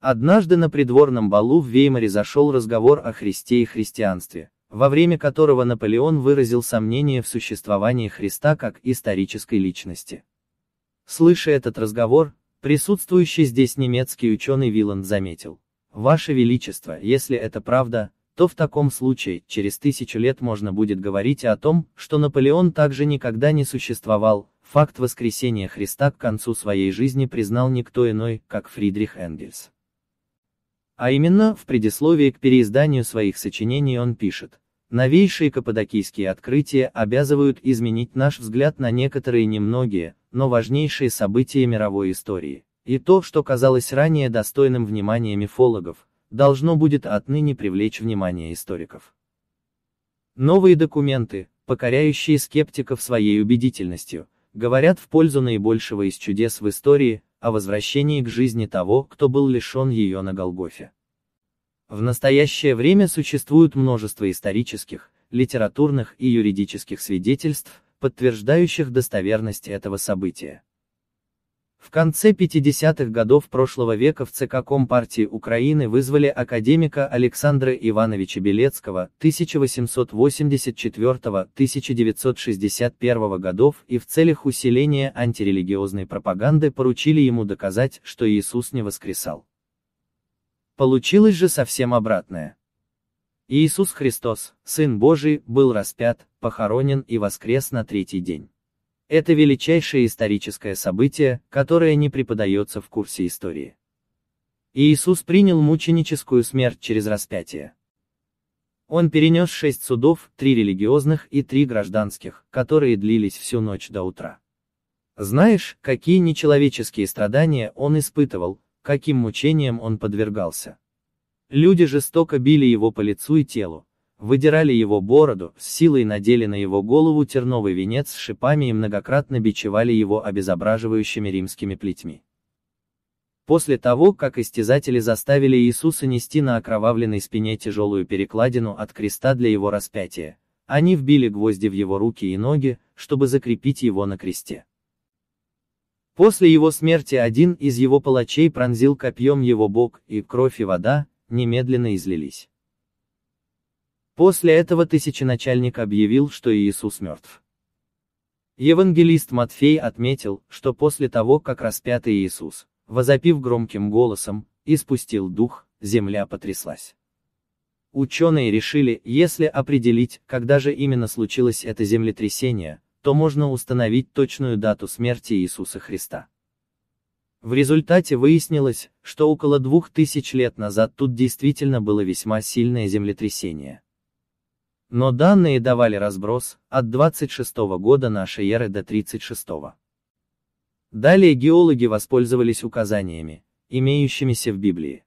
Однажды на придворном балу в Веймаре зашел разговор о Христе и христианстве, во время которого Наполеон выразил сомнение в существовании Христа как исторической личности. Слыша этот разговор, присутствующий здесь немецкий ученый Виланд заметил. Ваше Величество, если это правда, то в таком случае, через тысячу лет можно будет говорить о том, что Наполеон также никогда не существовал, факт воскресения Христа к концу своей жизни признал никто иной, как Фридрих Энгельс. А именно, в предисловии к переизданию своих сочинений он пишет, новейшие каппадокийские открытия обязывают изменить наш взгляд на некоторые немногие, но важнейшие события мировой истории. И то, что казалось ранее достойным внимания мифологов, должно будет отныне привлечь внимание историков. Новые документы, покоряющие скептиков своей убедительностью, говорят в пользу наибольшего из чудес в истории, о возвращении к жизни того, кто был лишен ее на Голгофе. В настоящее время существует множество исторических, литературных и юридических свидетельств, подтверждающих достоверность этого события. В конце 50-х годов прошлого века в ЦК Компартии Украины вызвали академика Александра Ивановича Белецкого 1884-1961 годов и в целях усиления антирелигиозной пропаганды поручили ему доказать, что Иисус не воскресал. Получилось же совсем обратное. Иисус Христос, Сын Божий, был распят, похоронен и воскрес на третий день. Это величайшее историческое событие, которое не преподается в курсе истории. Иисус принял мученическую смерть через распятие. Он перенес шесть судов, три религиозных и три гражданских, которые длились всю ночь до утра. Знаешь, какие нечеловеческие страдания он испытывал, каким мучениям он подвергался. Люди жестоко били его по лицу и телу, выдирали его бороду, с силой надели на его голову терновый венец с шипами и многократно бичевали его обезображивающими римскими плетьми. После того, как истязатели заставили Иисуса нести на окровавленной спине тяжелую перекладину от креста для его распятия, они вбили гвозди в его руки и ноги, чтобы закрепить его на кресте. После его смерти один из его палачей пронзил копьем его бок, и кровь и вода, немедленно излились. После этого тысяченачальник объявил, что Иисус мертв. Евангелист Матфей отметил, что после того, как распятый Иисус, возопив громким голосом, испустил дух, земля потряслась. Ученые решили, если определить, когда же именно случилось это землетрясение, то можно установить точную дату смерти Иисуса Христа. В результате выяснилось, что около двух тысяч лет назад тут действительно было весьма сильное землетрясение. Но данные давали разброс от 26 года нашей эры до 36. Далее геологи воспользовались указаниями, имеющимися в Библии.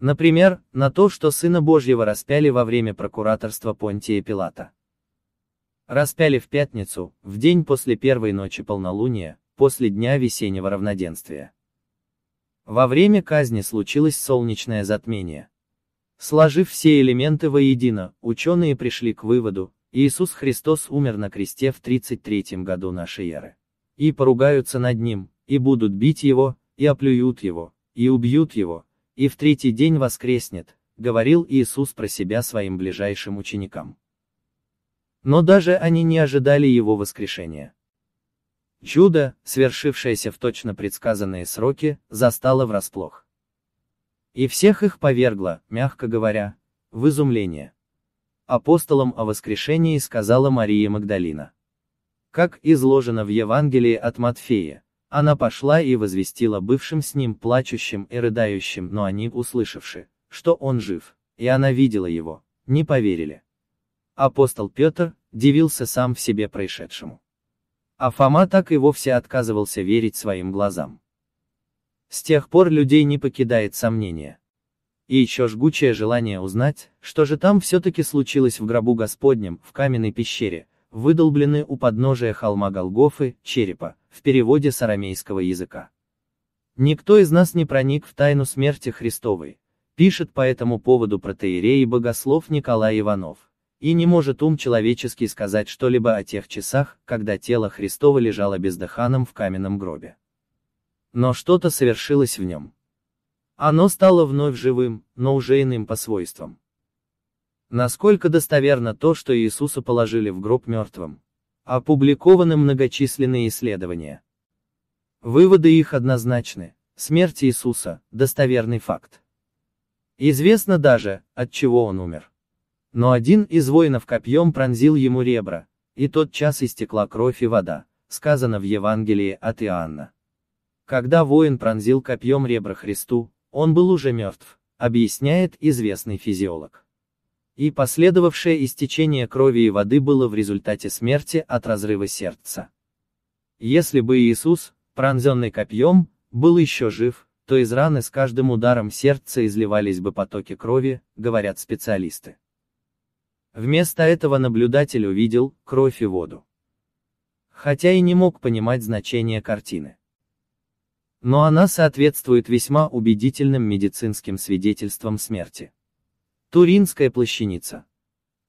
Например, на то, что Сына Божьего распяли во время прокураторства Понтия Пилата. Распяли в пятницу, в день после первой ночи полнолуния, после дня весеннего равноденствия. Во время казни случилось солнечное затмение. Сложив все элементы воедино, ученые пришли к выводу, Иисус Христос умер на кресте в 33 году нашей эры. И поругаются над ним, и будут бить его, и оплюют его, и убьют его, и в третий день воскреснет, говорил Иисус про себя своим ближайшим ученикам. Но даже они не ожидали его воскрешения. Чудо, свершившееся в точно предсказанные сроки, застало врасплох. И всех их повергло, мягко говоря, в изумление. Апостолам о воскрешении сказала Мария Магдалина. Как изложено в Евангелии от Матфея, она пошла и возвестила бывшим с ним плачущим и рыдающим, но они, услышавши, что он жив, и она видела его, не поверили. Апостол Петр дивился сам в себе происшедшему. А Фома так и вовсе отказывался верить своим глазам. С тех пор людей не покидает сомнение. И еще жгучее желание узнать, что же там все-таки случилось в гробу Господнем, в каменной пещере, выдолблены у подножия холма Голгофы, черепа, в переводе с арамейского языка. Никто из нас не проник в тайну смерти Христовой, пишет по этому поводу протеерей и богослов Николай Иванов, и не может ум человеческий сказать что-либо о тех часах, когда тело Христова лежало бездыханным в каменном гробе. Но что-то совершилось в нем. Оно стало вновь живым, но уже иным по свойствам. Насколько достоверно то, что Иисуса положили в гроб мертвым? Опубликованы многочисленные исследования. Выводы их однозначны. Смерть Иисуса – достоверный факт. Известно даже, от чего он умер. Но один из воинов копьем пронзил ему ребра, и тот час истекла кровь и вода, сказано в Евангелии от Иоанна. Когда воин пронзил копьем ребра Христу, он был уже мертв, объясняет известный физиолог. И последовавшее истечение крови и воды было в результате смерти от разрыва сердца. Если бы Иисус, пронзенный копьем, был еще жив, то из раны с каждым ударом сердца изливались бы потоки крови, говорят специалисты. Вместо этого наблюдатель увидел кровь и воду. Хотя и не мог понимать значение картины но она соответствует весьма убедительным медицинским свидетельствам смерти. Туринская плащаница.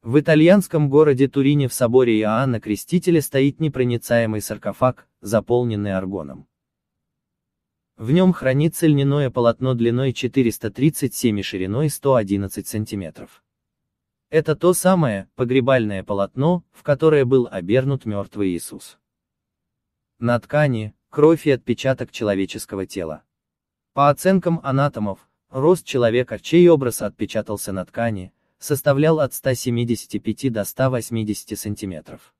В итальянском городе Турине в соборе Иоанна Крестителя стоит непроницаемый саркофаг, заполненный аргоном. В нем хранится льняное полотно длиной 437 и шириной 111 сантиметров. Это то самое, погребальное полотно, в которое был обернут мертвый Иисус. На ткани, кровь и отпечаток человеческого тела. По оценкам анатомов, рост человека, чей образ отпечатался на ткани, составлял от 175 до 180 сантиметров.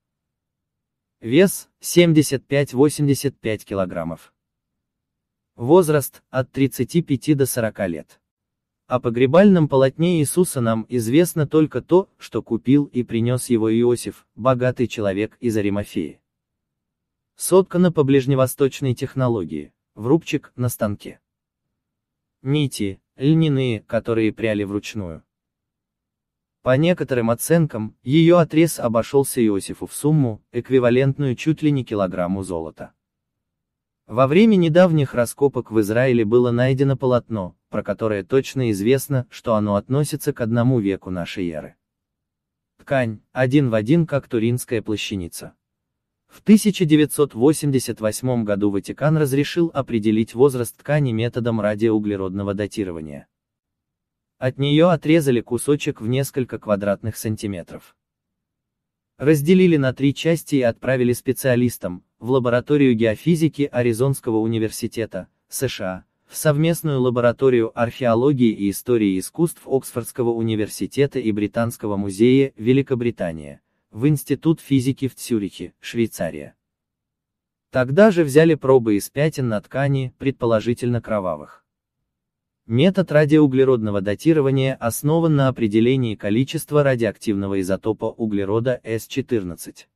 Вес – 75-85 килограммов. Возраст – от 35 до 40 лет. О погребальном полотне Иисуса нам известно только то, что купил и принес его Иосиф, богатый человек из Аримафии. Соткана по ближневосточной технологии, в рубчик, на станке. Нити, льняные, которые пряли вручную. По некоторым оценкам, ее отрез обошелся Иосифу в сумму, эквивалентную чуть ли не килограмму золота. Во время недавних раскопок в Израиле было найдено полотно, про которое точно известно, что оно относится к одному веку нашей эры. Ткань, один в один как туринская плащаница. В 1988 году Ватикан разрешил определить возраст ткани методом радиоуглеродного датирования. От нее отрезали кусочек в несколько квадратных сантиметров. Разделили на три части и отправили специалистам, в лабораторию геофизики Аризонского университета, США, в совместную лабораторию археологии и истории искусств Оксфордского университета и Британского музея, Великобритания в Институт физики в Цюрихе, Швейцария. Тогда же взяли пробы из пятен на ткани, предположительно кровавых. Метод радиоуглеродного датирования основан на определении количества радиоактивного изотопа углерода С14.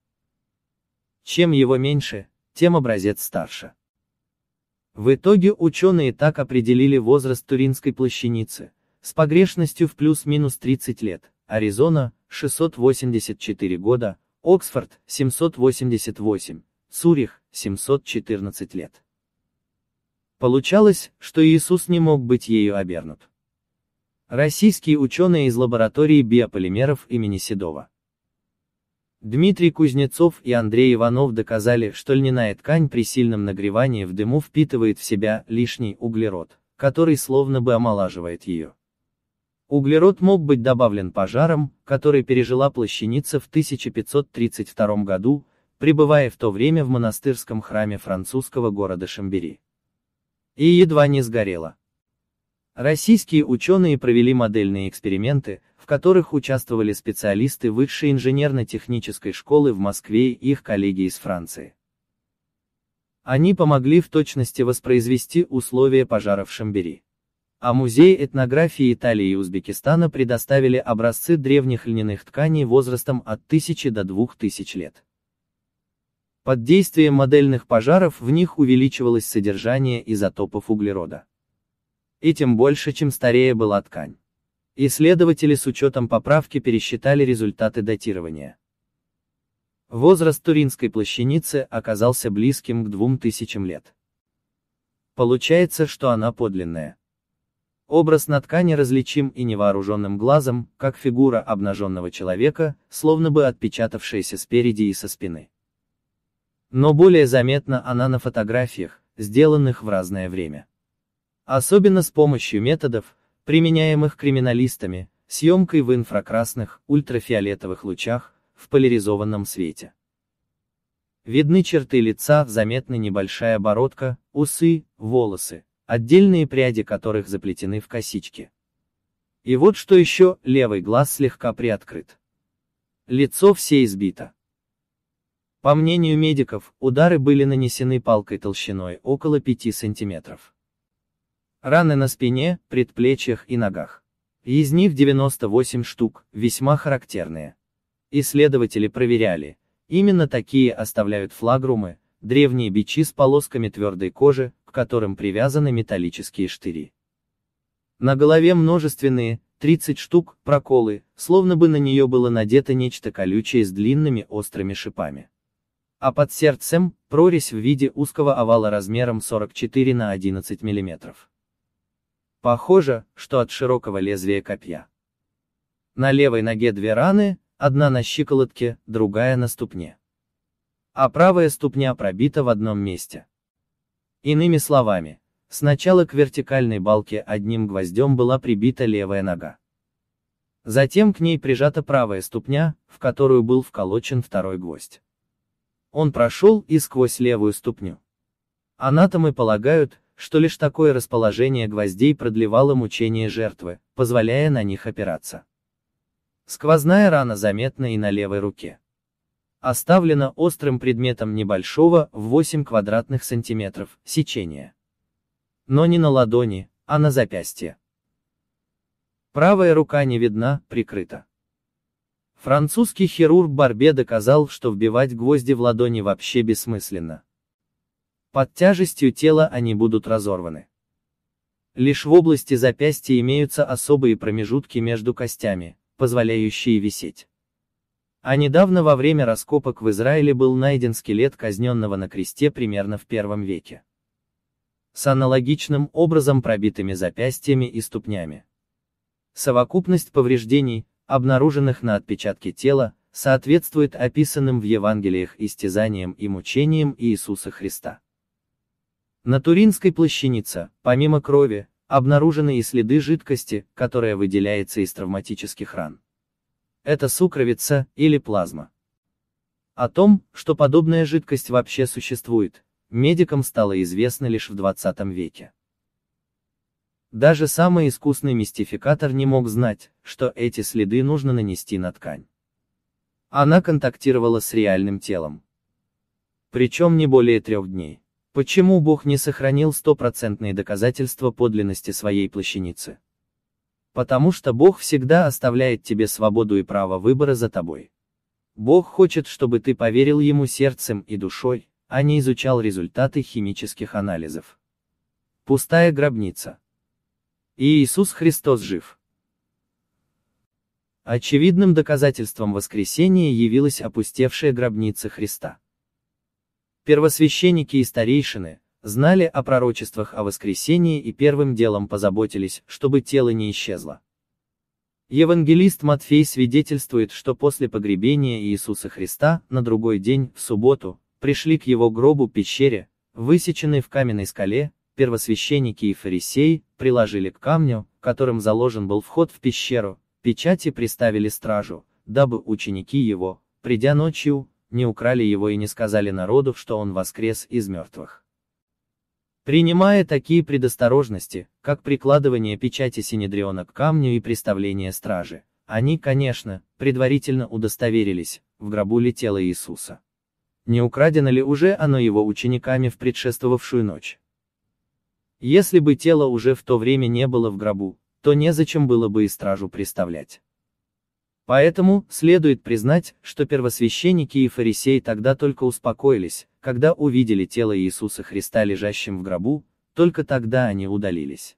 Чем его меньше, тем образец старше. В итоге ученые так определили возраст Туринской плащаницы, с погрешностью в плюс-минус 30 лет, Аризона, 684 года, Оксфорд, 788, Цурих, 714 лет. Получалось, что Иисус не мог быть ею обернут. Российские ученые из лаборатории биополимеров имени Седова. Дмитрий Кузнецов и Андрей Иванов доказали, что льняная ткань при сильном нагревании в дыму впитывает в себя лишний углерод, который словно бы омолаживает ее. Углерод мог быть добавлен пожаром, который пережила плащаница в 1532 году, пребывая в то время в монастырском храме французского города Шамбери. И едва не сгорела. Российские ученые провели модельные эксперименты, в которых участвовали специалисты Высшей инженерно-технической школы в Москве и их коллеги из Франции. Они помогли в точности воспроизвести условия пожара в Шамбери а Музей этнографии Италии и Узбекистана предоставили образцы древних льняных тканей возрастом от 1000 до 2000 лет. Под действием модельных пожаров в них увеличивалось содержание изотопов углерода. И тем больше, чем старее была ткань. Исследователи с учетом поправки пересчитали результаты датирования. Возраст Туринской плащаницы оказался близким к 2000 лет. Получается, что она подлинная. Образ на ткани различим и невооруженным глазом, как фигура обнаженного человека, словно бы отпечатавшаяся спереди и со спины. Но более заметна она на фотографиях, сделанных в разное время. Особенно с помощью методов, применяемых криминалистами, съемкой в инфракрасных, ультрафиолетовых лучах, в поляризованном свете. Видны черты лица, заметны небольшая бородка, усы, волосы, отдельные пряди которых заплетены в косички. И вот что еще, левый глаз слегка приоткрыт. Лицо все избито. По мнению медиков, удары были нанесены палкой толщиной около 5 сантиметров. Раны на спине, предплечьях и ногах. Из них 98 штук, весьма характерные. Исследователи проверяли, именно такие оставляют флагрумы, древние бичи с полосками твердой кожи, к которым привязаны металлические штыри. На голове множественные, 30 штук, проколы, словно бы на нее было надето нечто колючее с длинными острыми шипами. А под сердцем, прорезь в виде узкого овала размером 44 на 11 мм. Похоже, что от широкого лезвия копья. На левой ноге две раны, одна на щиколотке, другая на ступне. А правая ступня пробита в одном месте. Иными словами, сначала к вертикальной балке одним гвоздем была прибита левая нога. Затем к ней прижата правая ступня, в которую был вколочен второй гвоздь. Он прошел и сквозь левую ступню. Анатомы полагают, что лишь такое расположение гвоздей продлевало мучение жертвы, позволяя на них опираться. Сквозная рана заметна и на левой руке. Оставлена острым предметом небольшого, в 8 квадратных сантиметров, сечения. Но не на ладони, а на запястье. Правая рука не видна, прикрыта. Французский хирург Барбе доказал, что вбивать гвозди в ладони вообще бессмысленно. Под тяжестью тела они будут разорваны. Лишь в области запястья имеются особые промежутки между костями, позволяющие висеть. А недавно во время раскопок в Израиле был найден скелет казненного на кресте примерно в первом веке. С аналогичным образом пробитыми запястьями и ступнями. Совокупность повреждений, обнаруженных на отпечатке тела, соответствует описанным в Евангелиях истязаниям и мучениям Иисуса Христа. На Туринской плащанице, помимо крови, обнаружены и следы жидкости, которая выделяется из травматических ран это сукровица или плазма. О том, что подобная жидкость вообще существует, медикам стало известно лишь в 20 веке. Даже самый искусный мистификатор не мог знать, что эти следы нужно нанести на ткань. Она контактировала с реальным телом. Причем не более трех дней. Почему Бог не сохранил стопроцентные доказательства подлинности своей плащаницы? Потому что Бог всегда оставляет тебе свободу и право выбора за тобой. Бог хочет, чтобы ты поверил Ему сердцем и душой, а не изучал результаты химических анализов. Пустая гробница. И Иисус Христос жив. Очевидным доказательством воскресения явилась опустевшая гробница Христа. Первосвященники и старейшины, знали о пророчествах о воскресении и первым делом позаботились, чтобы тело не исчезло. Евангелист Матфей свидетельствует, что после погребения Иисуса Христа, на другой день, в субботу, пришли к его гробу пещере, высеченной в каменной скале, первосвященники и фарисеи, приложили к камню, которым заложен был вход в пещеру, печати приставили стражу, дабы ученики его, придя ночью, не украли его и не сказали народу, что он воскрес из мертвых. Принимая такие предосторожности, как прикладывание печати Синедриона к камню и приставление стражи, они, конечно, предварительно удостоверились, в гробу летело Иисуса. Не украдено ли уже оно его учениками в предшествовавшую ночь? Если бы тело уже в то время не было в гробу, то незачем было бы и стражу приставлять. Поэтому, следует признать, что первосвященники и фарисеи тогда только успокоились, когда увидели тело Иисуса Христа лежащим в гробу, только тогда они удалились.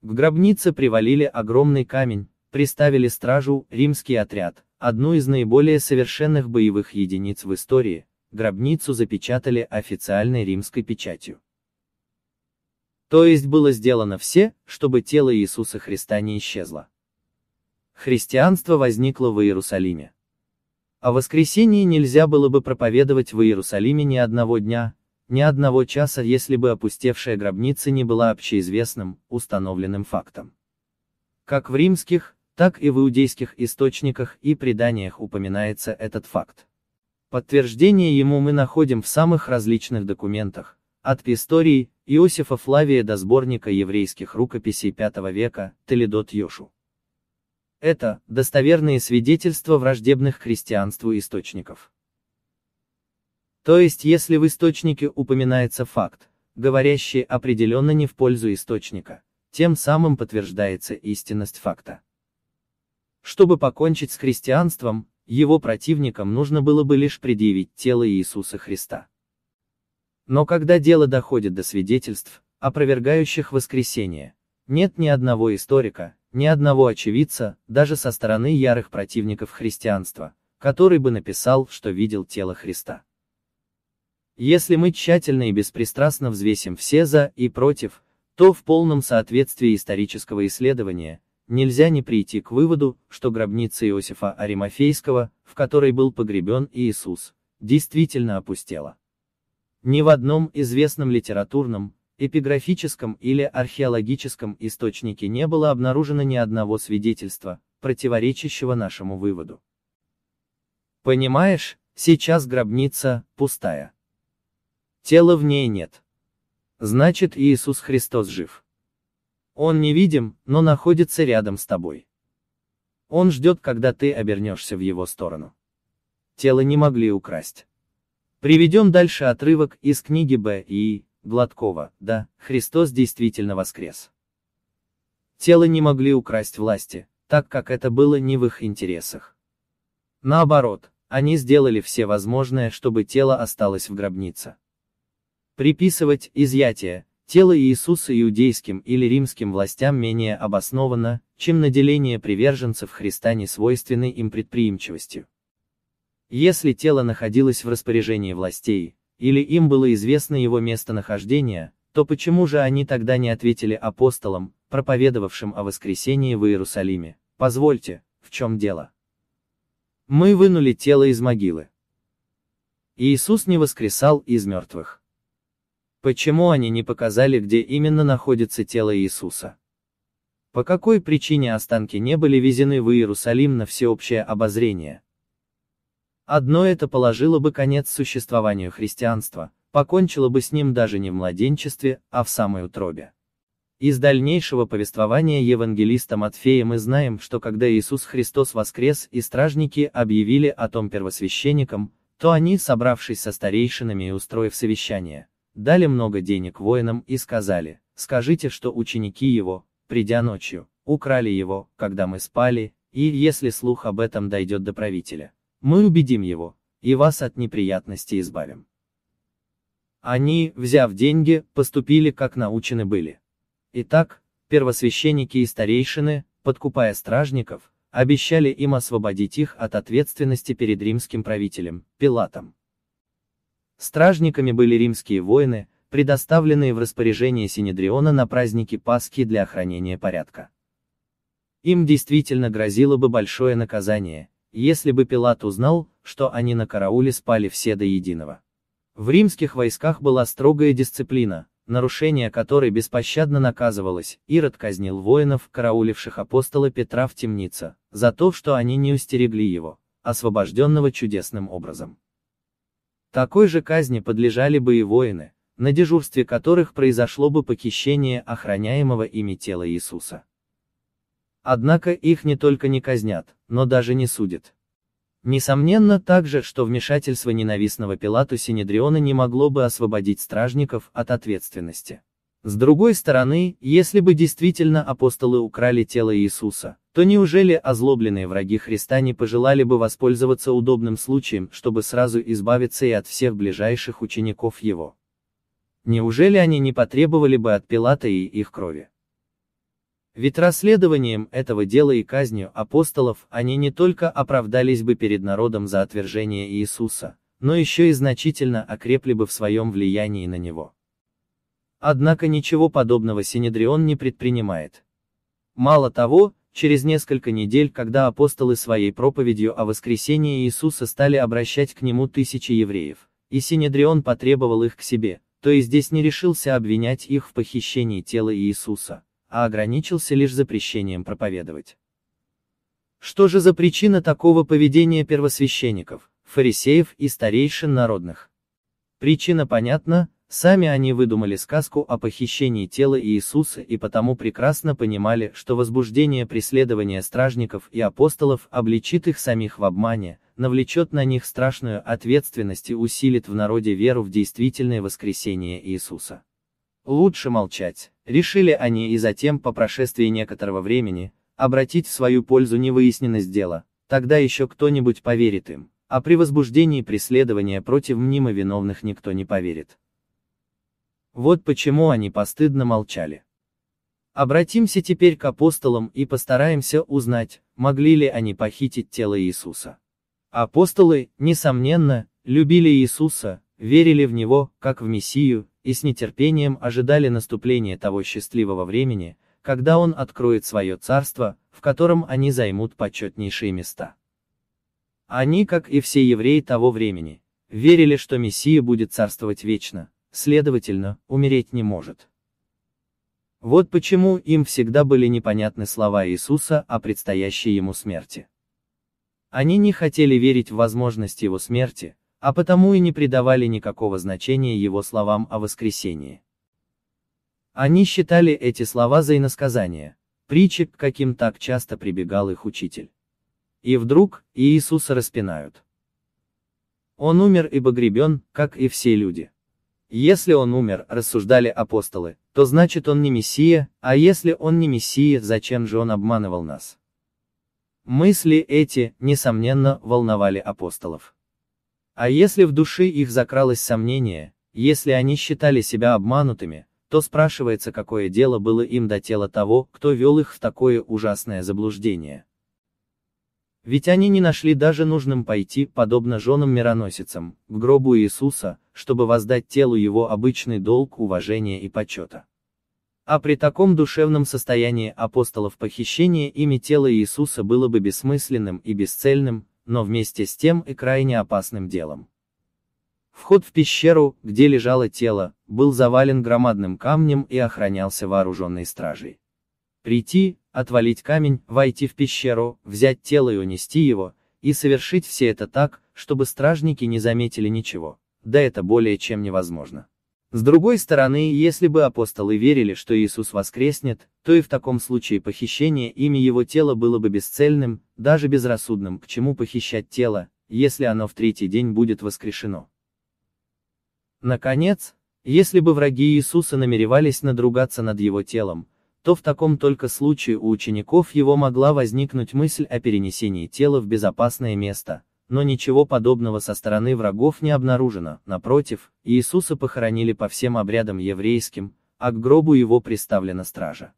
В гробнице привалили огромный камень, приставили стражу, римский отряд, одну из наиболее совершенных боевых единиц в истории, гробницу запечатали официальной римской печатью. То есть было сделано все, чтобы тело Иисуса Христа не исчезло. Христианство возникло в Иерусалиме. О воскресении нельзя было бы проповедовать в Иерусалиме ни одного дня, ни одного часа, если бы опустевшая гробница не была общеизвестным, установленным фактом. Как в римских, так и в иудейских источниках и преданиях упоминается этот факт. Подтверждение ему мы находим в самых различных документах, от истории Иосифа Флавия до сборника еврейских рукописей V века Толедот Йошу. Это – достоверные свидетельства враждебных христианству источников. То есть если в источнике упоминается факт, говорящий определенно не в пользу источника, тем самым подтверждается истинность факта. Чтобы покончить с христианством, его противникам нужно было бы лишь предъявить тело Иисуса Христа. Но когда дело доходит до свидетельств, опровергающих воскресение, нет ни одного историка, ни одного очевидца, даже со стороны ярых противников христианства, который бы написал, что видел тело Христа. Если мы тщательно и беспристрастно взвесим все «за» и «против», то в полном соответствии исторического исследования, нельзя не прийти к выводу, что гробница Иосифа Аримафейского, в которой был погребен Иисус, действительно опустела. Ни в одном известном литературном, эпиграфическом или археологическом источнике не было обнаружено ни одного свидетельства, противоречащего нашему выводу. Понимаешь, сейчас гробница пустая. Тела в ней нет. Значит Иисус Христос жив. Он невидим, но находится рядом с тобой. Он ждет, когда ты обернешься в его сторону. Тело не могли украсть. Приведем дальше отрывок из книги Б. И. Гладкова, да, Христос действительно воскрес. Тело не могли украсть власти, так как это было не в их интересах. Наоборот, они сделали все возможное, чтобы тело осталось в гробнице. Приписывать изъятие тела Иисуса иудейским или римским властям менее обосновано, чем наделение приверженцев Христа несвойственной им предприимчивостью. Если тело находилось в распоряжении властей, или им было известно его местонахождение, то почему же они тогда не ответили апостолам, проповедовавшим о воскресении в Иерусалиме? Позвольте, в чем дело? Мы вынули тело из могилы. Иисус не воскресал из мертвых. Почему они не показали, где именно находится тело Иисуса? По какой причине останки не были везены в Иерусалим на всеобщее обозрение? Одно это положило бы конец существованию христианства, покончило бы с ним даже не в младенчестве, а в самой утробе. Из дальнейшего повествования Евангелиста Матфея мы знаем, что когда Иисус Христос воскрес и стражники объявили о том первосвященникам, то они, собравшись со старейшинами и устроив совещание, дали много денег воинам и сказали, скажите, что ученики его, придя ночью, украли его, когда мы спали, и если слух об этом дойдет до правителя, мы убедим его, и вас от неприятностей избавим. Они, взяв деньги, поступили как научены были. Итак, первосвященники и старейшины, подкупая стражников, обещали им освободить их от ответственности перед римским правителем, Пилатом. Стражниками были римские воины, предоставленные в распоряжение Синедриона на праздники Пасхи для охранения порядка. Им действительно грозило бы большое наказание, если бы Пилат узнал, что они на карауле спали все до единого. В римских войсках была строгая дисциплина, нарушение которой беспощадно наказывалось, Ирод казнил воинов, карауливших апостола Петра в темнице, за то, что они не устерегли его, освобожденного чудесным образом. Такой же казни подлежали бы и воины, на дежурстве которых произошло бы похищение охраняемого ими тела Иисуса. Однако их не только не казнят, но даже не судят. Несомненно также, что вмешательство ненавистного Пилату Синедриона не могло бы освободить стражников от ответственности. С другой стороны, если бы действительно апостолы украли тело Иисуса, то неужели озлобленные враги Христа не пожелали бы воспользоваться удобным случаем, чтобы сразу избавиться и от всех ближайших учеников его? Неужели они не потребовали бы от Пилата и их крови? Ведь расследованием этого дела и казнью апостолов они не только оправдались бы перед народом за отвержение Иисуса, но еще и значительно окрепли бы в своем влиянии на него. Однако ничего подобного Синедрион не предпринимает. Мало того, через несколько недель, когда апостолы своей проповедью о воскресении Иисуса стали обращать к нему тысячи евреев, и Синедрион потребовал их к себе, то и здесь не решился обвинять их в похищении тела Иисуса, а ограничился лишь запрещением проповедовать. Что же за причина такого поведения первосвященников, фарисеев и старейшин народных? Причина понятна, сами они выдумали сказку о похищении тела Иисуса и потому прекрасно понимали, что возбуждение преследования стражников и апостолов обличит их самих в обмане, навлечет на них страшную ответственность и усилит в народе веру в действительное воскресение Иисуса. Лучше молчать. Решили они и затем, по прошествии некоторого времени, обратить в свою пользу невыясненность дела, тогда еще кто-нибудь поверит им, а при возбуждении преследования против мнимо виновных никто не поверит. Вот почему они постыдно молчали. Обратимся теперь к апостолам и постараемся узнать, могли ли они похитить тело Иисуса. Апостолы, несомненно, любили Иисуса, верили в Него, как в Мессию, и с нетерпением ожидали наступления того счастливого времени, когда он откроет свое царство, в котором они займут почетнейшие места. Они, как и все евреи того времени, верили, что Мессия будет царствовать вечно, следовательно, умереть не может. Вот почему им всегда были непонятны слова Иисуса о предстоящей ему смерти. Они не хотели верить в возможность его смерти, а потому и не придавали никакого значения его словам о воскресении. Они считали эти слова за иносказания, притчи, к каким так часто прибегал их учитель. И вдруг, Иисуса распинают. Он умер и погребен, как и все люди. Если он умер, рассуждали апостолы, то значит он не Мессия, а если он не Мессия, зачем же он обманывал нас? Мысли эти, несомненно, волновали апостолов. А если в душе их закралось сомнение, если они считали себя обманутыми, то спрашивается какое дело было им до тела того, кто вел их в такое ужасное заблуждение. Ведь они не нашли даже нужным пойти, подобно женам-мироносицам, в гробу Иисуса, чтобы воздать телу его обычный долг уважения и почета. А при таком душевном состоянии апостолов похищение ими тела Иисуса было бы бессмысленным и бесцельным, но вместе с тем и крайне опасным делом. Вход в пещеру, где лежало тело, был завален громадным камнем и охранялся вооруженной стражей. Прийти, отвалить камень, войти в пещеру, взять тело и унести его, и совершить все это так, чтобы стражники не заметили ничего, да это более чем невозможно. С другой стороны, если бы апостолы верили, что Иисус воскреснет, то и в таком случае похищение ими его тела было бы бесцельным, даже безрассудным, к чему похищать тело, если оно в третий день будет воскрешено. Наконец, если бы враги Иисуса намеревались надругаться над его телом, то в таком только случае у учеников его могла возникнуть мысль о перенесении тела в безопасное место, но ничего подобного со стороны врагов не обнаружено, напротив, Иисуса похоронили по всем обрядам еврейским, а к гробу его приставлена стража.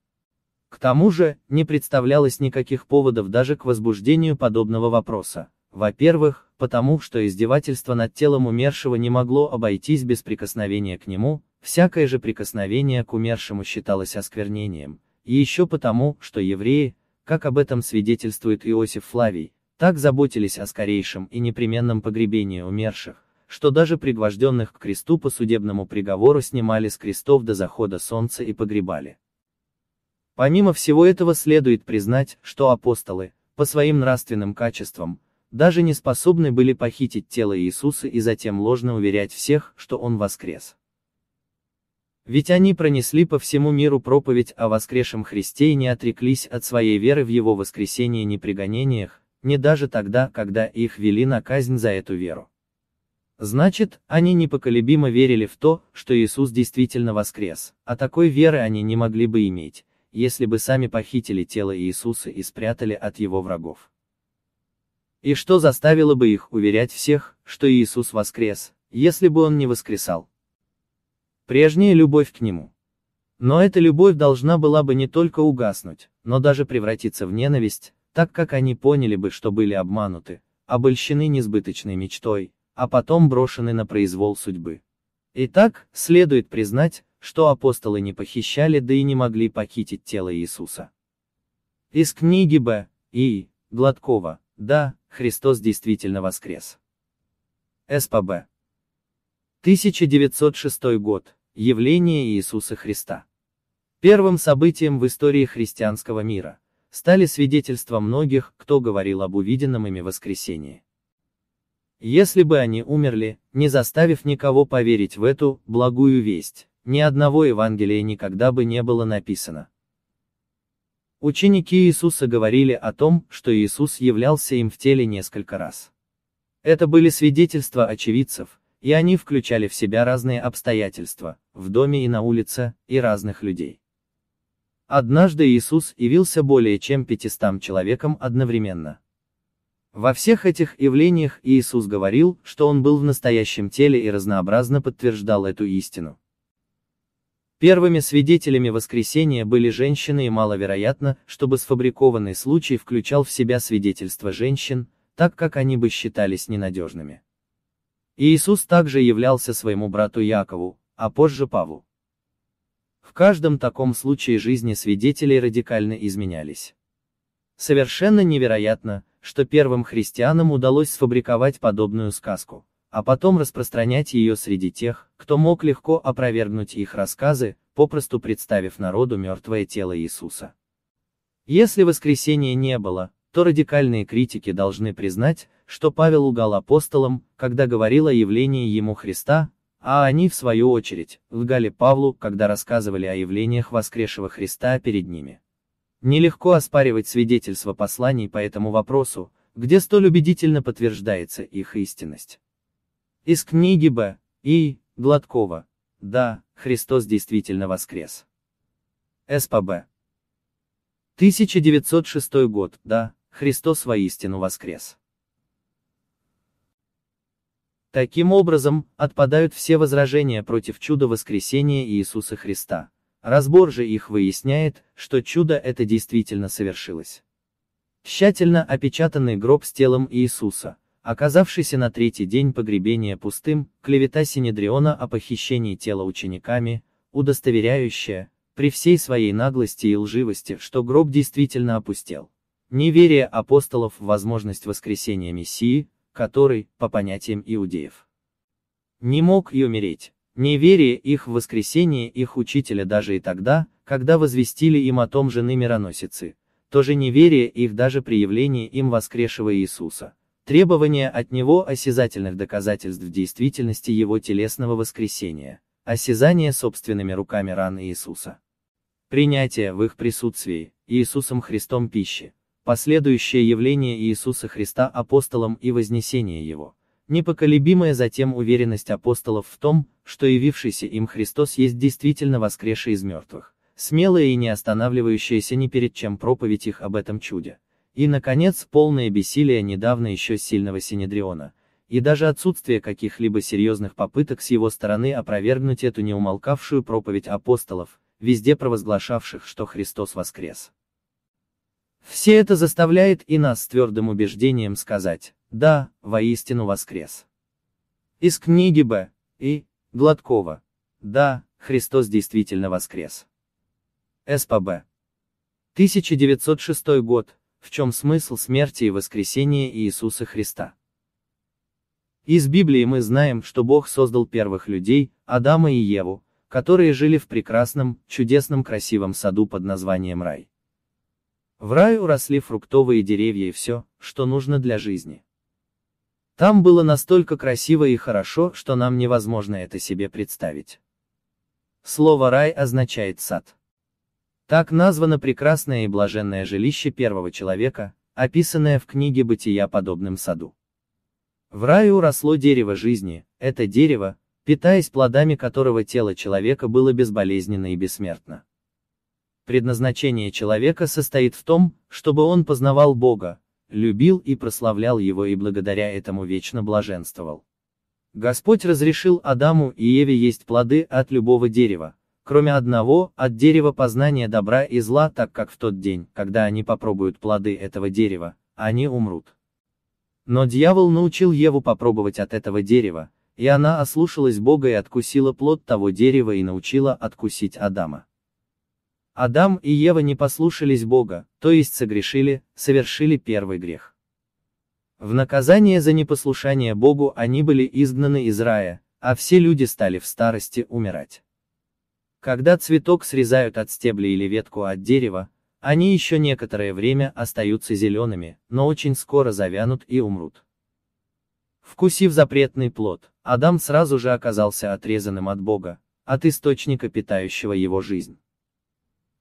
К тому же, не представлялось никаких поводов даже к возбуждению подобного вопроса. Во-первых, потому что издевательство над телом умершего не могло обойтись без прикосновения к нему, всякое же прикосновение к умершему считалось осквернением, и еще потому, что евреи, как об этом свидетельствует Иосиф Флавий, так заботились о скорейшем и непременном погребении умерших, что даже пригвожденных к кресту по судебному приговору снимали с крестов до захода солнца и погребали. Помимо всего этого следует признать, что апостолы, по своим нравственным качествам, даже не способны были похитить тело Иисуса и затем ложно уверять всех, что Он воскрес. Ведь они пронесли по всему миру проповедь о воскресшем Христе и не отреклись от своей веры в Его воскресение ни при гонениях, не даже тогда, когда их вели на казнь за эту веру. Значит, они непоколебимо верили в то, что Иисус действительно воскрес, а такой веры они не могли бы иметь, если бы сами похитили тело Иисуса и спрятали от его врагов. И что заставило бы их уверять всех, что Иисус воскрес, если бы он не воскресал? Прежняя любовь к нему. Но эта любовь должна была бы не только угаснуть, но даже превратиться в ненависть, так как они поняли бы, что были обмануты, обольщены несбыточной мечтой, а потом брошены на произвол судьбы. Итак, следует признать, что апостолы не похищали да и не могли похитить тело Иисуса. Из книги Б. И. Гладкова. Да, Христос действительно воскрес. СПБ. 1906 год. Явление Иисуса Христа. Первым событием в истории христианского мира стали свидетельства многих, кто говорил об увиденном ими воскресении. Если бы они умерли, не заставив никого поверить в эту, благую весть, ни одного Евангелия никогда бы не было написано. Ученики Иисуса говорили о том, что Иисус являлся им в теле несколько раз. Это были свидетельства очевидцев, и они включали в себя разные обстоятельства, в доме и на улице, и разных людей. Однажды Иисус явился более чем 500 человекам одновременно. Во всех этих явлениях Иисус говорил, что Он был в настоящем теле и разнообразно подтверждал эту истину. Первыми свидетелями воскресения были женщины и маловероятно, чтобы сфабрикованный случай включал в себя свидетельства женщин, так как они бы считались ненадежными. Иисус также являлся своему брату Якову, а позже Павлу. В каждом таком случае жизни свидетелей радикально изменялись. Совершенно невероятно, что первым христианам удалось сфабриковать подобную сказку, а потом распространять ее среди тех, кто мог легко опровергнуть их рассказы, попросту представив народу мертвое тело Иисуса. Если воскресения не было, то радикальные критики должны признать, что Павел лгал апостолам, когда говорил о явлении ему Христа, а они, в свою очередь, лгали Павлу, когда рассказывали о явлениях воскресшего Христа перед ними. Нелегко оспаривать свидетельство посланий по этому вопросу, где столь убедительно подтверждается их истинность. Из книги Б. И. Гладкова. Да, Христос действительно воскрес. СПБ. 1906 год. Да, Христос воистину воскрес. Таким образом, отпадают все возражения против чуда воскресения Иисуса Христа. Разбор же их выясняет, что чудо это действительно совершилось. Тщательно опечатанный гроб с телом Иисуса, оказавшийся на третий день погребения пустым, клевета Синедриона о похищении тела учениками, удостоверяющая, при всей своей наглости и лживости, что гроб действительно опустел. Неверие апостолов в возможность воскресения Мессии, который, по понятиям иудеев, не мог и умереть, неверие их в воскресение их учителя даже и тогда, когда возвестили им о том жены мироносицы, то же неверие их даже при явлении им воскресшего Иисуса, требование от него осязательных доказательств в действительности его телесного воскресения, осязание собственными руками раны Иисуса, принятие в их присутствии, Иисусом Христом пищи, последующее явление Иисуса Христа апостолам и вознесение Его, непоколебимая затем уверенность апостолов в том, что явившийся им Христос есть действительно воскресший из мертвых, смелая и не останавливающаяся ни перед чем проповедь их об этом чуде, и, наконец, полное бессилие недавно еще сильного Синедриона, и даже отсутствие каких-либо серьезных попыток с его стороны опровергнуть эту неумолкавшую проповедь апостолов, везде провозглашавших, что Христос воскрес. Все это заставляет и нас с твердым убеждением сказать, да, воистину воскрес. Из книги Б. И. Гладкова. Да, Христос действительно воскрес. СПБ. 1906 год, в чем смысл смерти и воскресения Иисуса Христа? Из Библии мы знаем, что Бог создал первых людей, Адама и Еву, которые жили в прекрасном, чудесном красивом саду под названием рай. В раю росли фруктовые деревья и все, что нужно для жизни. Там было настолько красиво и хорошо, что нам невозможно это себе представить. Слово «рай» означает «сад». Так названо прекрасное и блаженное жилище первого человека, описанное в книге «Бытия подобным саду». В раю росло дерево жизни, это дерево, питаясь плодами которого тело человека было безболезненно и бессмертно. Предназначение человека состоит в том, чтобы он познавал Бога, любил и прославлял Его и благодаря этому вечно блаженствовал. Господь разрешил Адаму и Еве есть плоды от любого дерева, кроме одного, от дерева познания добра и зла, так как в тот день, когда они попробуют плоды этого дерева, они умрут. Но дьявол научил Еву попробовать от этого дерева, и она ослушалась Бога и откусила плод того дерева и научила откусить Адама. Адам и Ева не послушались Бога, то есть согрешили, совершили первый грех. В наказание за непослушание Богу они были изгнаны из рая, а все люди стали в старости умирать. Когда цветок срезают от стебля или ветку от дерева, они еще некоторое время остаются зелеными, но очень скоро завянут и умрут. Вкусив запретный плод, Адам сразу же оказался отрезанным от Бога, от источника питающего его жизнь.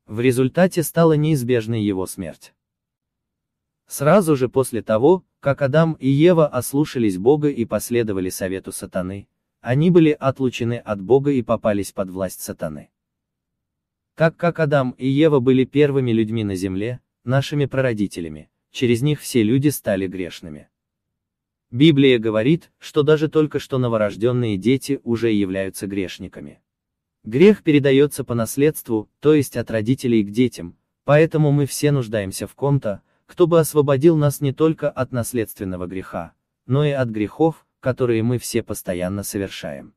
В результате стала неизбежной его смерть. Сразу же после того, как Адам и Ева ослушались Бога и последовали совету сатаны, они были отлучены от Бога и попались под власть сатаны. Так как Адам и Ева были первыми людьми на земле, нашими прародителями, через них все люди стали грешными. Библия говорит, что даже только что новорожденные дети уже являются грешниками. Грех передается по наследству, то есть от родителей к детям, поэтому мы все нуждаемся в ком-то, кто бы освободил нас не только от наследственного греха, но и от грехов, которые мы все постоянно совершаем.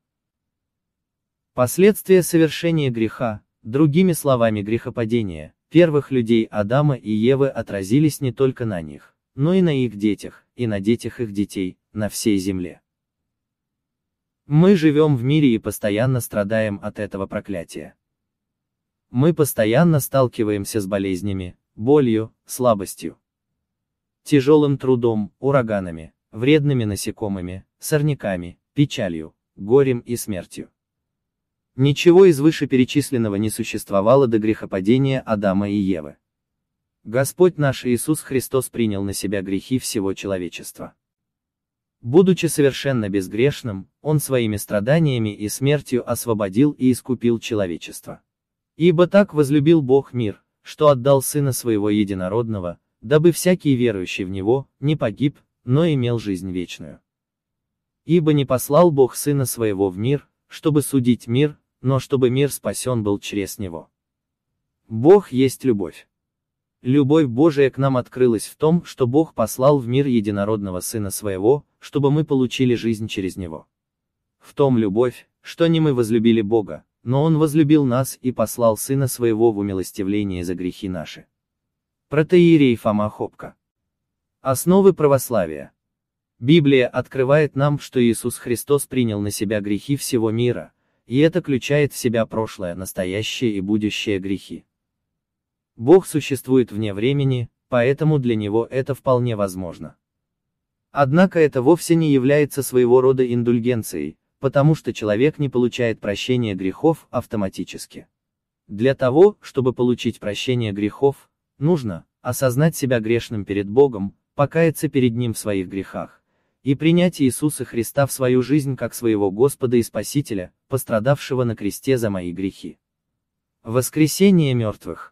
Последствия совершения греха, другими словами грехопадения, первых людей Адама и Евы отразились не только на них, но и на их детях, и на детях их детей, на всей земле. Мы живем в мире и постоянно страдаем от этого проклятия. Мы постоянно сталкиваемся с болезнями, болью, слабостью, тяжелым трудом, ураганами, вредными насекомыми, сорняками, печалью, горем и смертью. Ничего из вышеперечисленного не существовало до грехопадения Адама и Евы. Господь наш Иисус Христос принял на себя грехи всего человечества. Будучи совершенно безгрешным, он своими страданиями и смертью освободил и искупил человечество. Ибо так возлюбил Бог мир, что отдал Сына Своего Единородного, дабы всякий верующий в Него, не погиб, но имел жизнь вечную. Ибо не послал Бог Сына Своего в мир, чтобы судить мир, но чтобы мир спасен был через Него. Бог есть любовь. Любовь Божия к нам открылась в том, что Бог послал в мир единородного Сына Своего, чтобы мы получили жизнь через Него. В том любовь, что не мы возлюбили Бога, но Он возлюбил нас и послал Сына Своего в умилостивление за грехи наши. Протеерей Фома Хопка. Основы православия. Библия открывает нам, что Иисус Христос принял на себя грехи всего мира, и это включает в себя прошлое, настоящее и будущее грехи. Бог существует вне времени, поэтому для него это вполне возможно. Однако это вовсе не является своего рода индульгенцией, потому что человек не получает прощения грехов автоматически. Для того, чтобы получить прощение грехов, нужно осознать себя грешным перед Богом, покаяться перед Ним в своих грехах, и принять Иисуса Христа в свою жизнь как своего Господа и Спасителя, пострадавшего на кресте за мои грехи. Воскресение мертвых.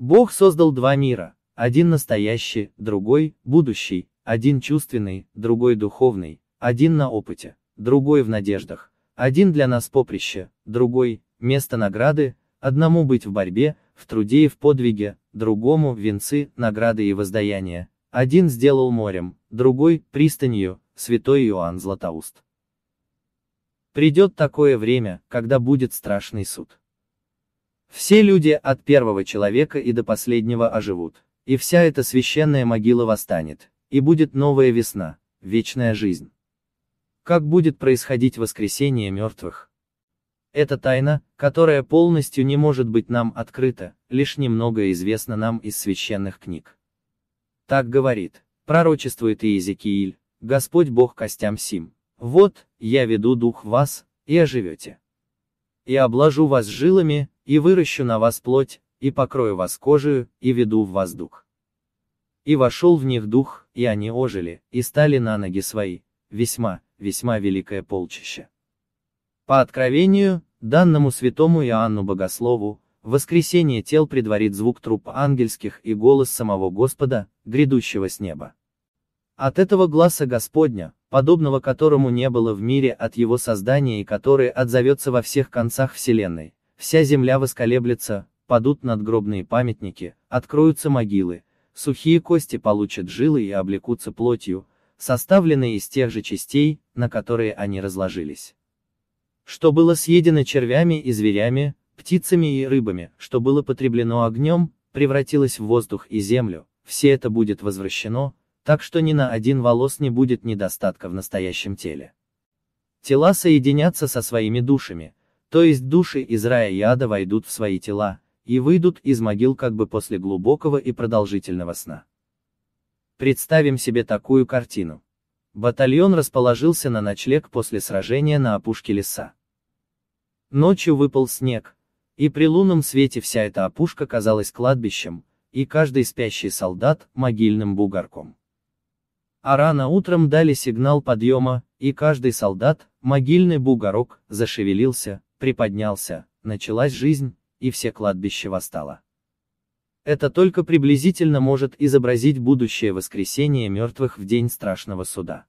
Бог создал два мира, один настоящий, другой – будущий, один чувственный, другой духовный, один на опыте, другой в надеждах, один для нас поприще, другой – место награды, одному быть в борьбе, в труде и в подвиге, другому – венцы, награды и воздаяния, один сделал морем, другой – пристанью, святой Иоанн Златоуст. Придет такое время, когда будет страшный суд. Все люди, от первого человека и до последнего оживут, и вся эта священная могила восстанет, и будет новая весна, вечная жизнь. Как будет происходить воскресение мертвых? Это тайна, которая полностью не может быть нам открыта, лишь немного известна нам из священных книг. Так говорит, пророчествует Иезекииль, Господь Бог костям сим, вот, я веду дух вас, и оживете. И облажу вас жилами, и выращу на вас плоть, и покрою вас кожею, и веду в вас дух. И вошел в них дух, и они ожили, и стали на ноги свои, весьма, весьма великое полчище. По откровению, данному святому Иоанну Богослову, воскресение тел предварит звук труп ангельских и голос самого Господа, грядущего с неба. От этого гласа Господня, подобного которому не было в мире от его создания и который отзовется во всех концах вселенной, Вся земля восколеблется, падут надгробные памятники, откроются могилы, сухие кости получат жилы и облекутся плотью, составленные из тех же частей, на которые они разложились. Что было съедено червями и зверями, птицами и рыбами, что было потреблено огнем, превратилось в воздух и землю, все это будет возвращено, так что ни на один волос не будет недостатка в настоящем теле. Тела соединятся со своими душами, то есть души из рая и ада войдут в свои тела, и выйдут из могил как бы после глубокого и продолжительного сна. Представим себе такую картину. Батальон расположился на ночлег после сражения на опушке леса. Ночью выпал снег, и при лунном свете вся эта опушка казалась кладбищем, и каждый спящий солдат – могильным бугорком. А рано утром дали сигнал подъема, и каждый солдат, могильный бугорок, зашевелился, приподнялся, началась жизнь, и все кладбище восстало. Это только приблизительно может изобразить будущее воскресение мертвых в день страшного суда.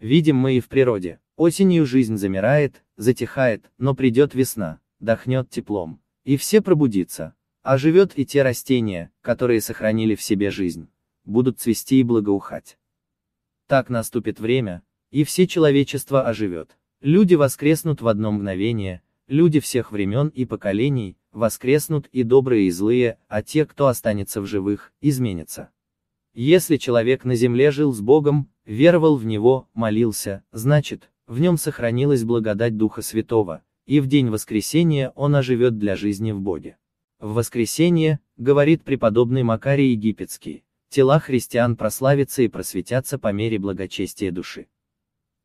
Видим мы и в природе, осенью жизнь замирает, затихает, но придет весна, дохнет теплом, и все пробудится, а живет и те растения, которые сохранили в себе жизнь, будут цвести и благоухать. Так наступит время, и все человечество оживет. Люди воскреснут в одно мгновение, Люди всех времен и поколений, воскреснут и добрые и злые, а те, кто останется в живых, изменятся. Если человек на земле жил с Богом, веровал в Него, молился, значит, в нем сохранилась благодать Духа Святого, и в день воскресения он оживет для жизни в Боге. В воскресение, говорит преподобный Макарий Египетский, тела христиан прославятся и просветятся по мере благочестия души.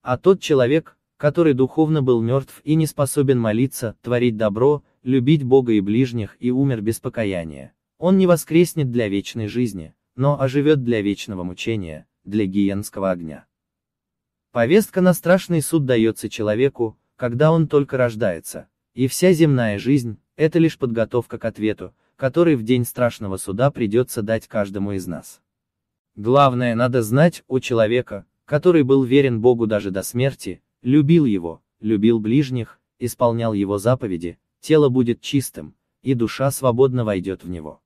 А тот человек, который духовно был мертв и не способен молиться, творить добро, любить Бога и ближних и умер без покаяния. Он не воскреснет для вечной жизни, но оживет для вечного мучения, для гиенского огня. Повестка на страшный суд дается человеку, когда он только рождается, и вся земная жизнь – это лишь подготовка к ответу, который в день страшного суда придется дать каждому из нас. Главное надо знать у человека, который был верен Богу даже до смерти, любил его, любил ближних, исполнял его заповеди, тело будет чистым, и душа свободно войдет в него.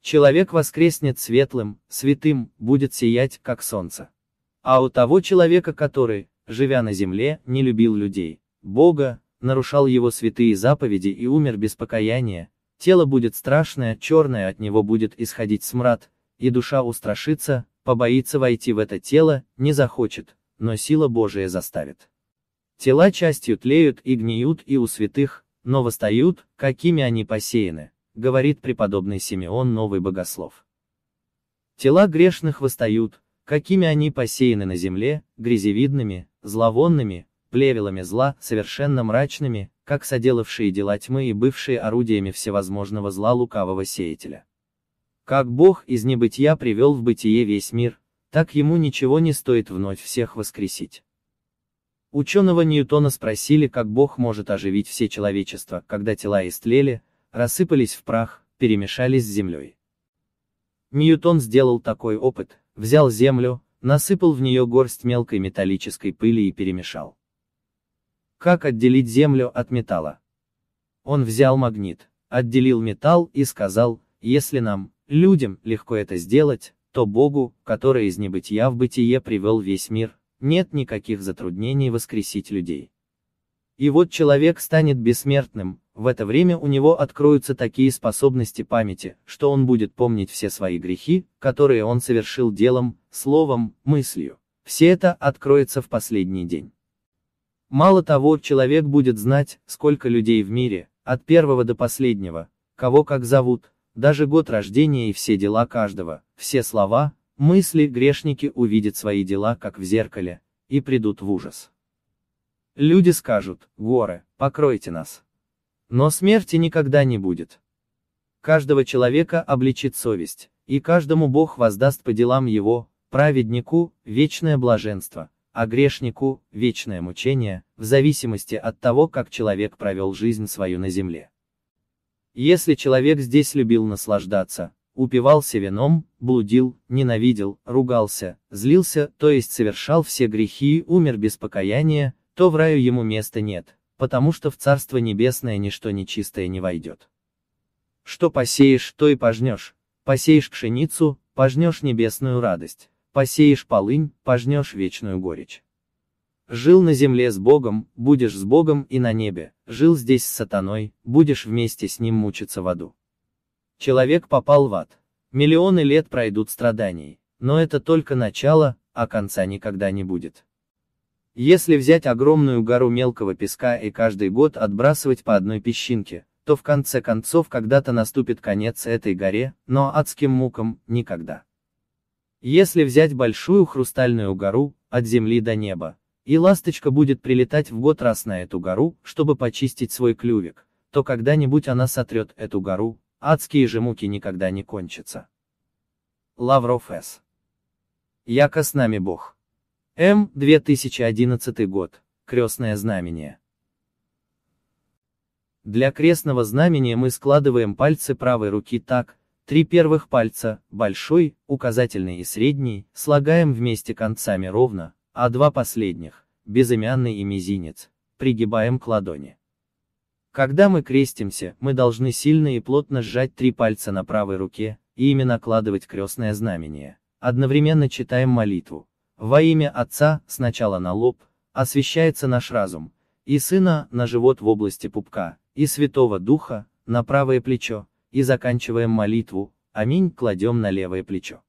Человек воскреснет светлым, святым, будет сиять, как солнце. А у того человека, который, живя на земле, не любил людей, Бога, нарушал его святые заповеди и умер без покаяния, тело будет страшное, черное, от него будет исходить смрад, и душа устрашится, побоится войти в это тело, не захочет, но сила Божия заставит. Тела частью тлеют и гниют и у святых, но восстают, какими они посеяны, говорит преподобный Симеон Новый Богослов. Тела грешных восстают, какими они посеяны на земле, грязевидными, зловонными, плевелами зла, совершенно мрачными, как соделавшие дела тьмы и бывшие орудиями всевозможного зла лукавого сеятеля. Как Бог из небытия привел в бытие весь мир, так ему ничего не стоит вновь всех воскресить. Ученого Ньютона спросили, как Бог может оживить все человечество, когда тела истлели, рассыпались в прах, перемешались с землей. Ньютон сделал такой опыт, взял землю, насыпал в нее горсть мелкой металлической пыли и перемешал. Как отделить землю от металла? Он взял магнит, отделил металл и сказал, если нам, людям, легко это сделать, то Богу, который из небытия в бытие привел весь мир, нет никаких затруднений воскресить людей. И вот человек станет бессмертным, в это время у него откроются такие способности памяти, что он будет помнить все свои грехи, которые он совершил делом, словом, мыслью. Все это откроется в последний день. Мало того, человек будет знать, сколько людей в мире, от первого до последнего, кого как зовут, даже год рождения и все дела каждого, все слова, мысли, грешники увидят свои дела, как в зеркале, и придут в ужас. Люди скажут, горы, покройте нас. Но смерти никогда не будет. Каждого человека обличит совесть, и каждому Бог воздаст по делам его, праведнику, вечное блаженство, а грешнику, вечное мучение, в зависимости от того, как человек провел жизнь свою на земле. Если человек здесь любил наслаждаться, упивался вином, блудил, ненавидел, ругался, злился, то есть совершал все грехи и умер без покаяния, то в раю ему места нет, потому что в Царство Небесное ничто нечистое не войдет. Что посеешь, то и пожнешь. Посеешь пшеницу, пожнешь небесную радость. Посеешь полынь, пожнешь вечную горечь. Жил на земле с Богом, будешь с Богом и на небе, жил здесь с сатаной, будешь вместе с ним мучиться в аду. Человек попал в ад. Миллионы лет пройдут страданий, но это только начало, а конца никогда не будет. Если взять огромную гору мелкого песка и каждый год отбрасывать по одной песчинке, то в конце концов когда-то наступит конец этой горе, но адским мукам – никогда. Если взять большую хрустальную гору, от земли до неба, и ласточка будет прилетать в год раз на эту гору, чтобы почистить свой клювик, то когда-нибудь она сотрет эту гору, адские же муки никогда не кончатся. Лавров С. Яко с нами Бог. М. 2011 год. Крестное знамение. Для крестного знамения мы складываем пальцы правой руки так, три первых пальца, большой, указательный и средний, слагаем вместе концами ровно, а два последних, безымянный и мизинец, пригибаем к ладони. Когда мы крестимся, мы должны сильно и плотно сжать три пальца на правой руке, и ими накладывать крестное знамение. Одновременно читаем молитву. Во имя Отца, сначала на лоб, освещается наш разум, и Сына, на живот в области пупка, и Святого Духа, на правое плечо, и заканчиваем молитву, аминь, кладем на левое плечо.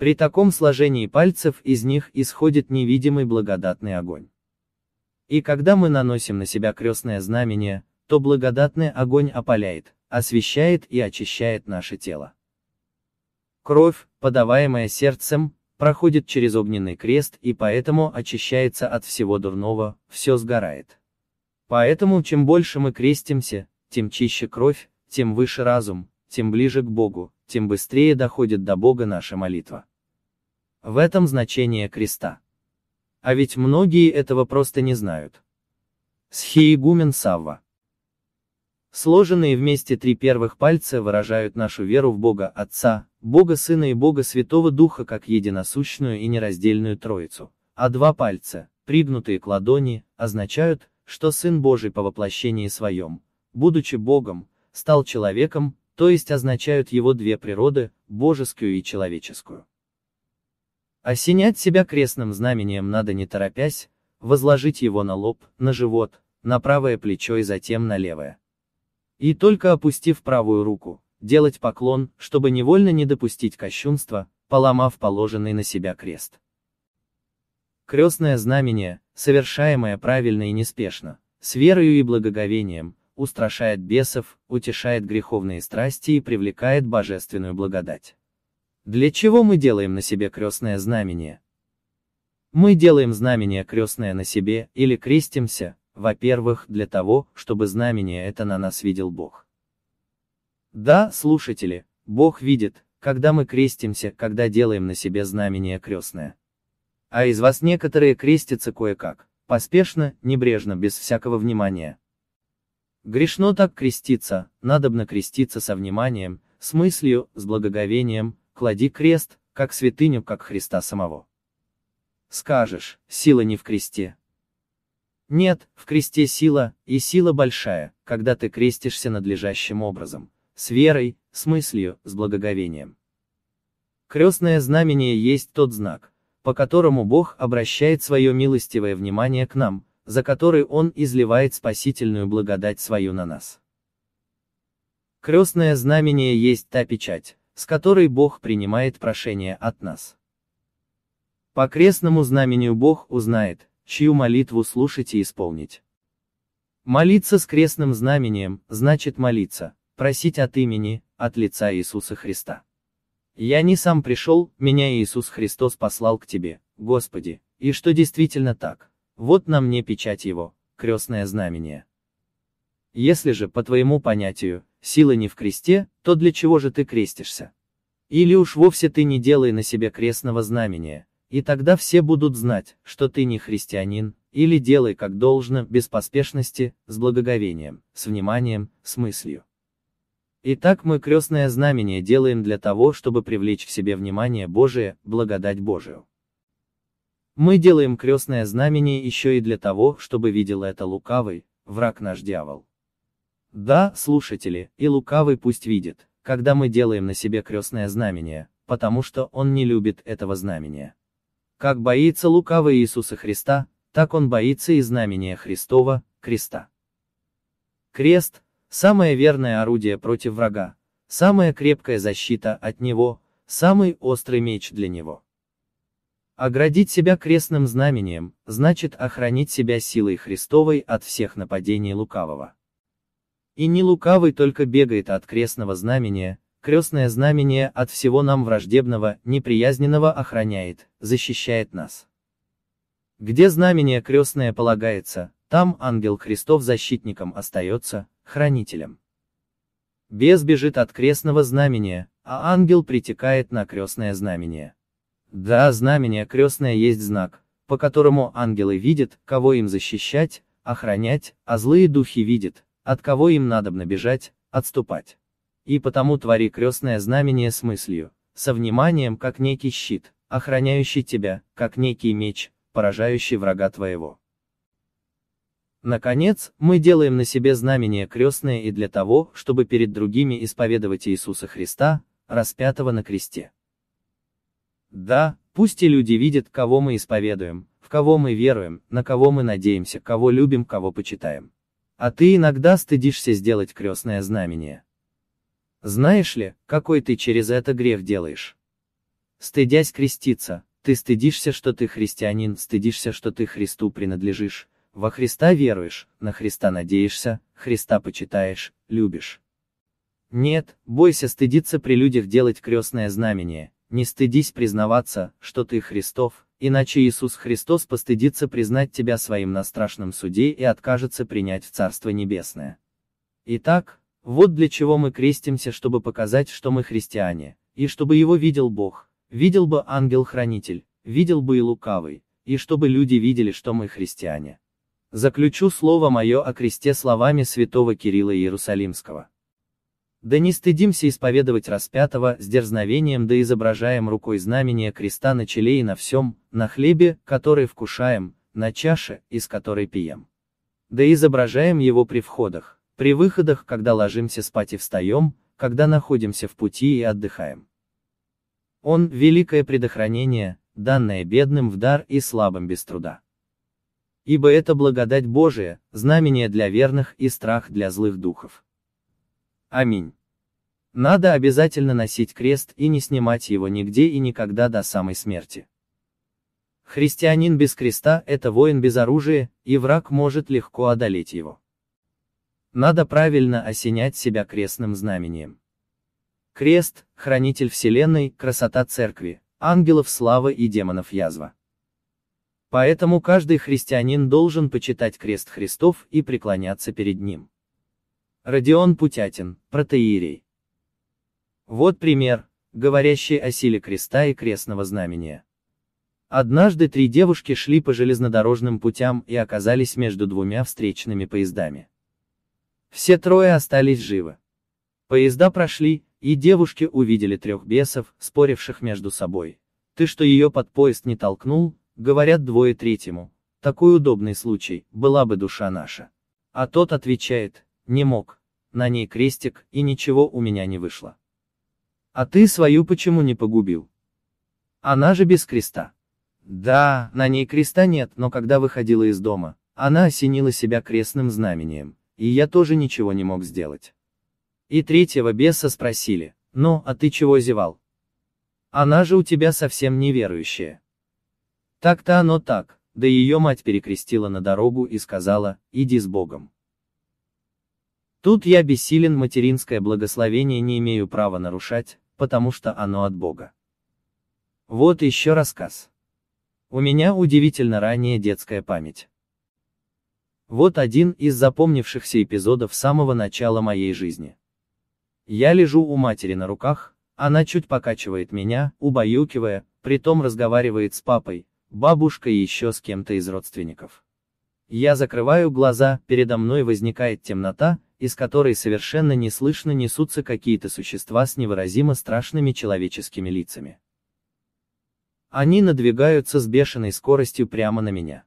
При таком сложении пальцев из них исходит невидимый благодатный огонь. И когда мы наносим на себя крестное знамение, то благодатный огонь опаляет, освещает и очищает наше тело. Кровь, подаваемая сердцем, проходит через огненный крест и поэтому очищается от всего дурного, все сгорает. Поэтому чем больше мы крестимся, тем чище кровь, тем выше разум, тем ближе к Богу, тем быстрее доходит до Бога наша молитва. В этом значение креста. А ведь многие этого просто не знают. Схиегумен Савва. Сложенные вместе три первых пальца выражают нашу веру в Бога Отца, Бога Сына и Бога Святого Духа как единосущную и нераздельную Троицу, а два пальца, пригнутые к ладони, означают, что Сын Божий по воплощении своем, будучи Богом, стал человеком, то есть означают его две природы, божескую и человеческую. Осенять себя крестным знамением надо не торопясь, возложить его на лоб, на живот, на правое плечо и затем на левое. И только опустив правую руку, делать поклон, чтобы невольно не допустить кощунства, поломав положенный на себя крест. Крестное знамение, совершаемое правильно и неспешно, с верою и благоговением, устрашает бесов, утешает греховные страсти и привлекает божественную благодать. Для чего мы делаем на себе крестное знамение? Мы делаем знамение крестное на себе или крестимся, во-первых, для того, чтобы знамение это на нас видел Бог. Да, слушатели, Бог видит, когда мы крестимся, когда делаем на себе знамение крестное. А из вас некоторые крестятся кое-как, поспешно, небрежно, без всякого внимания. Грешно так креститься, надобно креститься со вниманием, с мыслью, с благоговением, клади крест, как святыню, как Христа самого. Скажешь, сила не в кресте. Нет, в кресте сила, и сила большая, когда ты крестишься надлежащим образом, с верой, с мыслью, с благоговением. Крестное знамение есть тот знак, по которому Бог обращает свое милостивое внимание к нам, за который Он изливает спасительную благодать свою на нас. Крестное знамение есть та печать, с которой Бог принимает прошение от нас. По крестному знамению Бог узнает, чью молитву слушать и исполнить. Молиться с крестным знамением, значит молиться, просить от имени, от лица Иисуса Христа. Я не сам пришел, меня Иисус Христос послал к тебе, Господи, и что действительно так. Вот на мне печать его, крестное знамение. Если же, по твоему понятию, сила не в кресте, то для чего же ты крестишься? Или уж вовсе ты не делай на себе крестного знамения, и тогда все будут знать, что ты не христианин, или делай как должно, без поспешности, с благоговением, с вниманием, с мыслью. Итак, мы крестное знамение делаем для того, чтобы привлечь к себе внимание Божие, благодать Божию. Мы делаем крестное знамение еще и для того, чтобы видел это лукавый, враг наш дьявол. Да, слушатели, и лукавый пусть видит, когда мы делаем на себе крестное знамение, потому что он не любит этого знамения. Как боится лукавый Иисуса Христа, так он боится и знамения Христова, креста. Крест – самое верное орудие против врага, самая крепкая защита от него, самый острый меч для него. Оградить себя крестным знамением, значит охранить себя силой Христовой от всех нападений лукавого. И не лукавый только бегает от крестного знамения, крестное знамение от всего нам враждебного, неприязненного охраняет, защищает нас. Где знамение крестное полагается, там ангел Христов защитником остается, хранителем. Бес бежит от крестного знамения, а ангел притекает на крестное знамение. Да, знамение крестное есть знак, по которому ангелы видят, кого им защищать, охранять, а злые духи видят, от кого им надобно бежать, отступать. И потому твори крестное знамение с мыслью, со вниманием как некий щит, охраняющий тебя, как некий меч, поражающий врага твоего. Наконец, мы делаем на себе знамение крестное и для того, чтобы перед другими исповедовать Иисуса Христа, распятого на кресте. Да, пусть и люди видят, кого мы исповедуем, в кого мы веруем, на кого мы надеемся, кого любим, кого почитаем. А ты иногда стыдишься сделать крестное знамение. Знаешь ли, какой ты через это грех делаешь? Стыдясь креститься, ты стыдишься, что ты христианин, стыдишься, что ты Христу принадлежишь, во Христа веруешь, на Христа надеешься, Христа почитаешь, любишь. Нет, бойся стыдиться при людях делать крестное знамение, не стыдись признаваться, что ты Христов, Иначе Иисус Христос постыдится признать тебя своим на страшном суде и откажется принять в Царство Небесное. Итак, вот для чего мы крестимся, чтобы показать, что мы христиане, и чтобы его видел Бог, видел бы ангел-хранитель, видел бы и лукавый, и чтобы люди видели, что мы христиане. Заключу слово мое о кресте словами святого Кирилла Иерусалимского. Да не стыдимся исповедовать распятого, с дерзновением да изображаем рукой знамение креста на челе и на всем, на хлебе, который вкушаем, на чаше, из которой пьем. Да изображаем его при входах, при выходах, когда ложимся спать и встаем, когда находимся в пути и отдыхаем. Он – великое предохранение, данное бедным в дар и слабым без труда. Ибо это благодать Божия, знамение для верных и страх для злых духов. Аминь. Надо обязательно носить крест и не снимать его нигде и никогда до самой смерти. Христианин без креста – это воин без оружия, и враг может легко одолеть его. Надо правильно осенять себя крестным знамением. Крест – хранитель вселенной, красота церкви, ангелов слава и демонов язва. Поэтому каждый христианин должен почитать крест Христов и преклоняться перед ним. Родион Путятин, протеерей. Вот пример, говорящий о силе креста и крестного знамения. Однажды три девушки шли по железнодорожным путям и оказались между двумя встречными поездами. Все трое остались живы. Поезда прошли, и девушки увидели трех бесов, споривших между собой. Ты что ее под поезд не толкнул, говорят двое третьему, такой удобный случай, была бы душа наша. А тот отвечает, не мог, на ней крестик, и ничего у меня не вышло. А ты свою почему не погубил? Она же без креста. Да, на ней креста нет, но когда выходила из дома, она осенила себя крестным знамением, и я тоже ничего не мог сделать. И третьего беса спросили, ну, а ты чего зевал? Она же у тебя совсем неверующая. Так-то оно так, да ее мать перекрестила на дорогу и сказала, иди с Богом. Тут я бессилен, материнское благословение не имею права нарушать, потому что оно от Бога. Вот еще рассказ. У меня удивительно ранняя детская память. Вот один из запомнившихся эпизодов самого начала моей жизни. Я лежу у матери на руках, она чуть покачивает меня, убаюкивая, притом разговаривает с папой, бабушкой и еще с кем-то из родственников. Я закрываю глаза, передо мной возникает темнота, из которой совершенно неслышно несутся какие-то существа с невыразимо страшными человеческими лицами. Они надвигаются с бешеной скоростью прямо на меня.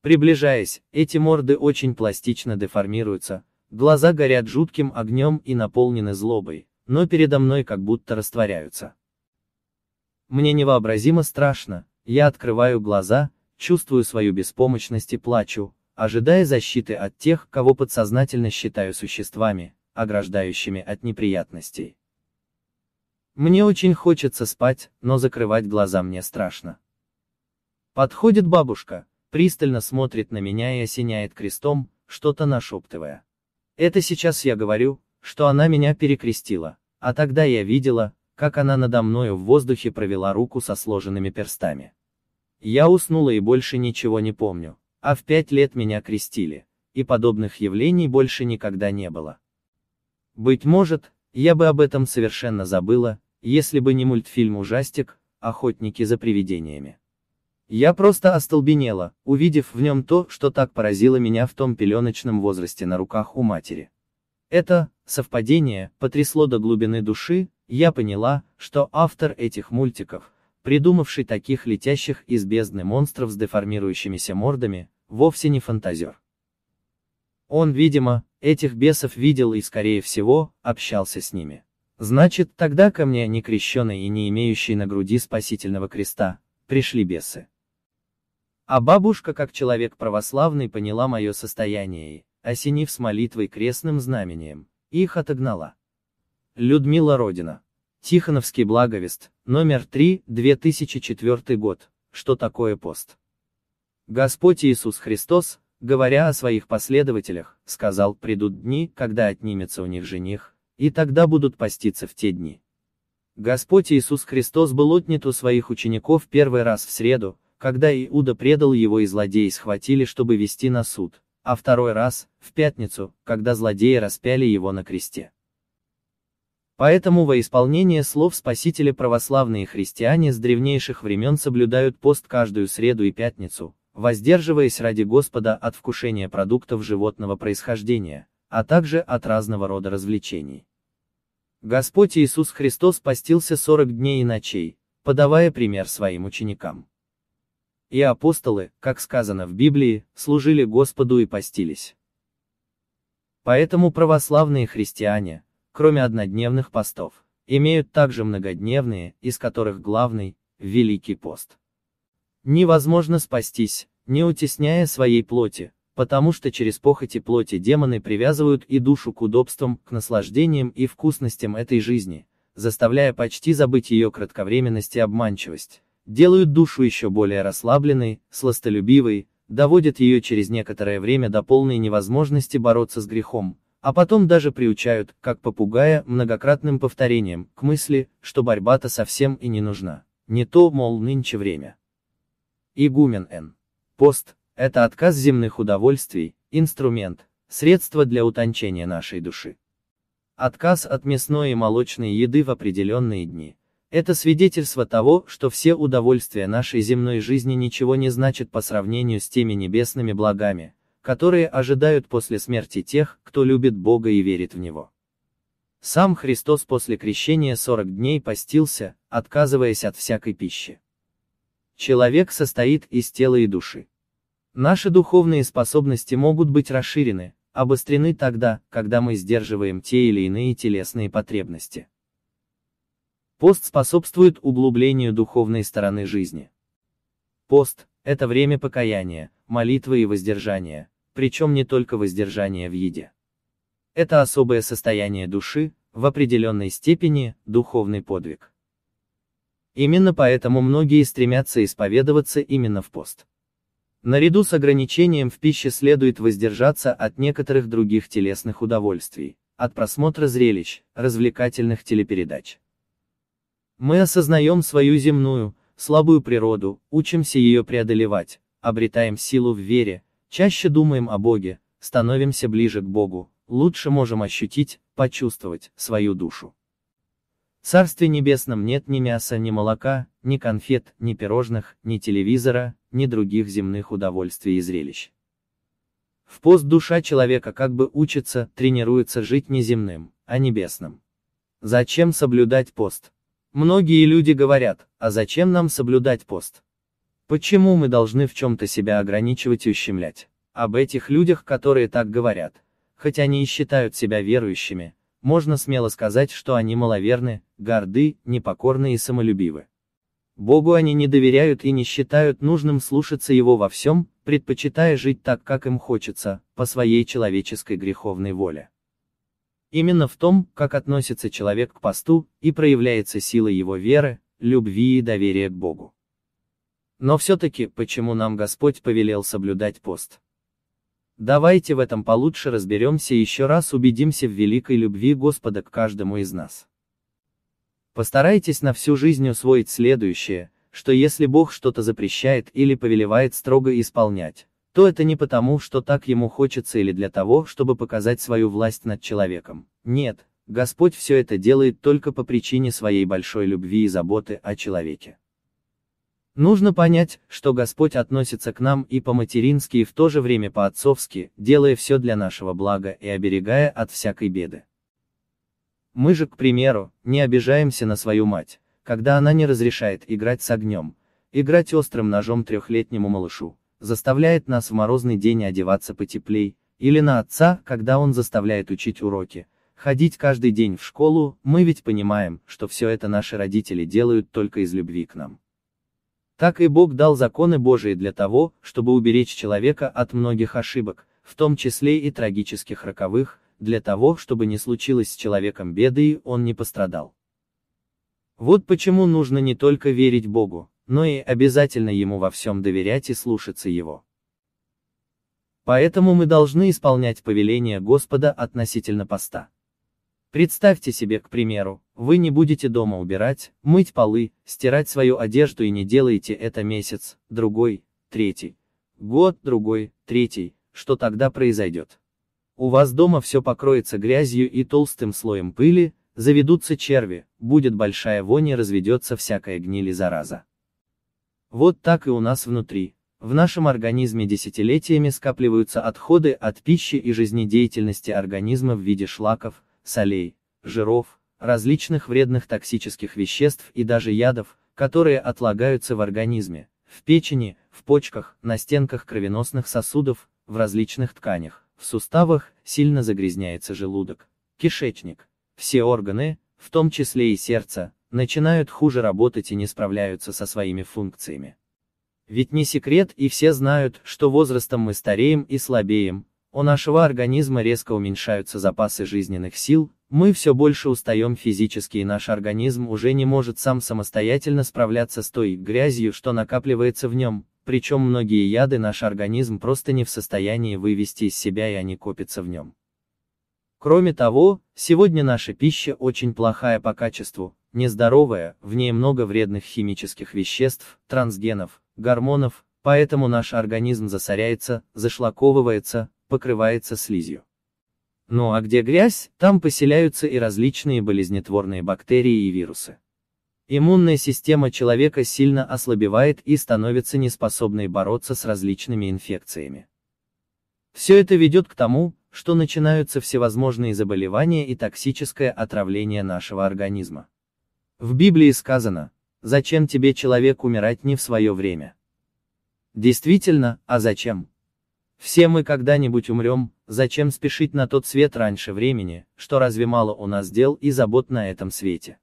Приближаясь, эти морды очень пластично деформируются, глаза горят жутким огнем и наполнены злобой, но передо мной как будто растворяются. Мне невообразимо страшно, я открываю глаза, Чувствую свою беспомощность и плачу, ожидая защиты от тех, кого подсознательно считаю существами, ограждающими от неприятностей. Мне очень хочется спать, но закрывать глаза мне страшно. Подходит бабушка, пристально смотрит на меня и осеняет крестом, что-то нашептывая. Это сейчас я говорю, что она меня перекрестила, а тогда я видела, как она надо мною в воздухе провела руку со сложенными перстами. Я уснула и больше ничего не помню. А в пять лет меня крестили, и подобных явлений больше никогда не было. Быть может, я бы об этом совершенно забыла, если бы не мультфильм-ужастик «Охотники за привидениями». Я просто остолбенела, увидев в нем то, что так поразило меня в том пеленочном возрасте на руках у матери. Это, совпадение, потрясло до глубины души, я поняла, что автор этих мультиков – придумавший таких летящих из бездны монстров с деформирующимися мордами, вовсе не фантазер. Он, видимо, этих бесов видел и, скорее всего, общался с ними. Значит, тогда ко мне, не крещенный и не имеющий на груди спасительного креста, пришли бесы. А бабушка, как человек православный, поняла мое состояние и, осенив с молитвой крестным знамением, их отогнала. Людмила Родина Тихоновский благовест, номер 3, 2004 год. Что такое пост? Господь Иисус Христос, говоря о своих последователях, сказал, придут дни, когда отнимется у них жених, и тогда будут поститься в те дни. Господь Иисус Христос был отнят у своих учеников первый раз в среду, когда Иуда предал его и злодеи схватили, чтобы вести на суд, а второй раз, в пятницу, когда злодеи распяли его на кресте. Поэтому во исполнение слов Спасителя православные христиане с древнейших времен соблюдают пост каждую среду и пятницу, воздерживаясь ради Господа от вкушения продуктов животного происхождения, а также от разного рода развлечений. Господь Иисус Христос постился 40 дней и ночей, подавая пример своим ученикам. И апостолы, как сказано в Библии, служили Господу и постились. Поэтому православные христиане, кроме однодневных постов, имеют также многодневные, из которых главный – Великий пост. Невозможно спастись, не утесняя своей плоти, потому что через похоти плоти демоны привязывают и душу к удобствам, к наслаждениям и вкусностям этой жизни, заставляя почти забыть ее кратковременность и обманчивость, делают душу еще более расслабленной, сластолюбивой, доводят ее через некоторое время до полной невозможности бороться с грехом, а потом даже приучают, как попугая, многократным повторением, к мысли, что борьба-то совсем и не нужна. Не то, мол, нынче время. Игумен Н. Пост – это отказ земных удовольствий, инструмент, средство для утончения нашей души. Отказ от мясной и молочной еды в определенные дни – это свидетельство того, что все удовольствия нашей земной жизни ничего не значат по сравнению с теми небесными благами, которые ожидают после смерти тех, кто любит Бога и верит в Него. Сам Христос после крещения 40 дней постился, отказываясь от всякой пищи. Человек состоит из тела и души. Наши духовные способности могут быть расширены, обострены тогда, когда мы сдерживаем те или иные телесные потребности. Пост способствует углублению духовной стороны жизни. Пост – это время покаяния, молитвы и воздержания, причем не только воздержание в еде. Это особое состояние души, в определенной степени, духовный подвиг. Именно поэтому многие стремятся исповедоваться именно в пост. Наряду с ограничением в пище следует воздержаться от некоторых других телесных удовольствий, от просмотра зрелищ, развлекательных телепередач. Мы осознаем свою земную, слабую природу, учимся ее преодолевать, обретаем силу в вере, Чаще думаем о Боге, становимся ближе к Богу, лучше можем ощутить, почувствовать свою душу. В Царстве Небесном нет ни мяса, ни молока, ни конфет, ни пирожных, ни телевизора, ни других земных удовольствий и зрелищ. В пост душа человека как бы учится, тренируется жить не земным, а небесным. Зачем соблюдать пост? Многие люди говорят, а зачем нам соблюдать пост? Почему мы должны в чем-то себя ограничивать и ущемлять? Об этих людях, которые так говорят, хотя они и считают себя верующими, можно смело сказать, что они маловерны, горды, непокорны и самолюбивы. Богу они не доверяют и не считают нужным слушаться Его во всем, предпочитая жить так, как им хочется, по своей человеческой греховной воле. Именно в том, как относится человек к посту, и проявляется сила его веры, любви и доверия к Богу. Но все-таки, почему нам Господь повелел соблюдать пост? Давайте в этом получше разберемся и еще раз убедимся в великой любви Господа к каждому из нас. Постарайтесь на всю жизнь усвоить следующее, что если Бог что-то запрещает или повелевает строго исполнять, то это не потому, что так ему хочется или для того, чтобы показать свою власть над человеком. Нет, Господь все это делает только по причине своей большой любви и заботы о человеке. Нужно понять, что Господь относится к нам и по-матерински и в то же время по-отцовски, делая все для нашего блага и оберегая от всякой беды. Мы же, к примеру, не обижаемся на свою мать, когда она не разрешает играть с огнем, играть острым ножом трехлетнему малышу, заставляет нас в морозный день одеваться потеплей, или на отца, когда он заставляет учить уроки, ходить каждый день в школу, мы ведь понимаем, что все это наши родители делают только из любви к нам. Так и Бог дал законы Божии для того, чтобы уберечь человека от многих ошибок, в том числе и трагических роковых, для того, чтобы не случилось с человеком беды и он не пострадал. Вот почему нужно не только верить Богу, но и обязательно Ему во всем доверять и слушаться Его. Поэтому мы должны исполнять повеления Господа относительно поста. Представьте себе, к примеру, вы не будете дома убирать, мыть полы, стирать свою одежду и не делаете это месяц, другой, третий, год, другой, третий, что тогда произойдет? У вас дома все покроется грязью и толстым слоем пыли, заведутся черви, будет большая вонь и разведется всякая гниль и зараза. Вот так и у нас внутри. В нашем организме десятилетиями скапливаются отходы от пищи и жизнедеятельности организма в виде шлаков, солей, жиров, различных вредных токсических веществ и даже ядов, которые отлагаются в организме, в печени, в почках, на стенках кровеносных сосудов, в различных тканях, в суставах, сильно загрязняется желудок, кишечник. Все органы, в том числе и сердце, начинают хуже работать и не справляются со своими функциями. Ведь не секрет и все знают, что возрастом мы стареем и слабеем, у нашего организма резко уменьшаются запасы жизненных сил, мы все больше устаем физически и наш организм уже не может сам самостоятельно справляться с той грязью, что накапливается в нем, причем многие яды наш организм просто не в состоянии вывести из себя и они копятся в нем. Кроме того, сегодня наша пища очень плохая по качеству, нездоровая, в ней много вредных химических веществ, трансгенов, гормонов, поэтому наш организм засоряется, зашлаковывается, покрывается слизью. Ну а где грязь, там поселяются и различные болезнетворные бактерии и вирусы. Иммунная система человека сильно ослабевает и становится неспособной бороться с различными инфекциями. Все это ведет к тому, что начинаются всевозможные заболевания и токсическое отравление нашего организма. В Библии сказано, зачем тебе человек умирать не в свое время? Действительно, а зачем? Все мы когда-нибудь умрем, зачем спешить на тот свет раньше времени, что разве мало у нас дел и забот на этом свете?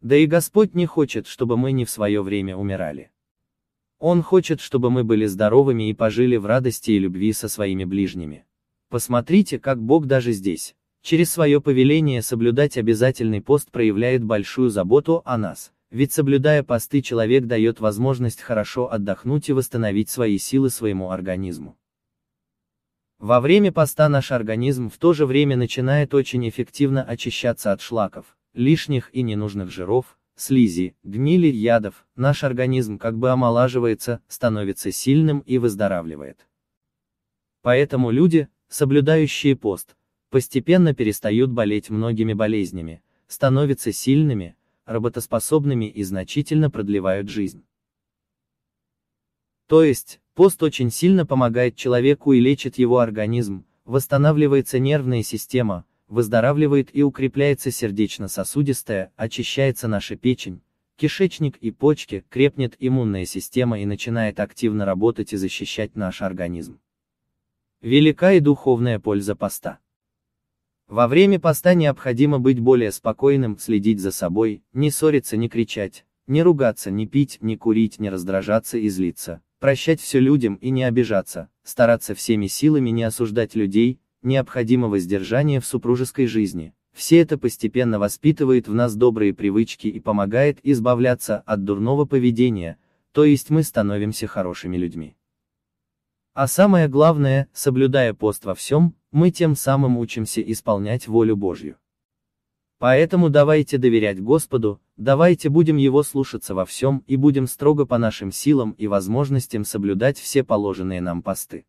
Да и Господь не хочет, чтобы мы не в свое время умирали. Он хочет, чтобы мы были здоровыми и пожили в радости и любви со своими ближними. Посмотрите, как Бог даже здесь, через свое повеление соблюдать обязательный пост проявляет большую заботу о нас. Ведь соблюдая посты человек дает возможность хорошо отдохнуть и восстановить свои силы своему организму. Во время поста наш организм в то же время начинает очень эффективно очищаться от шлаков, лишних и ненужных жиров, слизи, гнили, ядов, наш организм как бы омолаживается, становится сильным и выздоравливает. Поэтому люди, соблюдающие пост, постепенно перестают болеть многими болезнями, становятся сильными, работоспособными и значительно продлевают жизнь. То есть, пост очень сильно помогает человеку и лечит его организм, восстанавливается нервная система, выздоравливает и укрепляется сердечно-сосудистая, очищается наша печень, кишечник и почки, крепнет иммунная система и начинает активно работать и защищать наш организм. Велика и духовная польза поста. Во время поста необходимо быть более спокойным, следить за собой, не ссориться, не кричать, не ругаться, не пить, не курить, не раздражаться и злиться, прощать все людям и не обижаться, стараться всеми силами не осуждать людей, необходимо воздержание в супружеской жизни. Все это постепенно воспитывает в нас добрые привычки и помогает избавляться от дурного поведения, то есть мы становимся хорошими людьми. А самое главное, соблюдая пост во всем, мы тем самым учимся исполнять волю Божью. Поэтому давайте доверять Господу, давайте будем Его слушаться во всем и будем строго по нашим силам и возможностям соблюдать все положенные нам посты.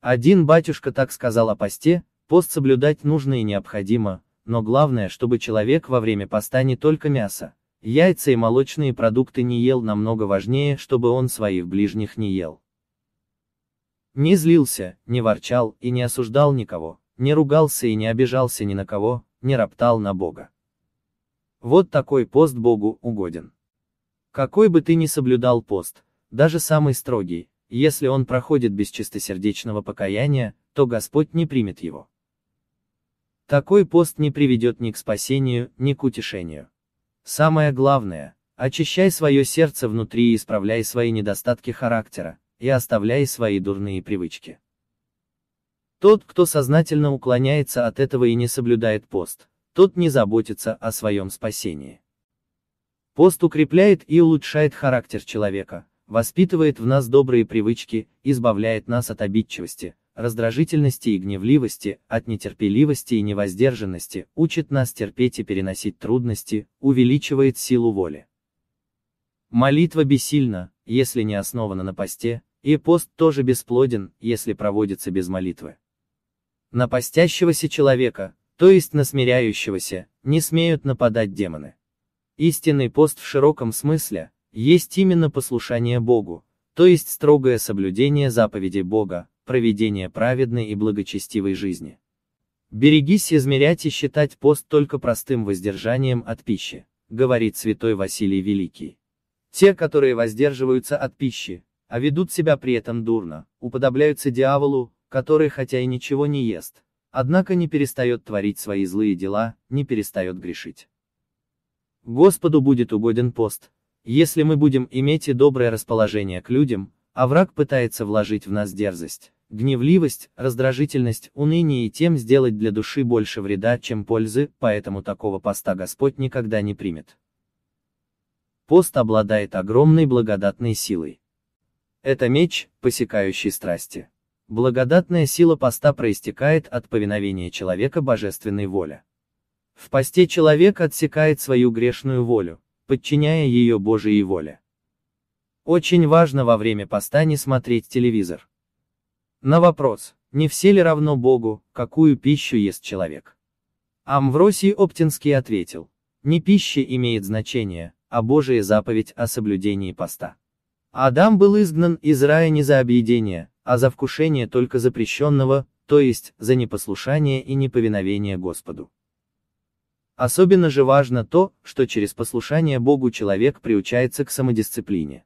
Один батюшка так сказал о посте, пост соблюдать нужно и необходимо, но главное, чтобы человек во время поста не только мясо, яйца и молочные продукты не ел намного важнее, чтобы он своих ближних не ел. Не злился, не ворчал и не осуждал никого, не ругался и не обижался ни на кого, не роптал на Бога. Вот такой пост Богу угоден. Какой бы ты ни соблюдал пост, даже самый строгий, если он проходит без чистосердечного покаяния, то Господь не примет его. Такой пост не приведет ни к спасению, ни к утешению. Самое главное, очищай свое сердце внутри и исправляй свои недостатки характера, и оставляя свои дурные привычки. Тот, кто сознательно уклоняется от этого и не соблюдает пост, тот не заботится о своем спасении. Пост укрепляет и улучшает характер человека, воспитывает в нас добрые привычки, избавляет нас от обидчивости, раздражительности и гневливости, от нетерпеливости и невоздержанности, учит нас терпеть и переносить трудности, увеличивает силу воли. Молитва бессильна, если не основана на посте, и пост тоже бесплоден, если проводится без молитвы. На постящегося человека, то есть на смиряющегося, не смеют нападать демоны. Истинный пост в широком смысле, есть именно послушание Богу, то есть строгое соблюдение заповедей Бога, проведение праведной и благочестивой жизни. Берегись измерять и считать пост только простым воздержанием от пищи, говорит святой Василий Великий. Те, которые воздерживаются от пищи, а ведут себя при этом дурно, уподобляются дьяволу, который хотя и ничего не ест, однако не перестает творить свои злые дела, не перестает грешить. Господу будет угоден пост, если мы будем иметь и доброе расположение к людям, а враг пытается вложить в нас дерзость, гневливость, раздражительность, уныние и тем сделать для души больше вреда, чем пользы, поэтому такого поста Господь никогда не примет. Пост обладает огромной благодатной силой. Это меч, посекающий страсти. Благодатная сила поста проистекает от повиновения человека божественной воле. В посте человек отсекает свою грешную волю, подчиняя ее Божьей воле. Очень важно во время поста не смотреть телевизор. На вопрос, не все ли равно Богу, какую пищу ест человек? Амвросий Оптинский ответил, не пища имеет значение, а Божия заповедь о соблюдении поста. Адам был изгнан из рая не за объедение, а за вкушение только запрещенного, то есть, за непослушание и неповиновение Господу. Особенно же важно то, что через послушание Богу человек приучается к самодисциплине.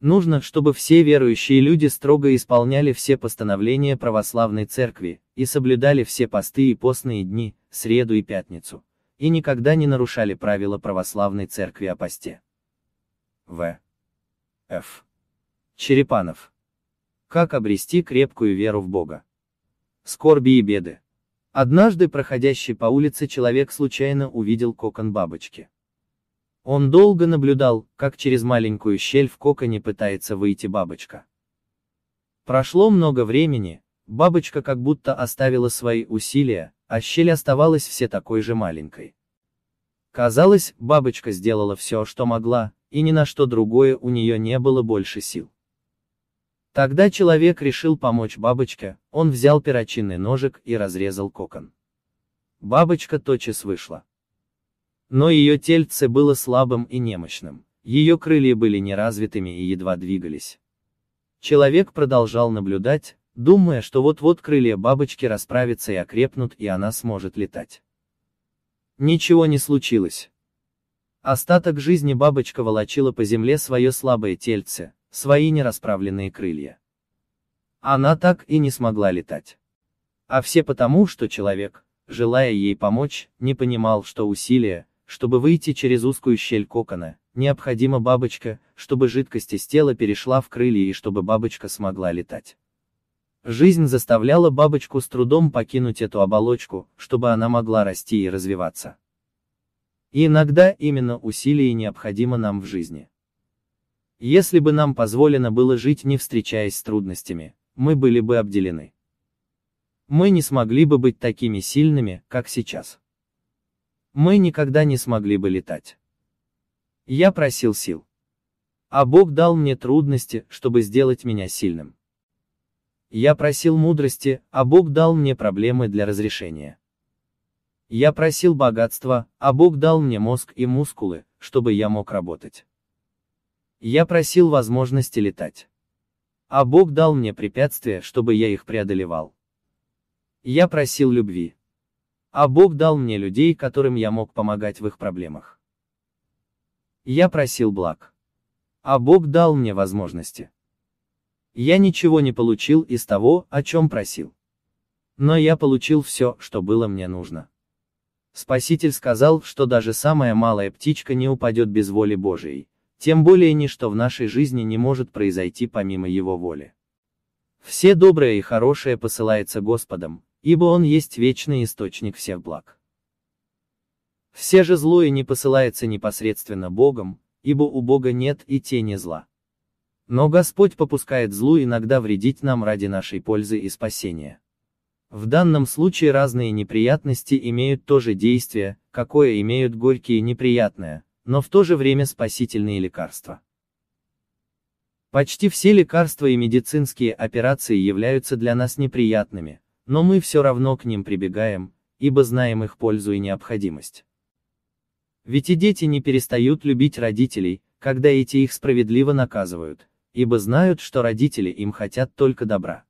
Нужно, чтобы все верующие люди строго исполняли все постановления православной церкви, и соблюдали все посты и постные дни, среду и пятницу, и никогда не нарушали правила православной церкви о посте. В. Ф. Черепанов. Как обрести крепкую веру в Бога? Скорби и беды. Однажды проходящий по улице человек случайно увидел кокон бабочки. Он долго наблюдал, как через маленькую щель в коконе пытается выйти бабочка. Прошло много времени, бабочка как будто оставила свои усилия, а щель оставалась все такой же маленькой. Казалось, бабочка сделала все, что могла, и ни на что другое у нее не было больше сил. Тогда человек решил помочь бабочке, он взял перочинный ножик и разрезал кокон. Бабочка тотчас вышла. Но ее тельце было слабым и немощным, ее крылья были неразвитыми и едва двигались. Человек продолжал наблюдать, думая, что вот-вот крылья бабочки расправятся и окрепнут и она сможет летать. Ничего не случилось, Остаток жизни бабочка волочила по земле свое слабое тельце, свои нерасправленные крылья. Она так и не смогла летать. А все потому, что человек, желая ей помочь, не понимал, что усилия, чтобы выйти через узкую щель кокона, необходима бабочка, чтобы жидкость из тела перешла в крылья и чтобы бабочка смогла летать. Жизнь заставляла бабочку с трудом покинуть эту оболочку, чтобы она могла расти и развиваться. И иногда именно усилие необходимо нам в жизни. Если бы нам позволено было жить не встречаясь с трудностями, мы были бы обделены. Мы не смогли бы быть такими сильными, как сейчас. Мы никогда не смогли бы летать. Я просил сил. А Бог дал мне трудности, чтобы сделать меня сильным. Я просил мудрости, а Бог дал мне проблемы для разрешения. Я просил богатства, а Бог дал мне мозг и мускулы, чтобы я мог работать. Я просил возможности летать. А Бог дал мне препятствия, чтобы я их преодолевал. Я просил любви. А Бог дал мне людей, которым я мог помогать в их проблемах. Я просил благ. А Бог дал мне возможности. Я ничего не получил из того, о чем просил. Но я получил все, что было мне нужно. Спаситель сказал, что даже самая малая птичка не упадет без воли Божией, тем более ничто в нашей жизни не может произойти помимо Его воли. Все доброе и хорошее посылается Господом, ибо Он есть вечный источник всех благ. Все же злое не посылается непосредственно Богом, ибо у Бога нет и тени зла. Но Господь попускает злу иногда вредить нам ради нашей пользы и спасения. В данном случае разные неприятности имеют то же действие, какое имеют горькие неприятные, но в то же время спасительные лекарства. Почти все лекарства и медицинские операции являются для нас неприятными, но мы все равно к ним прибегаем, ибо знаем их пользу и необходимость. Ведь и дети не перестают любить родителей, когда эти их справедливо наказывают, ибо знают, что родители им хотят только добра.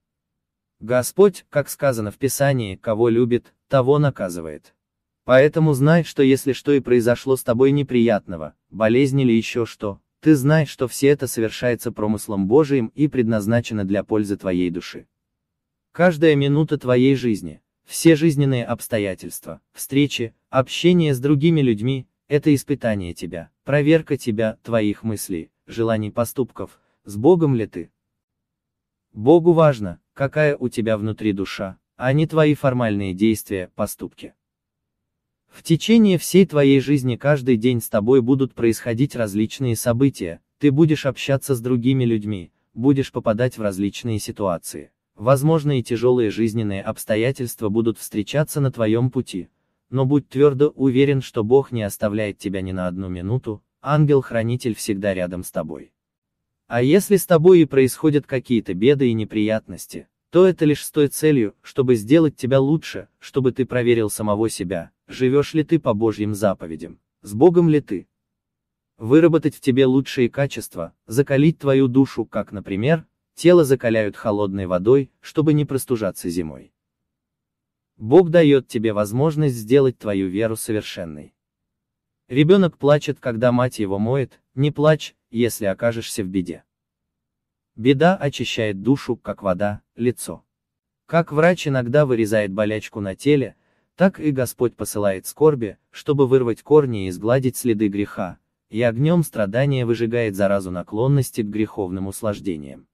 Господь, как сказано в Писании, кого любит, того наказывает. Поэтому знай, что если что и произошло с тобой неприятного, болезнь или еще что, ты знай, что все это совершается промыслом Божиим и предназначено для пользы твоей души. Каждая минута твоей жизни, все жизненные обстоятельства, встречи, общение с другими людьми, это испытание тебя, проверка тебя, твоих мыслей, желаний поступков, с Богом ли ты. Богу важно, какая у тебя внутри душа, а не твои формальные действия, поступки. В течение всей твоей жизни каждый день с тобой будут происходить различные события, ты будешь общаться с другими людьми, будешь попадать в различные ситуации. Возможно и тяжелые жизненные обстоятельства будут встречаться на твоем пути, но будь твердо уверен, что Бог не оставляет тебя ни на одну минуту, ангел-хранитель всегда рядом с тобой. А если с тобой и происходят какие-то беды и неприятности, то это лишь с той целью, чтобы сделать тебя лучше, чтобы ты проверил самого себя, живешь ли ты по Божьим заповедям, с Богом ли ты. Выработать в тебе лучшие качества, закалить твою душу, как, например, тело закаляют холодной водой, чтобы не простужаться зимой. Бог дает тебе возможность сделать твою веру совершенной. Ребенок плачет, когда мать его моет, не плачь, если окажешься в беде. Беда очищает душу, как вода, лицо. Как врач иногда вырезает болячку на теле, так и Господь посылает скорби, чтобы вырвать корни и сгладить следы греха, и огнем страдания выжигает заразу наклонности к греховным услаждениям.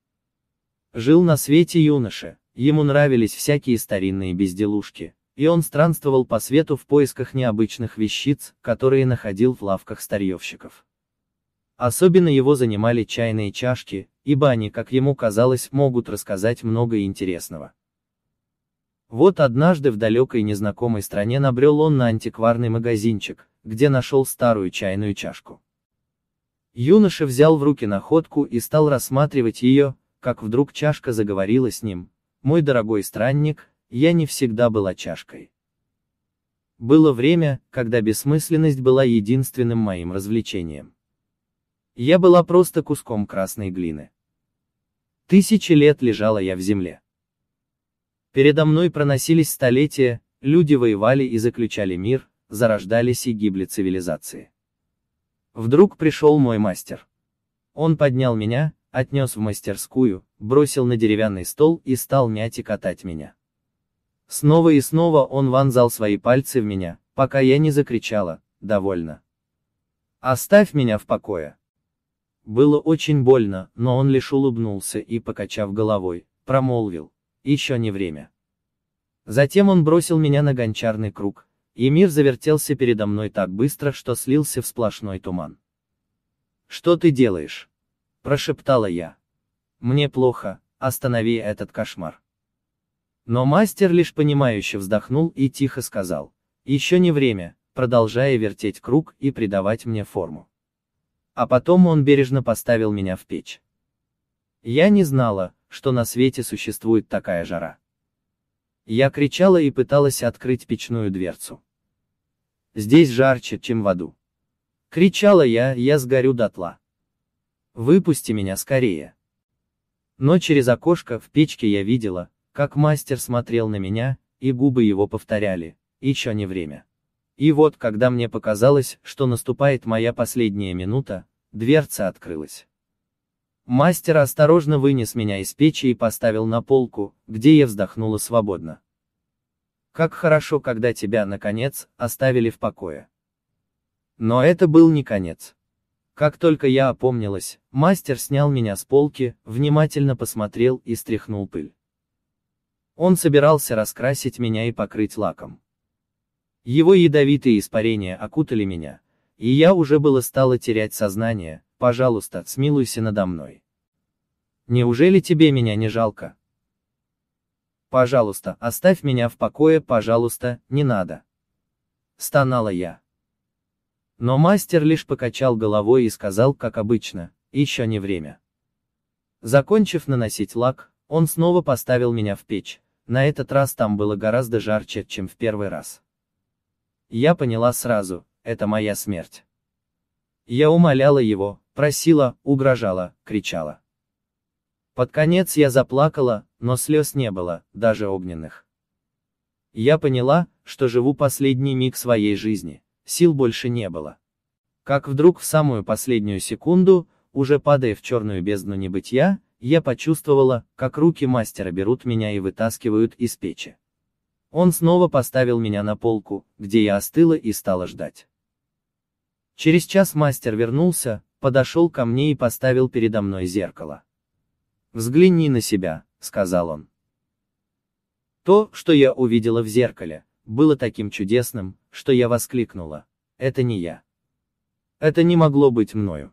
Жил на свете юноша, ему нравились всякие старинные безделушки, и он странствовал по свету в поисках необычных вещиц, которые находил в лавках старьевщиков. Особенно его занимали чайные чашки, ибо они, как ему казалось, могут рассказать много интересного. Вот однажды в далекой незнакомой стране набрел он на антикварный магазинчик, где нашел старую чайную чашку. Юноша взял в руки находку и стал рассматривать ее, как вдруг чашка заговорила с ним, «Мой дорогой странник, я не всегда была чашкой. Было время, когда бессмысленность была единственным моим развлечением. Я была просто куском красной глины. Тысячи лет лежала я в земле. Передо мной проносились столетия, люди воевали и заключали мир, зарождались и гибли цивилизации. Вдруг пришел мой мастер. Он поднял меня, отнес в мастерскую, бросил на деревянный стол и стал мять и катать меня. Снова и снова он вонзал свои пальцы в меня, пока я не закричала, довольно. Оставь меня в покое. Было очень больно, но он лишь улыбнулся и, покачав головой, промолвил. Еще не время. Затем он бросил меня на гончарный круг, и мир завертелся передо мной так быстро, что слился в сплошной туман. «Что ты делаешь?» – прошептала я. «Мне плохо, останови этот кошмар». Но мастер лишь понимающе вздохнул и тихо сказал. «Еще не время, продолжая вертеть круг и придавать мне форму. А потом он бережно поставил меня в печь. Я не знала, что на свете существует такая жара. Я кричала и пыталась открыть печную дверцу. Здесь жарче, чем в аду. Кричала я, я сгорю дотла. Выпусти меня скорее. Но через окошко в печке я видела, как мастер смотрел на меня, и губы его повторяли, еще не время. И вот, когда мне показалось, что наступает моя последняя минута, дверца открылась. Мастер осторожно вынес меня из печи и поставил на полку, где я вздохнула свободно. Как хорошо, когда тебя, наконец, оставили в покое. Но это был не конец. Как только я опомнилась, мастер снял меня с полки, внимательно посмотрел и стряхнул пыль. Он собирался раскрасить меня и покрыть лаком. Его ядовитые испарения окутали меня, и я уже было стало терять сознание, пожалуйста, смилуйся надо мной. Неужели тебе меня не жалко? Пожалуйста, оставь меня в покое, пожалуйста, не надо. Стонала я. Но мастер лишь покачал головой и сказал, как обычно, еще не время. Закончив наносить лак, он снова поставил меня в печь, на этот раз там было гораздо жарче, чем в первый раз. Я поняла сразу, это моя смерть. Я умоляла его, просила, угрожала, кричала. Под конец я заплакала, но слез не было, даже огненных. Я поняла, что живу последний миг своей жизни, сил больше не было. Как вдруг в самую последнюю секунду, уже падая в черную бездну небытия, я почувствовала, как руки мастера берут меня и вытаскивают из печи. Он снова поставил меня на полку, где я остыла и стала ждать. Через час мастер вернулся, подошел ко мне и поставил передо мной зеркало. «Взгляни на себя», — сказал он. То, что я увидела в зеркале, было таким чудесным, что я воскликнула. Это не я. Это не могло быть мною.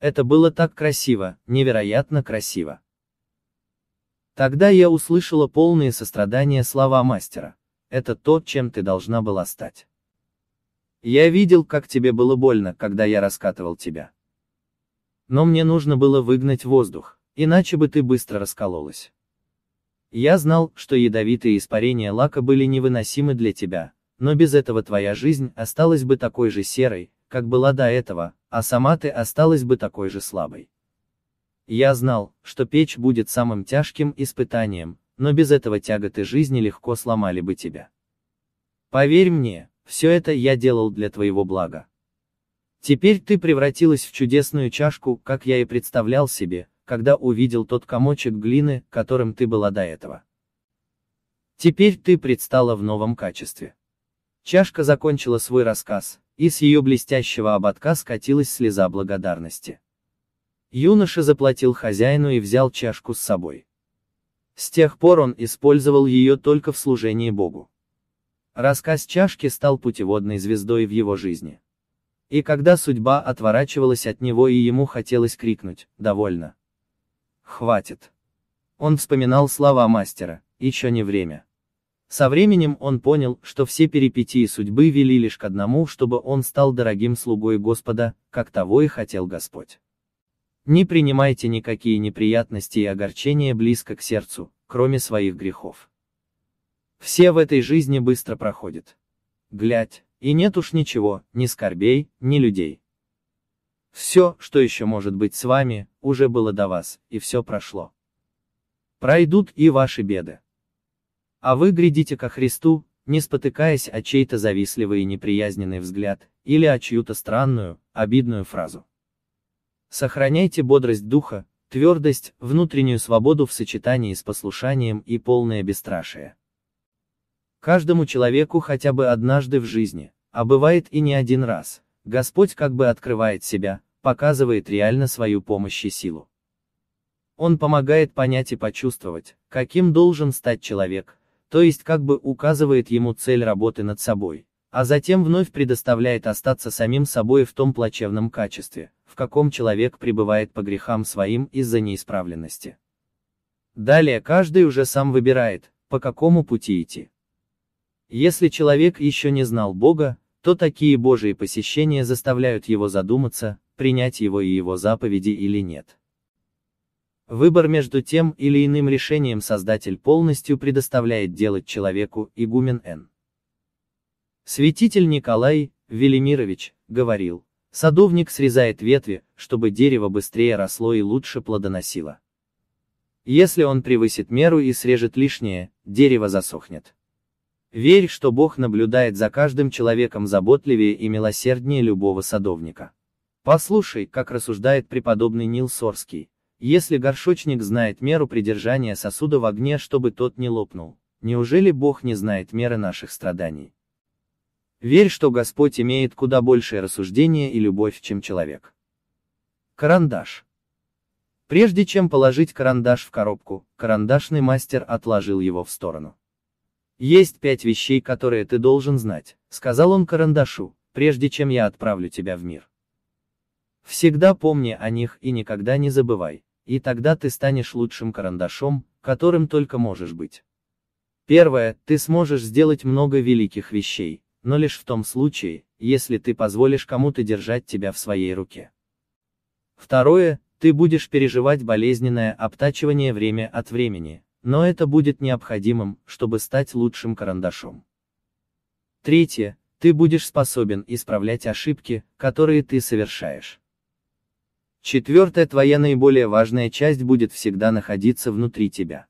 Это было так красиво, невероятно красиво. Тогда я услышала полные сострадания слова мастера. Это то, чем ты должна была стать. Я видел, как тебе было больно, когда я раскатывал тебя. Но мне нужно было выгнать воздух, иначе бы ты быстро раскололась. Я знал, что ядовитые испарения лака были невыносимы для тебя, но без этого твоя жизнь осталась бы такой же серой, как была до этого, а сама ты осталась бы такой же слабой. Я знал, что печь будет самым тяжким испытанием, но без этого тяготы жизни легко сломали бы тебя. Поверь мне, все это я делал для твоего блага. Теперь ты превратилась в чудесную чашку, как я и представлял себе, когда увидел тот комочек глины, которым ты была до этого. Теперь ты предстала в новом качестве. Чашка закончила свой рассказ, и с ее блестящего ободка скатилась слеза благодарности. Юноша заплатил хозяину и взял чашку с собой. С тех пор он использовал ее только в служении Богу. Рассказ чашки стал путеводной звездой в его жизни. И когда судьба отворачивалась от него и ему хотелось крикнуть «довольно». «Хватит». Он вспоминал слова мастера, еще не время. Со временем он понял, что все перипетии судьбы вели лишь к одному, чтобы он стал дорогим слугой Господа, как того и хотел Господь. Не принимайте никакие неприятности и огорчения близко к сердцу, кроме своих грехов. Все в этой жизни быстро проходят. Глядь, и нет уж ничего, ни скорбей, ни людей. Все, что еще может быть с вами, уже было до вас, и все прошло. Пройдут и ваши беды. А вы грядите ко Христу, не спотыкаясь о чей-то завистливый и неприязненный взгляд, или о чью-то странную, обидную фразу. Сохраняйте бодрость духа, твердость, внутреннюю свободу в сочетании с послушанием и полное бесстрашие. Каждому человеку хотя бы однажды в жизни, а бывает и не один раз, Господь как бы открывает себя, показывает реально свою помощь и силу. Он помогает понять и почувствовать, каким должен стать человек, то есть как бы указывает ему цель работы над собой а затем вновь предоставляет остаться самим собой в том плачевном качестве, в каком человек пребывает по грехам своим из-за неисправленности. Далее каждый уже сам выбирает, по какому пути идти. Если человек еще не знал Бога, то такие Божьи посещения заставляют его задуматься, принять его и его заповеди или нет. Выбор между тем или иным решением Создатель полностью предоставляет делать человеку, игумен Н. Святитель Николай Велимирович говорил, садовник срезает ветви, чтобы дерево быстрее росло и лучше плодоносило. Если он превысит меру и срежет лишнее, дерево засохнет. Верь, что Бог наблюдает за каждым человеком заботливее и милосерднее любого садовника. Послушай, как рассуждает преподобный Нил Сорский. Если горшочник знает меру придержания сосуда в огне, чтобы тот не лопнул, неужели Бог не знает меры наших страданий? Верь, что Господь имеет куда большее рассуждение и любовь, чем человек. Карандаш. Прежде чем положить карандаш в коробку, карандашный мастер отложил его в сторону. «Есть пять вещей, которые ты должен знать», — сказал он карандашу, прежде чем я отправлю тебя в мир. Всегда помни о них и никогда не забывай, и тогда ты станешь лучшим карандашом, которым только можешь быть. Первое, ты сможешь сделать много великих вещей, но лишь в том случае, если ты позволишь кому-то держать тебя в своей руке. Второе, ты будешь переживать болезненное обтачивание время от времени, но это будет необходимым, чтобы стать лучшим карандашом. Третье, ты будешь способен исправлять ошибки, которые ты совершаешь. Четвертое, твоя наиболее важная часть будет всегда находиться внутри тебя.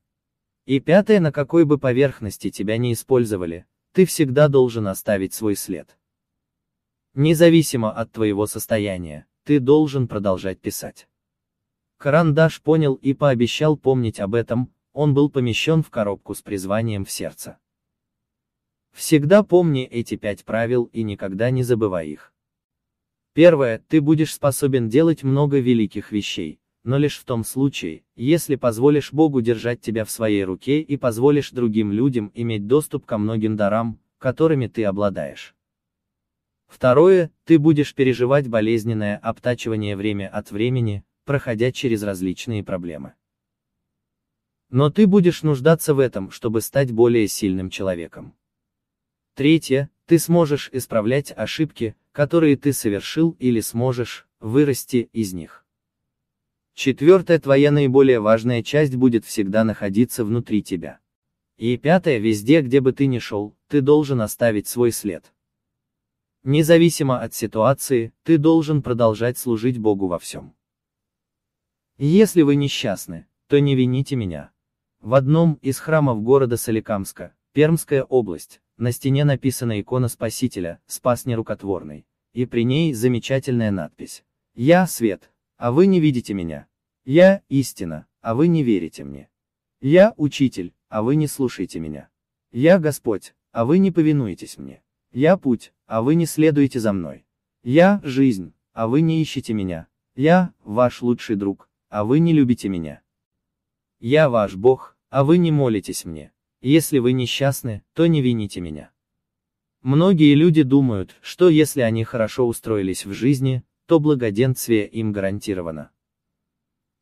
И пятое, на какой бы поверхности тебя не использовали, ты всегда должен оставить свой след. Независимо от твоего состояния, ты должен продолжать писать. Карандаш понял и пообещал помнить об этом, он был помещен в коробку с призванием в сердце. Всегда помни эти пять правил и никогда не забывай их. Первое, ты будешь способен делать много великих вещей, но лишь в том случае, если позволишь Богу держать тебя в своей руке и позволишь другим людям иметь доступ ко многим дарам, которыми ты обладаешь. Второе, ты будешь переживать болезненное обтачивание время от времени, проходя через различные проблемы. Но ты будешь нуждаться в этом, чтобы стать более сильным человеком. Третье, ты сможешь исправлять ошибки, которые ты совершил или сможешь вырасти из них. Четвертое, твоя наиболее важная часть будет всегда находиться внутри тебя. И пятое, везде, где бы ты ни шел, ты должен оставить свой след. Независимо от ситуации, ты должен продолжать служить Богу во всем. Если вы несчастны, то не вините меня. В одном из храмов города Соликамска, Пермская область, на стене написана икона Спасителя, спас нерукотворный, и при ней замечательная надпись «Я – свет, а вы не видите меня. Я – истина, а вы не верите мне. Я – учитель, а вы не слушаете меня. Я – Господь, а вы не повинуетесь мне. Я – путь, а вы не следуете за мной. Я – жизнь, а вы не ищете меня. Я – ваш лучший друг, а вы не любите меня. Я – ваш Бог, а вы не молитесь мне. Если вы несчастны, то не вините меня. Многие люди думают, что если они хорошо устроились в жизни, то благоденствие им гарантировано.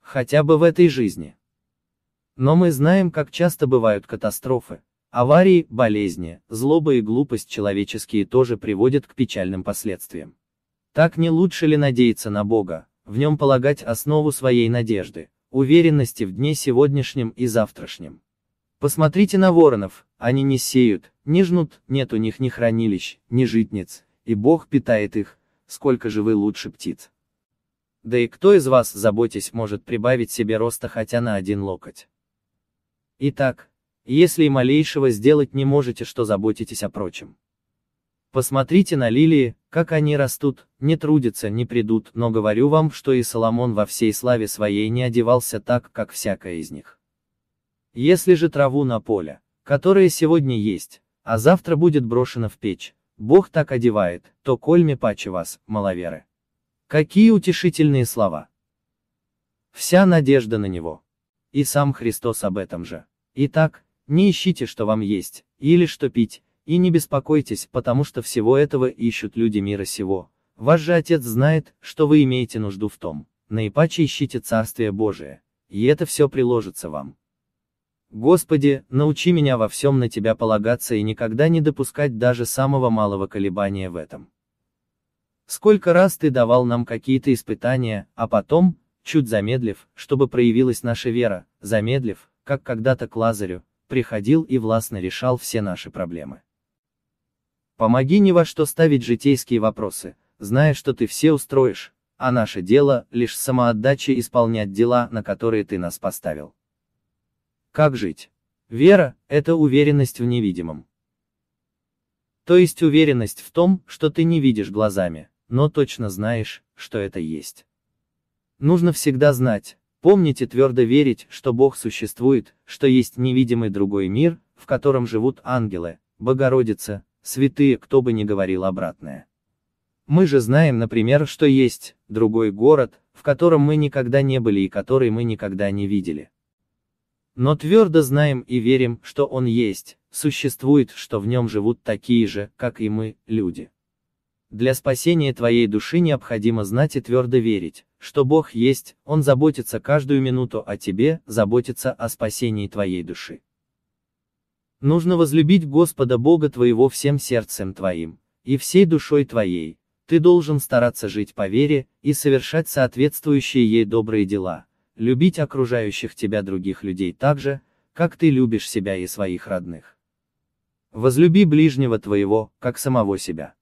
Хотя бы в этой жизни. Но мы знаем, как часто бывают катастрофы, аварии, болезни, злоба и глупость человеческие тоже приводят к печальным последствиям. Так не лучше ли надеяться на Бога, в нем полагать основу своей надежды, уверенности в дне сегодняшнем и завтрашнем. Посмотрите на воронов, они не сеют, не жнут, нет у них ни хранилищ, ни житниц, и Бог питает их, сколько же вы лучше птиц. Да и кто из вас, заботясь, может прибавить себе роста хотя на один локоть? Итак, если и малейшего сделать не можете, что заботитесь о прочем. Посмотрите на лилии, как они растут, не трудятся, не придут, но говорю вам, что и Соломон во всей славе своей не одевался так, как всякая из них. Если же траву на поле, которая сегодня есть, а завтра будет брошена в печь, Бог так одевает, то кольми паче вас, маловеры. Какие утешительные слова! Вся надежда на Него. И сам Христос об этом же. Итак, не ищите, что вам есть, или что пить, и не беспокойтесь, потому что всего этого ищут люди мира сего. Ваш же Отец знает, что вы имеете нужду в том, наипаче ищите Царствие Божие, и это все приложится вам. Господи, научи меня во всем на Тебя полагаться и никогда не допускать даже самого малого колебания в этом. Сколько раз Ты давал нам какие-то испытания, а потом, чуть замедлив, чтобы проявилась наша вера, замедлив, как когда-то к Лазарю, приходил и властно решал все наши проблемы. Помоги ни во что ставить житейские вопросы, зная, что Ты все устроишь, а наше дело — лишь самоотдача исполнять дела, на которые Ты нас поставил. Как жить? Вера – это уверенность в невидимом. То есть уверенность в том, что ты не видишь глазами, но точно знаешь, что это есть. Нужно всегда знать, помнить и твердо верить, что Бог существует, что есть невидимый другой мир, в котором живут ангелы, Богородица, святые, кто бы ни говорил обратное. Мы же знаем, например, что есть другой город, в котором мы никогда не были и который мы никогда не видели. Но твердо знаем и верим, что он есть, существует, что в нем живут такие же, как и мы, люди. Для спасения твоей души необходимо знать и твердо верить, что Бог есть, Он заботится каждую минуту о тебе, заботится о спасении твоей души. Нужно возлюбить Господа Бога твоего всем сердцем твоим, и всей душой твоей, ты должен стараться жить по вере, и совершать соответствующие ей добрые дела, любить окружающих тебя других людей так же, как ты любишь себя и своих родных. Возлюби ближнего твоего, как самого себя.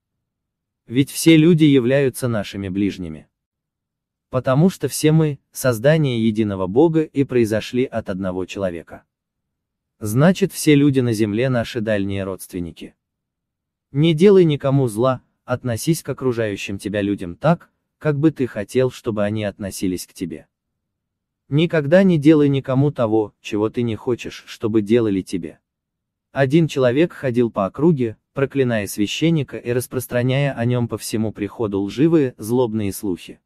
Ведь все люди являются нашими ближними. Потому что все мы – создание единого Бога и произошли от одного человека. Значит все люди на земле наши дальние родственники. Не делай никому зла, относись к окружающим тебя людям так, как бы ты хотел, чтобы они относились к тебе. Никогда не делай никому того, чего ты не хочешь, чтобы делали тебе. Один человек ходил по округе, проклиная священника и распространяя о нем по всему приходу лживые, злобные слухи.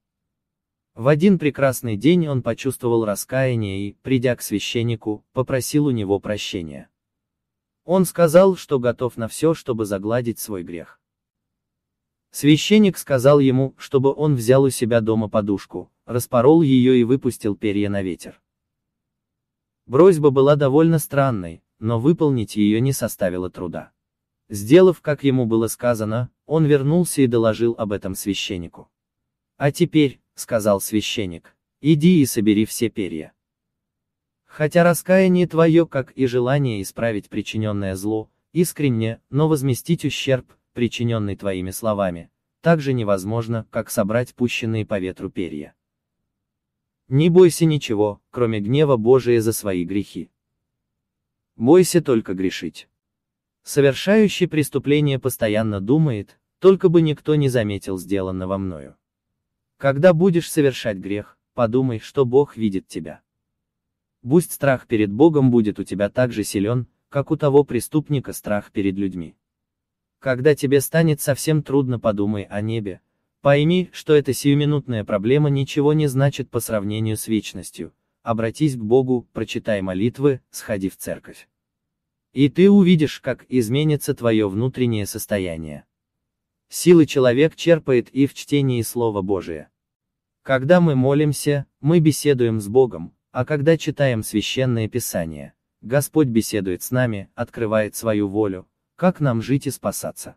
В один прекрасный день он почувствовал раскаяние и, придя к священнику, попросил у него прощения. Он сказал, что готов на все, чтобы загладить свой грех. Священник сказал ему, чтобы он взял у себя дома подушку, распорол ее и выпустил перья на ветер. Бросьба была довольно странной, но выполнить ее не составило труда. Сделав, как ему было сказано, он вернулся и доложил об этом священнику. «А теперь», — сказал священник, — «иди и собери все перья». Хотя раскаяние твое, как и желание исправить причиненное зло, искренне, но возместить ущерб, причиненный твоими словами, так же невозможно, как собрать пущенные по ветру перья. Не бойся ничего, кроме гнева Божия за свои грехи. Бойся только грешить. Совершающий преступление постоянно думает, только бы никто не заметил сделанного мною. Когда будешь совершать грех, подумай, что Бог видит тебя. Пусть страх перед Богом будет у тебя так же силен, как у того преступника страх перед людьми. Когда тебе станет совсем трудно, подумай о небе. Пойми, что эта сиюминутная проблема ничего не значит по сравнению с вечностью. Обратись к Богу, прочитай молитвы, сходи в церковь. И ты увидишь, как изменится твое внутреннее состояние. Силы человек черпает и в чтении Слова Божия. Когда мы молимся, мы беседуем с Богом, а когда читаем Священное Писание, Господь беседует с нами, открывает свою волю, как нам жить и спасаться?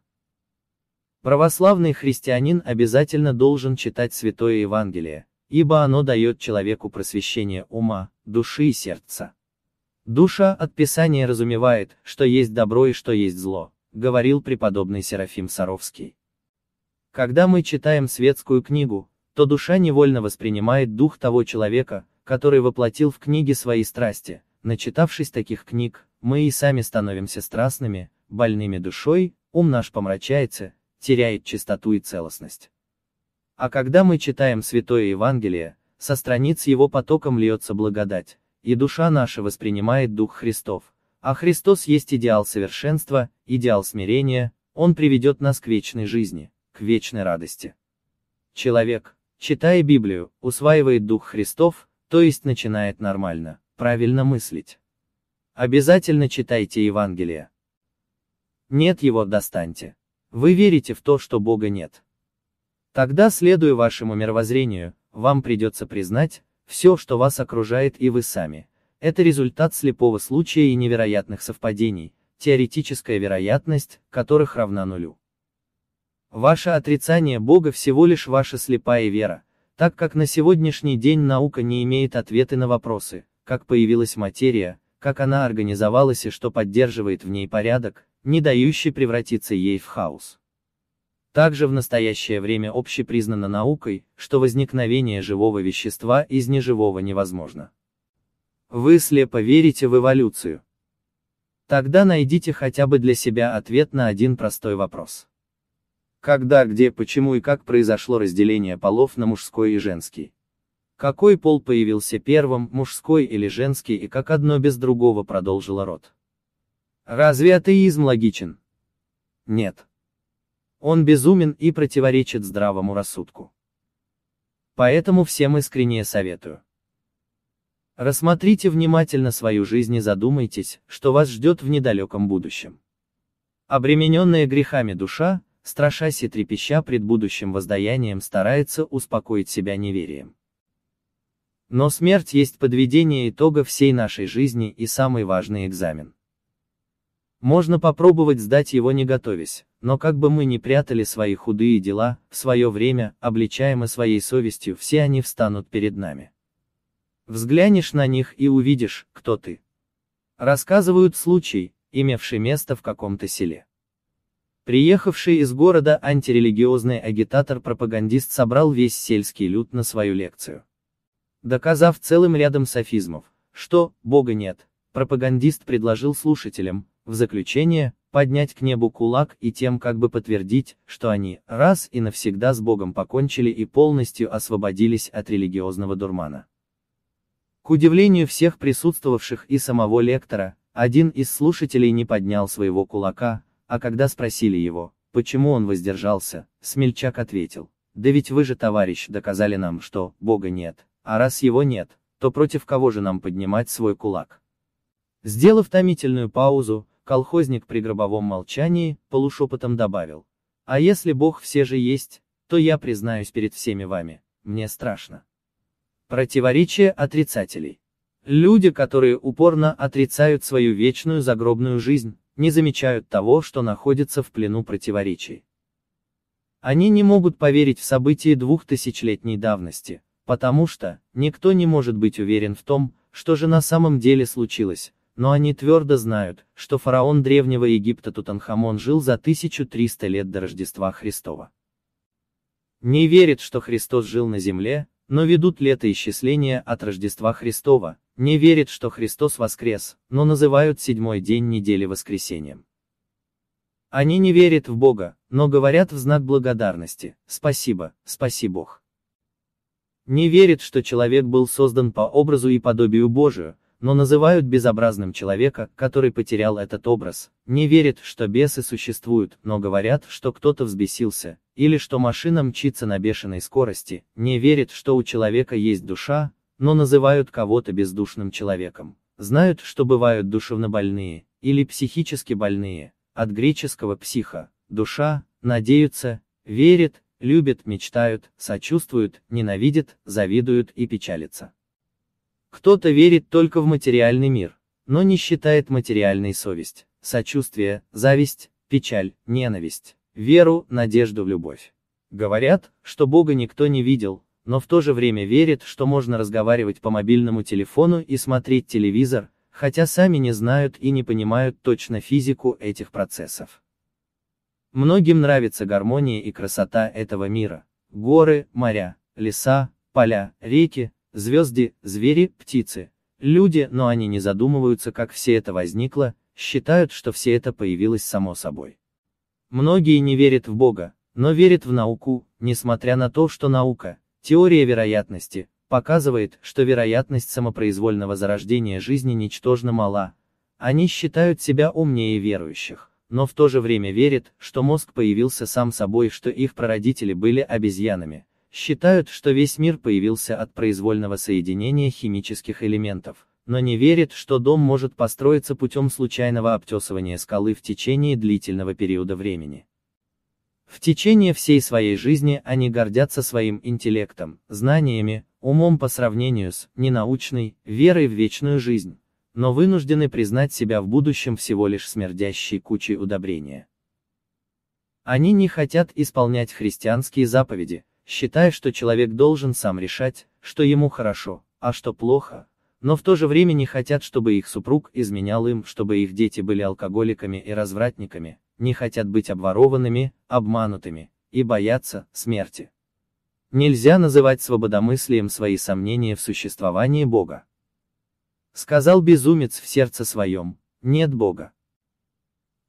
Православный христианин обязательно должен читать Святое Евангелие, ибо оно дает человеку просвещение ума, души и сердца. Душа от Писания разумевает, что есть добро и что есть зло, говорил преподобный Серафим Саровский. Когда мы читаем светскую книгу, то душа невольно воспринимает дух того человека, который воплотил в книге свои страсти, начитавшись таких книг, мы и сами становимся страстными, больными душой, ум наш помрачается, теряет чистоту и целостность. А когда мы читаем Святое Евангелие, со страниц его потоком льется благодать, и душа наша воспринимает Дух Христов, а Христос есть идеал совершенства, идеал смирения, Он приведет нас к вечной жизни, к вечной радости. Человек, читая Библию, усваивает Дух Христов, то есть начинает нормально, правильно мыслить. Обязательно читайте Евангелие. Нет его, достаньте. Вы верите в то, что Бога нет. Тогда, следуя вашему мировоззрению, вам придется признать, все, что вас окружает и вы сами, это результат слепого случая и невероятных совпадений, теоретическая вероятность, которых равна нулю. Ваше отрицание Бога всего лишь ваша слепая вера, так как на сегодняшний день наука не имеет ответы на вопросы, как появилась материя, как она организовалась и что поддерживает в ней порядок, не дающий превратиться ей в хаос. Также в настоящее время общепризнано наукой, что возникновение живого вещества из неживого невозможно. Вы слепо верите в эволюцию. Тогда найдите хотя бы для себя ответ на один простой вопрос. Когда, где, почему и как произошло разделение полов на мужской и женский? Какой пол появился первым, мужской или женский и как одно без другого продолжило род? Разве атеизм логичен? Нет. Он безумен и противоречит здравому рассудку. Поэтому всем искренне советую. Рассмотрите внимательно свою жизнь и задумайтесь, что вас ждет в недалеком будущем. Обремененная грехами душа, страшась и трепеща пред будущим воздаянием старается успокоить себя неверием. Но смерть есть подведение итога всей нашей жизни и самый важный экзамен. Можно попробовать сдать его не готовясь, но как бы мы ни прятали свои худые дела, в свое время, обличаемы своей совестью, все они встанут перед нами. Взглянешь на них и увидишь, кто ты. Рассказывают случай, имевший место в каком-то селе. Приехавший из города антирелигиозный агитатор-пропагандист собрал весь сельский люд на свою лекцию. Доказав целым рядом софизмов, что Бога нет, пропагандист предложил слушателям, в заключение, поднять к небу кулак и тем как бы подтвердить, что они, раз и навсегда с Богом покончили и полностью освободились от религиозного дурмана. К удивлению всех присутствовавших и самого лектора, один из слушателей не поднял своего кулака, а когда спросили его, почему он воздержался, смельчак ответил, да ведь вы же товарищ доказали нам, что, Бога нет, а раз его нет, то против кого же нам поднимать свой кулак? Сделав томительную паузу, Колхозник при гробовом молчании, полушепотом добавил. А если Бог все же есть, то я признаюсь перед всеми вами, мне страшно. Противоречие отрицателей. Люди, которые упорно отрицают свою вечную загробную жизнь, не замечают того, что находится в плену противоречий. Они не могут поверить в события двухтысячелетней давности, потому что, никто не может быть уверен в том, что же на самом деле случилось, но они твердо знают, что фараон Древнего Египта Тутанхамон жил за 1300 лет до Рождества Христова. Не верят, что Христос жил на земле, но ведут летоисчисления от Рождества Христова, не верят, что Христос воскрес, но называют седьмой день недели воскресением. Они не верят в Бога, но говорят в знак благодарности, спасибо, спаси Бог. Не верят, что человек был создан по образу и подобию Божию, но называют безобразным человека, который потерял этот образ, не верят, что бесы существуют, но говорят, что кто-то взбесился, или что машина мчится на бешеной скорости, не верят, что у человека есть душа, но называют кого-то бездушным человеком. Знают, что бывают душевнобольные, или психически больные, от греческого «психа», «душа», «надеются», «верят», любят, мечтают, сочувствуют, ненавидят, завидуют и печалятся. Кто-то верит только в материальный мир, но не считает материальной совесть, сочувствие, зависть, печаль, ненависть, веру, надежду в любовь. Говорят, что Бога никто не видел, но в то же время верит, что можно разговаривать по мобильному телефону и смотреть телевизор, хотя сами не знают и не понимают точно физику этих процессов. Многим нравится гармония и красота этого мира. Горы, моря, леса, поля, реки, Звезды, звери, птицы, люди, но они не задумываются, как все это возникло, считают, что все это появилось само собой. Многие не верят в Бога, но верят в науку, несмотря на то, что наука, теория вероятности, показывает, что вероятность самопроизвольного зарождения жизни ничтожно мала. Они считают себя умнее верующих, но в то же время верят, что мозг появился сам собой, что их прародители были обезьянами, считают, что весь мир появился от произвольного соединения химических элементов, но не верят, что дом может построиться путем случайного обтесывания скалы в течение длительного периода времени. В течение всей своей жизни они гордятся своим интеллектом, знаниями, умом по сравнению с ненаучной верой в вечную жизнь, но вынуждены признать себя в будущем всего лишь смердящей кучей удобрения. Они не хотят исполнять христианские заповеди, считая, что человек должен сам решать, что ему хорошо, а что плохо, но в то же время не хотят, чтобы их супруг изменял им, чтобы их дети были алкоголиками и развратниками, не хотят быть обворованными, обманутыми, и боятся смерти. Нельзя называть свободомыслием свои сомнения в существовании Бога. Сказал безумец в сердце своем, нет Бога.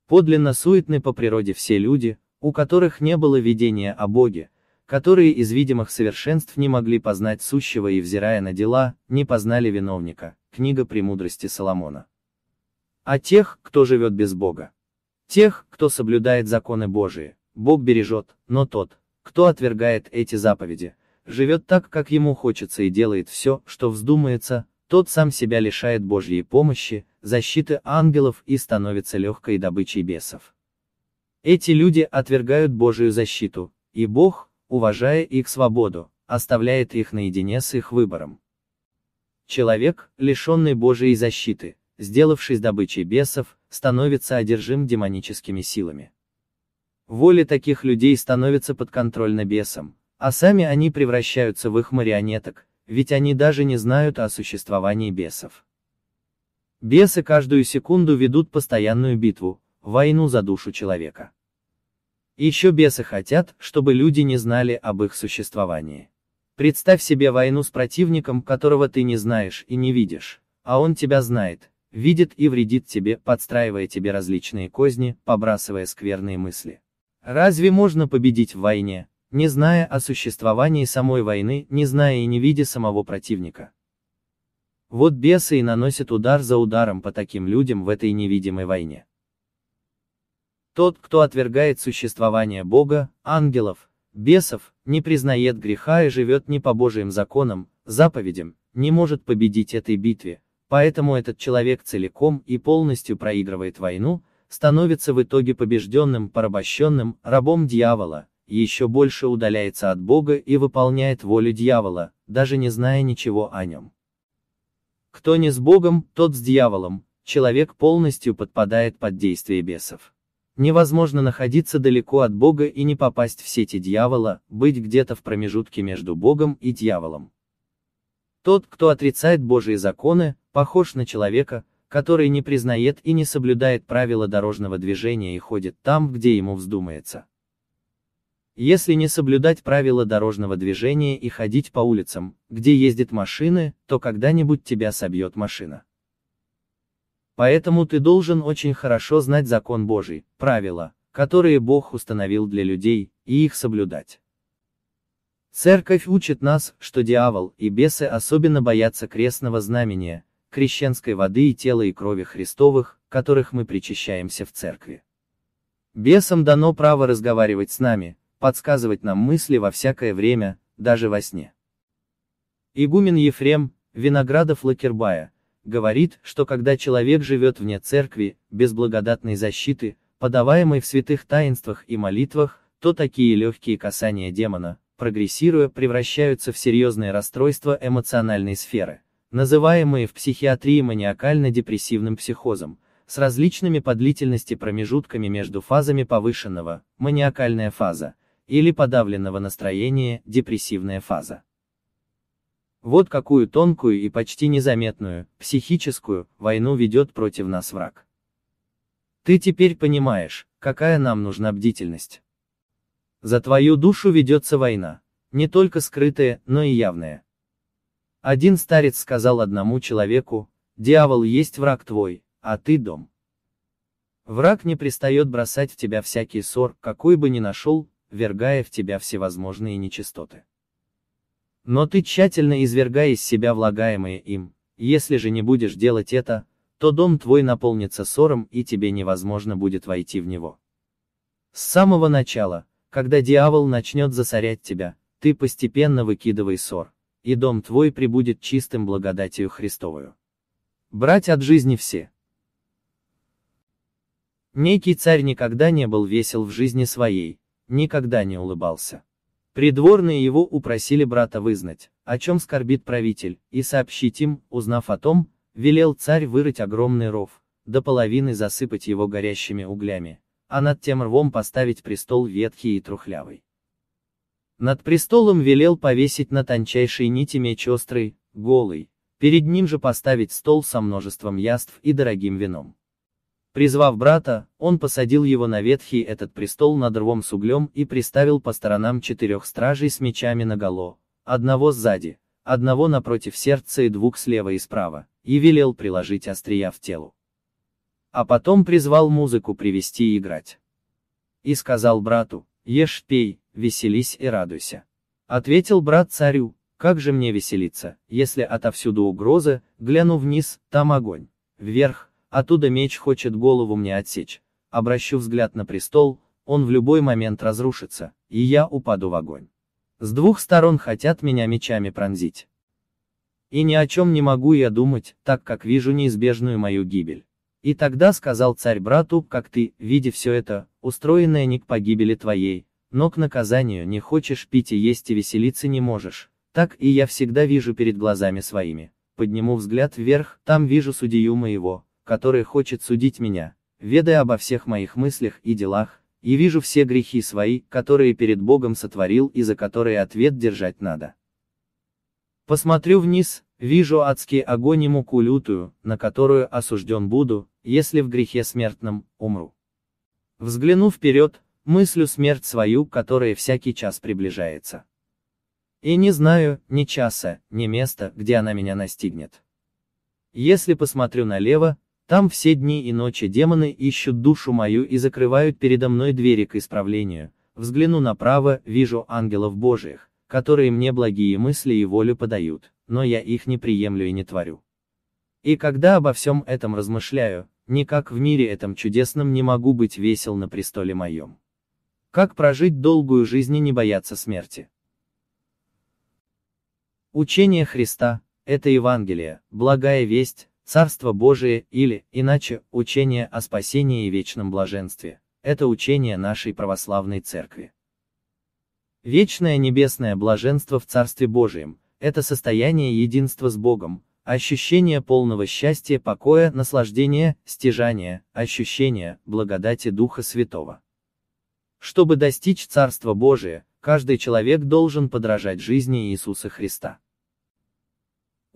Подлинно суетны по природе все люди, у которых не было видения о Боге, которые из видимых совершенств не могли познать сущего и, взирая на дела, не познали виновника. Книга премудрости Соломона. А тех, кто живет без Бога. Тех, кто соблюдает законы Божии, Бог бережет, но тот, кто отвергает эти заповеди, живет так, как ему хочется и делает все, что вздумается, тот сам себя лишает Божьей помощи, защиты ангелов и становится легкой добычей бесов. Эти люди отвергают Божию защиту, и Бог, уважая их свободу, оставляет их наедине с их выбором. Человек, лишенный Божьей защиты, сделавшись добычей бесов, становится одержим демоническими силами. Воля таких людей становится подконтрольна бесам, а сами они превращаются в их марионеток, ведь они даже не знают о существовании бесов. Бесы каждую секунду ведут постоянную битву, войну за душу человека. Еще бесы хотят, чтобы люди не знали об их существовании. Представь себе войну с противником, которого ты не знаешь и не видишь, а он тебя знает, видит и вредит тебе, подстраивая тебе различные козни, побрасывая скверные мысли. Разве можно победить в войне, не зная о существовании самой войны, не зная и не видя самого противника? Вот бесы и наносят удар за ударом по таким людям в этой невидимой войне. Тот, кто отвергает существование Бога, ангелов, бесов, не признает греха и живет не по Божьим законам, заповедям, не может победить этой битве, поэтому этот человек целиком и полностью проигрывает войну, становится в итоге побежденным, порабощенным, рабом дьявола, еще больше удаляется от Бога и выполняет волю дьявола, даже не зная ничего о нем. Кто не с Богом, тот с дьяволом, человек полностью подпадает под действие бесов. Невозможно находиться далеко от Бога и не попасть в сети дьявола, быть где-то в промежутке между Богом и дьяволом. Тот, кто отрицает Божьи законы, похож на человека, который не признает и не соблюдает правила дорожного движения и ходит там, где ему вздумается. Если не соблюдать правила дорожного движения и ходить по улицам, где ездят машины, то когда-нибудь тебя собьет машина. Поэтому ты должен очень хорошо знать закон Божий, правила, которые Бог установил для людей, и их соблюдать. Церковь учит нас, что дьявол и бесы особенно боятся крестного знамения, крещенской воды и тела и крови Христовых, которых мы причащаемся в церкви. Бесам дано право разговаривать с нами, подсказывать нам мысли во всякое время, даже во сне. Игумен Ефрем, Виноградов Лакербая, говорит, что когда человек живет вне церкви, без благодатной защиты, подаваемой в святых таинствах и молитвах, то такие легкие касания демона, прогрессируя, превращаются в серьезные расстройства эмоциональной сферы, называемые в психиатрии маниакально-депрессивным психозом, с различными по длительности промежутками между фазами повышенного, маниакальная фаза, или подавленного настроения, депрессивная фаза. Вот какую тонкую и почти незаметную, психическую, войну ведет против нас враг. Ты теперь понимаешь, какая нам нужна бдительность. За твою душу ведется война, не только скрытая, но и явная. Один старец сказал одному человеку, дьявол есть враг твой, а ты дом. Враг не пристает бросать в тебя всякий ссор, какой бы ни нашел, вергая в тебя всевозможные нечистоты. Но ты тщательно извергай из себя влагаемые им. Если же не будешь делать это, то дом твой наполнится ссором и тебе невозможно будет войти в него. С самого начала, когда дьявол начнет засорять тебя, ты постепенно выкидывай ссор, и дом твой прибудет чистым благодатью Христовую. Брать от жизни все. Некий царь никогда не был весел в жизни своей, никогда не улыбался. Придворные его упросили брата вызнать, о чем скорбит правитель, и сообщить им, узнав о том, велел царь вырыть огромный ров, до половины засыпать его горящими углями, а над тем рвом поставить престол ветхий и трухлявый. Над престолом велел повесить на тончайшей нити меч острый, голый, перед ним же поставить стол со множеством яств и дорогим вином. Призвав брата, он посадил его на ветхий этот престол над рвом с углем и приставил по сторонам четырех стражей с мечами наголо, одного сзади, одного напротив сердца и двух слева и справа, и велел приложить острия в телу. А потом призвал музыку привести и играть. И сказал брату, ешь, пей, веселись и радуйся. Ответил брат царю, как же мне веселиться, если отовсюду угрозы, гляну вниз, там огонь, вверх, Оттуда меч хочет голову мне отсечь. Обращу взгляд на престол, он в любой момент разрушится, и я упаду в огонь. С двух сторон хотят меня мечами пронзить. И ни о чем не могу я думать, так как вижу неизбежную мою гибель. И тогда сказал царь брату, как ты, видя все это, устроенное не к погибели твоей, но к наказанию не хочешь пить и есть и веселиться не можешь, так и я всегда вижу перед глазами своими. Подниму взгляд вверх, там вижу судью моего, который хочет судить меня, ведая обо всех моих мыслях и делах, и вижу все грехи свои, которые перед Богом сотворил и за которые ответ держать надо. Посмотрю вниз, вижу адский огонь и муку лютую, на которую осужден буду, если в грехе смертном, умру. Взгляну вперед, мыслю смерть свою, которая всякий час приближается. И не знаю, ни часа, ни места, где она меня настигнет. Если посмотрю налево, там все дни и ночи демоны ищут душу мою и закрывают передо мной двери к исправлению. Взгляну направо, вижу ангелов Божиих, которые мне благие мысли и волю подают, но я их не приемлю и не творю. И когда обо всем этом размышляю, никак в мире этом чудесном не могу быть весел на престоле моем. Как прожить долгую жизнь и не бояться смерти? Учение Христа – это Евангелие, благая весть, Царство Божие или, иначе, учение о спасении и вечном блаженстве – это учение нашей православной церкви. Вечное небесное блаженство в Царстве Божием – это состояние единства с Богом, ощущение полного счастья, покоя, наслаждения, стяжания, ощущения благодати Духа Святого. Чтобы достичь Царства Божия, каждый человек должен подражать жизни Иисуса Христа.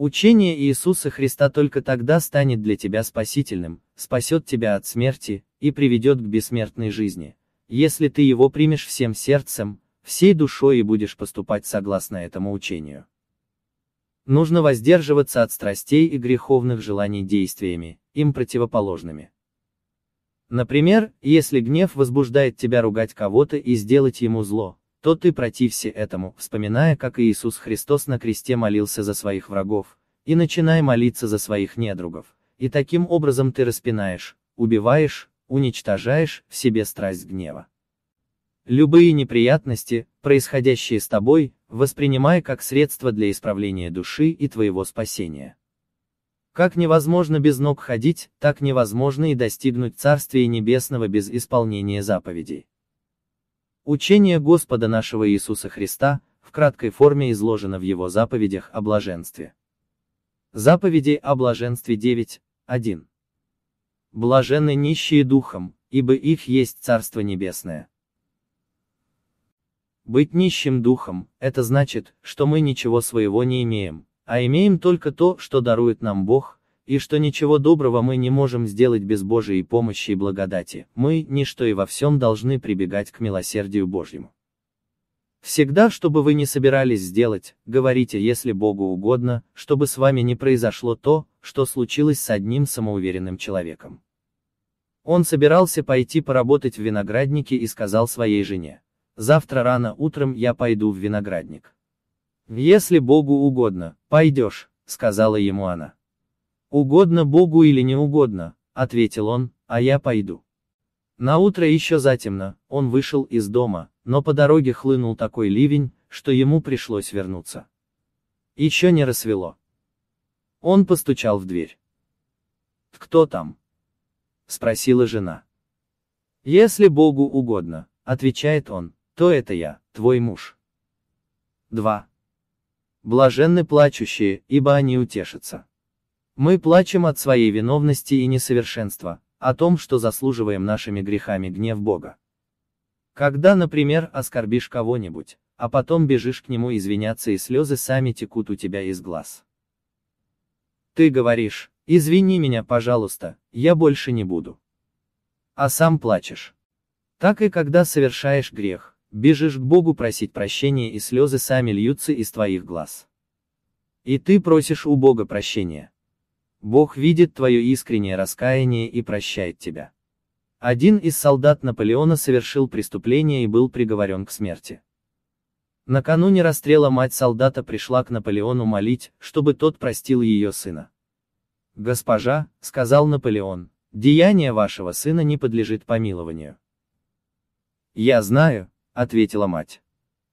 Учение Иисуса Христа только тогда станет для тебя спасительным, спасет тебя от смерти, и приведет к бессмертной жизни, если ты его примешь всем сердцем, всей душой и будешь поступать согласно этому учению. Нужно воздерживаться от страстей и греховных желаний действиями, им противоположными. Например, если гнев возбуждает тебя ругать кого-то и сделать ему зло, то ты противься этому, вспоминая, как Иисус Христос на кресте молился за своих врагов, и начинай молиться за своих недругов, и таким образом ты распинаешь, убиваешь, уничтожаешь в себе страсть гнева. Любые неприятности, происходящие с тобой, воспринимай как средство для исправления души и твоего спасения. Как невозможно без ног ходить, так невозможно и достигнуть Царствия Небесного без исполнения заповедей. Учение Господа нашего Иисуса Христа, в краткой форме изложено в Его заповедях о блаженстве. Заповедей о блаженстве 9, Блаженны нищие духом, ибо их есть Царство Небесное. Быть нищим духом, это значит, что мы ничего своего не имеем, а имеем только то, что дарует нам Бог, и что ничего доброго мы не можем сделать без Божьей помощи и благодати, мы, ничто и во всем должны прибегать к милосердию Божьему. Всегда, что бы вы ни собирались сделать, говорите, если Богу угодно, чтобы с вами не произошло то, что случилось с одним самоуверенным человеком. Он собирался пойти поработать в винограднике и сказал своей жене, «Завтра рано утром я пойду в виноградник». «Если Богу угодно, пойдешь», — сказала ему она. «Угодно Богу или не угодно», — ответил он, — «а я пойду». На утро еще затемно, он вышел из дома, но по дороге хлынул такой ливень, что ему пришлось вернуться. Еще не рассвело. Он постучал в дверь. «Кто там?» — спросила жена. «Если Богу угодно», — отвечает он, — «то это я, твой муж». 2. Блаженны плачущие, ибо они утешатся. Мы плачем от своей виновности и несовершенства, о том, что заслуживаем нашими грехами гнев Бога. Когда, например, оскорбишь кого-нибудь, а потом бежишь к нему извиняться и слезы сами текут у тебя из глаз. Ты говоришь, извини меня, пожалуйста, я больше не буду. А сам плачешь. Так и когда совершаешь грех, бежишь к Богу просить прощения и слезы сами льются из твоих глаз. И ты просишь у Бога прощения, Бог видит твое искреннее раскаяние и прощает тебя. Один из солдат Наполеона совершил преступление и был приговорен к смерти. Накануне расстрела мать солдата пришла к Наполеону молить, чтобы тот простил ее сына. «Госпожа», — сказал Наполеон, — «деяние вашего сына не подлежит помилованию». «Я знаю», — ответила мать.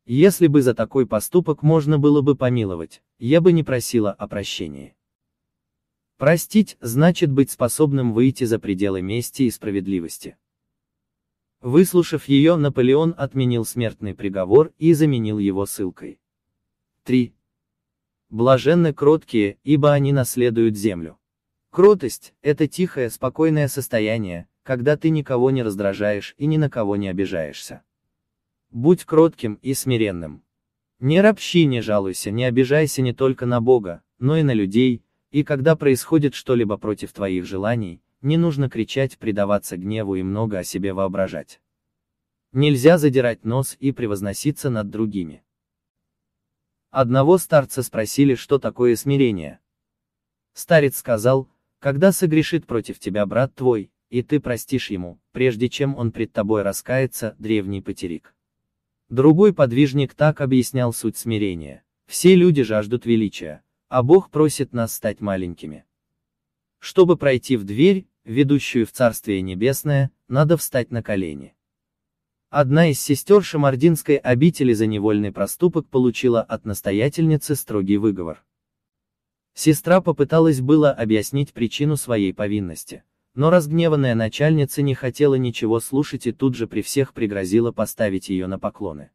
«Если бы за такой поступок можно было бы помиловать, я бы не просила о прощении». Простить, значит быть способным выйти за пределы мести и справедливости. Выслушав ее, Наполеон отменил смертный приговор и заменил его ссылкой. 3. Блаженны кроткие, ибо они наследуют землю. Кротость – это тихое, спокойное состояние, когда ты никого не раздражаешь и ни на кого не обижаешься. Будь кротким и смиренным. Не ропщи, не жалуйся, не обижайся не только на Бога, но и на людей, и когда происходит что-либо против твоих желаний, не нужно кричать, предаваться гневу и много о себе воображать. Нельзя задирать нос и превозноситься над другими. Одного старца спросили, что такое смирение. Старец сказал, когда согрешит против тебя брат твой, и ты простишь ему, прежде чем он пред тобой раскается, древний потерик. Другой подвижник так объяснял суть смирения. Все люди жаждут величия, а Бог просит нас стать маленькими. Чтобы пройти в дверь, ведущую в Царствие Небесное, надо встать на колени. Одна из сестер Шамардинской обители за невольный проступок получила от настоятельницы строгий выговор. Сестра попыталась было объяснить причину своей повинности, но разгневанная начальница не хотела ничего слушать и тут же при всех пригрозила поставить ее на поклоны.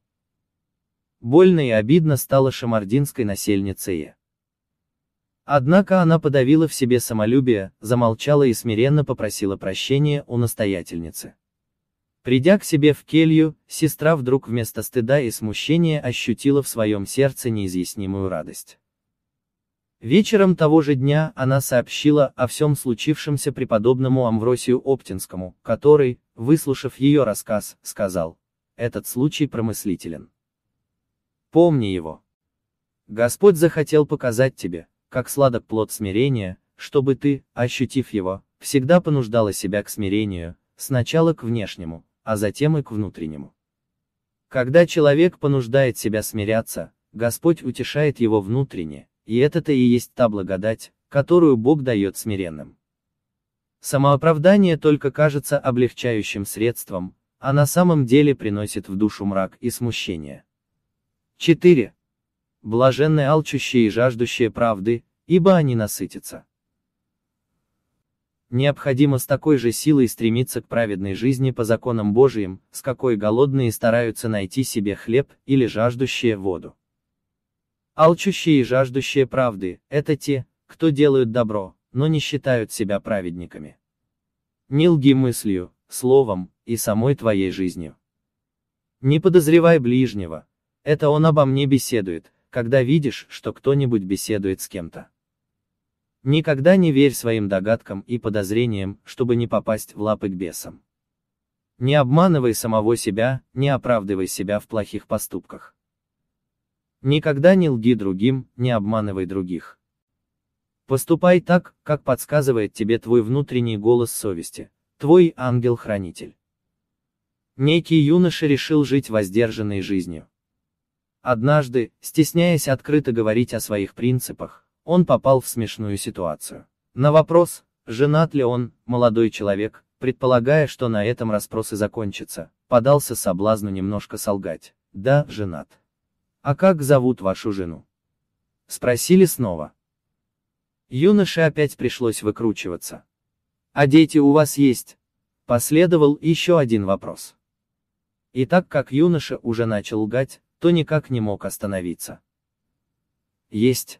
Больно и обидно стало шамардинской насельнице Е. Однако она подавила в себе самолюбие, замолчала и смиренно попросила прощения у настоятельницы. Придя к себе в келью, сестра вдруг вместо стыда и смущения ощутила в своем сердце неизъяснимую радость. Вечером того же дня она сообщила о всем случившемся преподобному Амвросию Оптинскому, который, выслушав ее рассказ, сказал, этот случай промыслителен. Помни его. Господь захотел показать тебе, как сладок плод смирения, чтобы ты, ощутив его, всегда понуждала себя к смирению, сначала к внешнему, а затем и к внутреннему. Когда человек понуждает себя смиряться, Господь утешает его внутренне, и это-то и есть та благодать, которую Бог дает смиренным. Самооправдание только кажется облегчающим средством, а на самом деле приносит в душу мрак и смущение. 4 блаженны алчущие и жаждущие правды, ибо они насытятся. Необходимо с такой же силой стремиться к праведной жизни по законам Божиим, с какой голодные стараются найти себе хлеб или жаждущие воду. Алчущие и жаждущие правды – это те, кто делают добро, но не считают себя праведниками. Не лги мыслью, словом, и самой твоей жизнью. Не подозревай ближнего. Это он обо мне беседует, когда видишь, что кто-нибудь беседует с кем-то. Никогда не верь своим догадкам и подозрениям, чтобы не попасть в лапы к бесам. Не обманывай самого себя, не оправдывай себя в плохих поступках. Никогда не лги другим, не обманывай других. Поступай так, как подсказывает тебе твой внутренний голос совести, твой ангел-хранитель. Некий юноша решил жить воздержанной жизнью. Однажды, стесняясь открыто говорить о своих принципах, он попал в смешную ситуацию. На вопрос, женат ли он, молодой человек, предполагая, что на этом расспросы закончатся, подался соблазну немножко солгать. Да, женат. А как зовут вашу жену? Спросили снова. Юноше опять пришлось выкручиваться. А дети у вас есть? Последовал еще один вопрос. И так как юноша уже начал лгать, то никак не мог остановиться. Есть.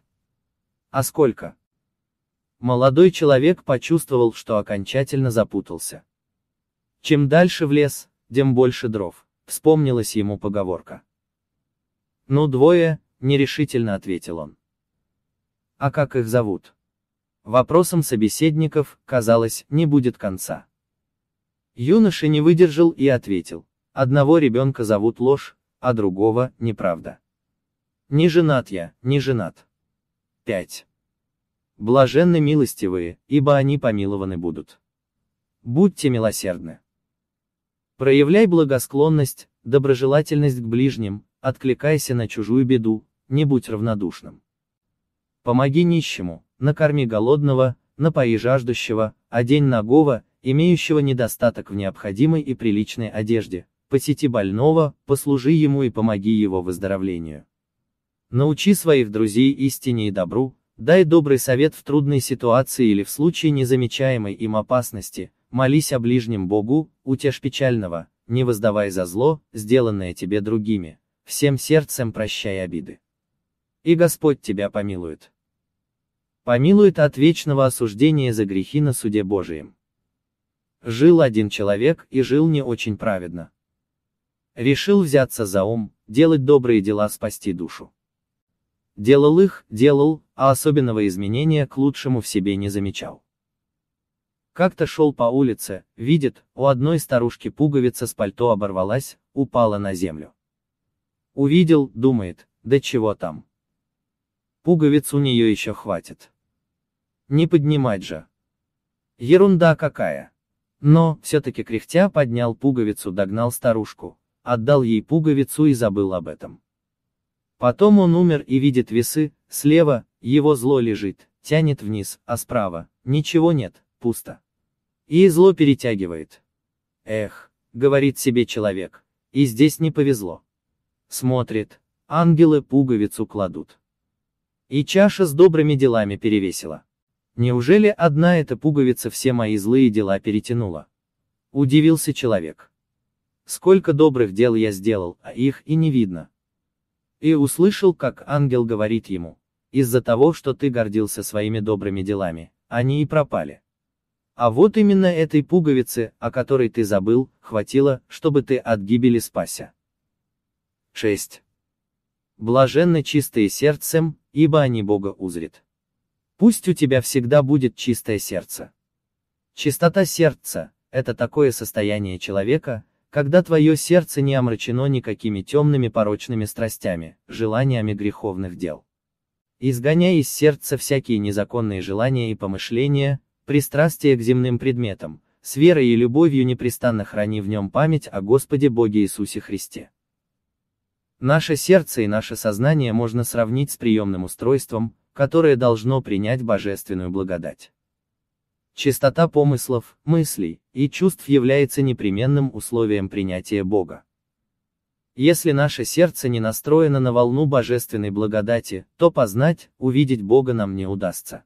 А сколько? Молодой человек почувствовал, что окончательно запутался. Чем дальше в лес, тем больше дров, вспомнилась ему поговорка. Ну двое, нерешительно ответил он. А как их зовут? Вопросом собеседников, казалось, не будет конца. Юноша не выдержал и ответил. Одного ребенка зовут Ложь, а другого – неправда. Не женат я, не женат. 5. Блаженны милостивые, ибо они помилованы будут. Будьте милосердны. Проявляй благосклонность, доброжелательность к ближним, откликайся на чужую беду, не будь равнодушным. Помоги нищему, накорми голодного, напои жаждущего, одень нагого, имеющего недостаток в необходимой и приличной одежде, посети больного, послужи ему и помоги его выздоровлению. Научи своих друзей истине и добру, дай добрый совет в трудной ситуации или в случае незамечаемой им опасности, молись о ближнем Богу, утешь печального, не воздавай за зло, сделанное тебе другими, всем сердцем прощай обиды. И Господь тебя помилует. Помилует от вечного осуждения за грехи на суде Божием. Жил один человек и жил не очень праведно. Решил взяться за ум, делать добрые дела, спасти душу. Делал их, делал, а особенного изменения к лучшему в себе не замечал. Как-то шел по улице, видит, у одной старушки пуговица с пальто оборвалась, упала на землю. Увидел, думает, да чего там. Пуговиц у нее еще хватит. Не поднимать же. Ерунда какая. Но, все-таки кряхтя поднял пуговицу, догнал старушку, отдал ей пуговицу и забыл об этом. Потом он умер и видит весы, слева, его зло лежит, тянет вниз, а справа, ничего нет, пусто. И зло перетягивает. Эх, говорит себе человек, и здесь не повезло. Смотрит, ангелы пуговицу кладут. И чаша с добрыми делами перевесила. Неужели одна эта пуговица все мои злые дела перетянула? Удивился человек. Сколько добрых дел я сделал, а их и не видно. И услышал, как ангел говорит ему, из-за того, что ты гордился своими добрыми делами, они и пропали. А вот именно этой пуговицы, о которой ты забыл, хватило, чтобы ты от гибели спася. 6. Блаженно чистые сердцем, ибо они Бога узрят. Пусть у тебя всегда будет чистое сердце. Чистота сердца – это такое состояние человека, когда твое сердце не омрачено никакими темными порочными страстями, желаниями греховных дел. Изгоняя из сердца всякие незаконные желания и помышления, пристрастия к земным предметам, с верой и любовью непрестанно храни в нем память о Господе Боге Иисусе Христе. Наше сердце и наше сознание можно сравнить с приемным устройством, которое должно принять божественную благодать. Чистота помыслов, мыслей и чувств является непременным условием принятия Бога. Если наше сердце не настроено на волну божественной благодати, то познать, увидеть Бога нам не удастся.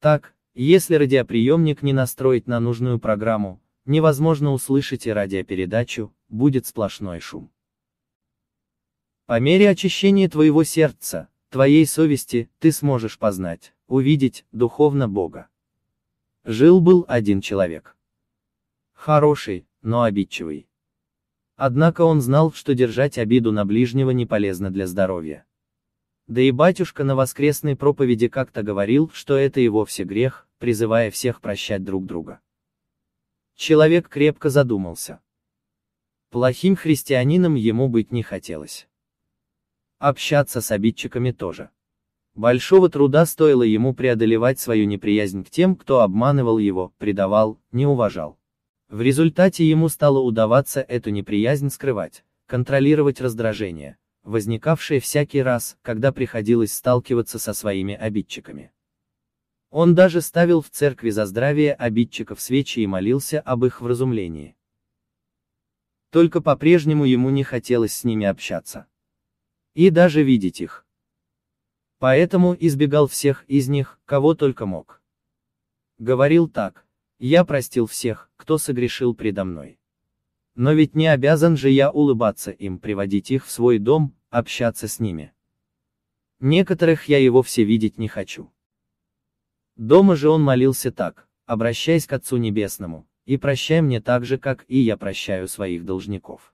Так, если радиоприемник не настроить на нужную программу, невозможно услышать и радиопередачу, будет сплошной шум. По мере очищения твоего сердца, твоей совести, ты сможешь познать, увидеть, духовно Бога. Жил-был один человек. Хороший, но обидчивый. Однако он знал, что держать обиду на ближнего не полезно для здоровья. Да и батюшка на воскресной проповеди как-то говорил, что это и вовсе грех, призывая всех прощать друг друга. Человек крепко задумался. Плохим христианином ему быть не хотелось. Общаться с обидчиками тоже. Большого труда стоило ему преодолевать свою неприязнь к тем, кто обманывал его, предавал, не уважал. В результате ему стало удаваться эту неприязнь скрывать, контролировать раздражение, возникавшее всякий раз, когда приходилось сталкиваться со своими обидчиками. Он даже ставил в церкви за здравие обидчиков свечи и молился об их вразумлении. Только по-прежнему ему не хотелось с ними общаться. И даже видеть их. Поэтому избегал всех из них, кого только мог. Говорил так, я простил всех, кто согрешил предо мной. Но ведь не обязан же я улыбаться им, приводить их в свой дом, общаться с ними. Некоторых я его все видеть не хочу. Дома же он молился так, обращаясь к Отцу Небесному, и прощай мне так же, как и я прощаю своих должников.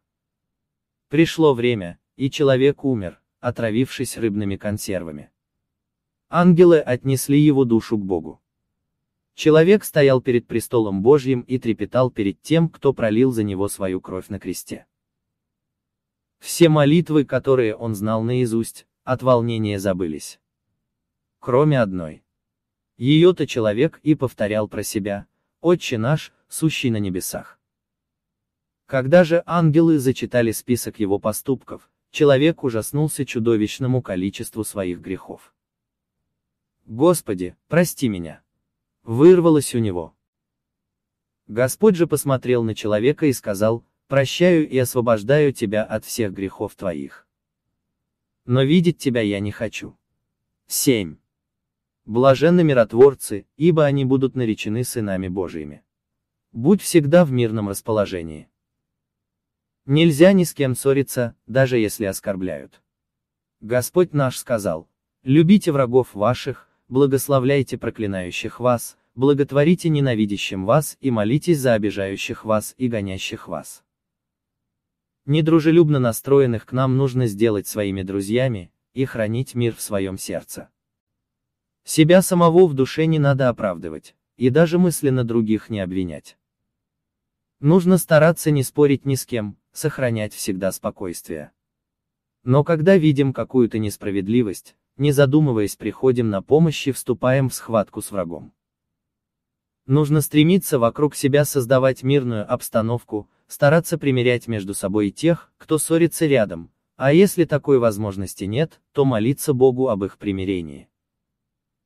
Пришло время, и человек умер, отравившись рыбными консервами. Ангелы отнесли его душу к Богу. Человек стоял перед престолом Божьим и трепетал перед тем, кто пролил за него свою кровь на кресте. Все молитвы, которые он знал наизусть, от волнения забылись. Кроме одной. Ее-то человек и повторял про себя, «Отче наш, сущий на небесах». Когда же ангелы зачитали список его поступков, человек ужаснулся чудовищному количеству своих грехов. «Господи, прости меня!» Вырвалось у него. Господь же посмотрел на человека и сказал, «Прощаю и освобождаю тебя от всех грехов твоих. Но видеть тебя я не хочу». 7. Блаженны миротворцы, ибо они будут наречены сынами Божьими. Будь всегда в мирном расположении. Нельзя ни с кем ссориться, даже если оскорбляют. Господь наш сказал, любите врагов ваших, благословляйте проклинающих вас, благотворите ненавидящим вас и молитесь за обижающих вас и гонящих вас. Недружелюбно настроенных к нам нужно сделать своими друзьями, и хранить мир в своем сердце. Себя самого в душе не надо оправдывать, и даже мысленно других не обвинять. Нужно стараться не спорить ни с кем, сохранять всегда спокойствие. Но когда видим какую-то несправедливость, не задумываясь приходим на помощь и вступаем в схватку с врагом. Нужно стремиться вокруг себя создавать мирную обстановку, стараться примирять между собой тех, кто ссорится рядом, а если такой возможности нет, то молиться Богу об их примирении.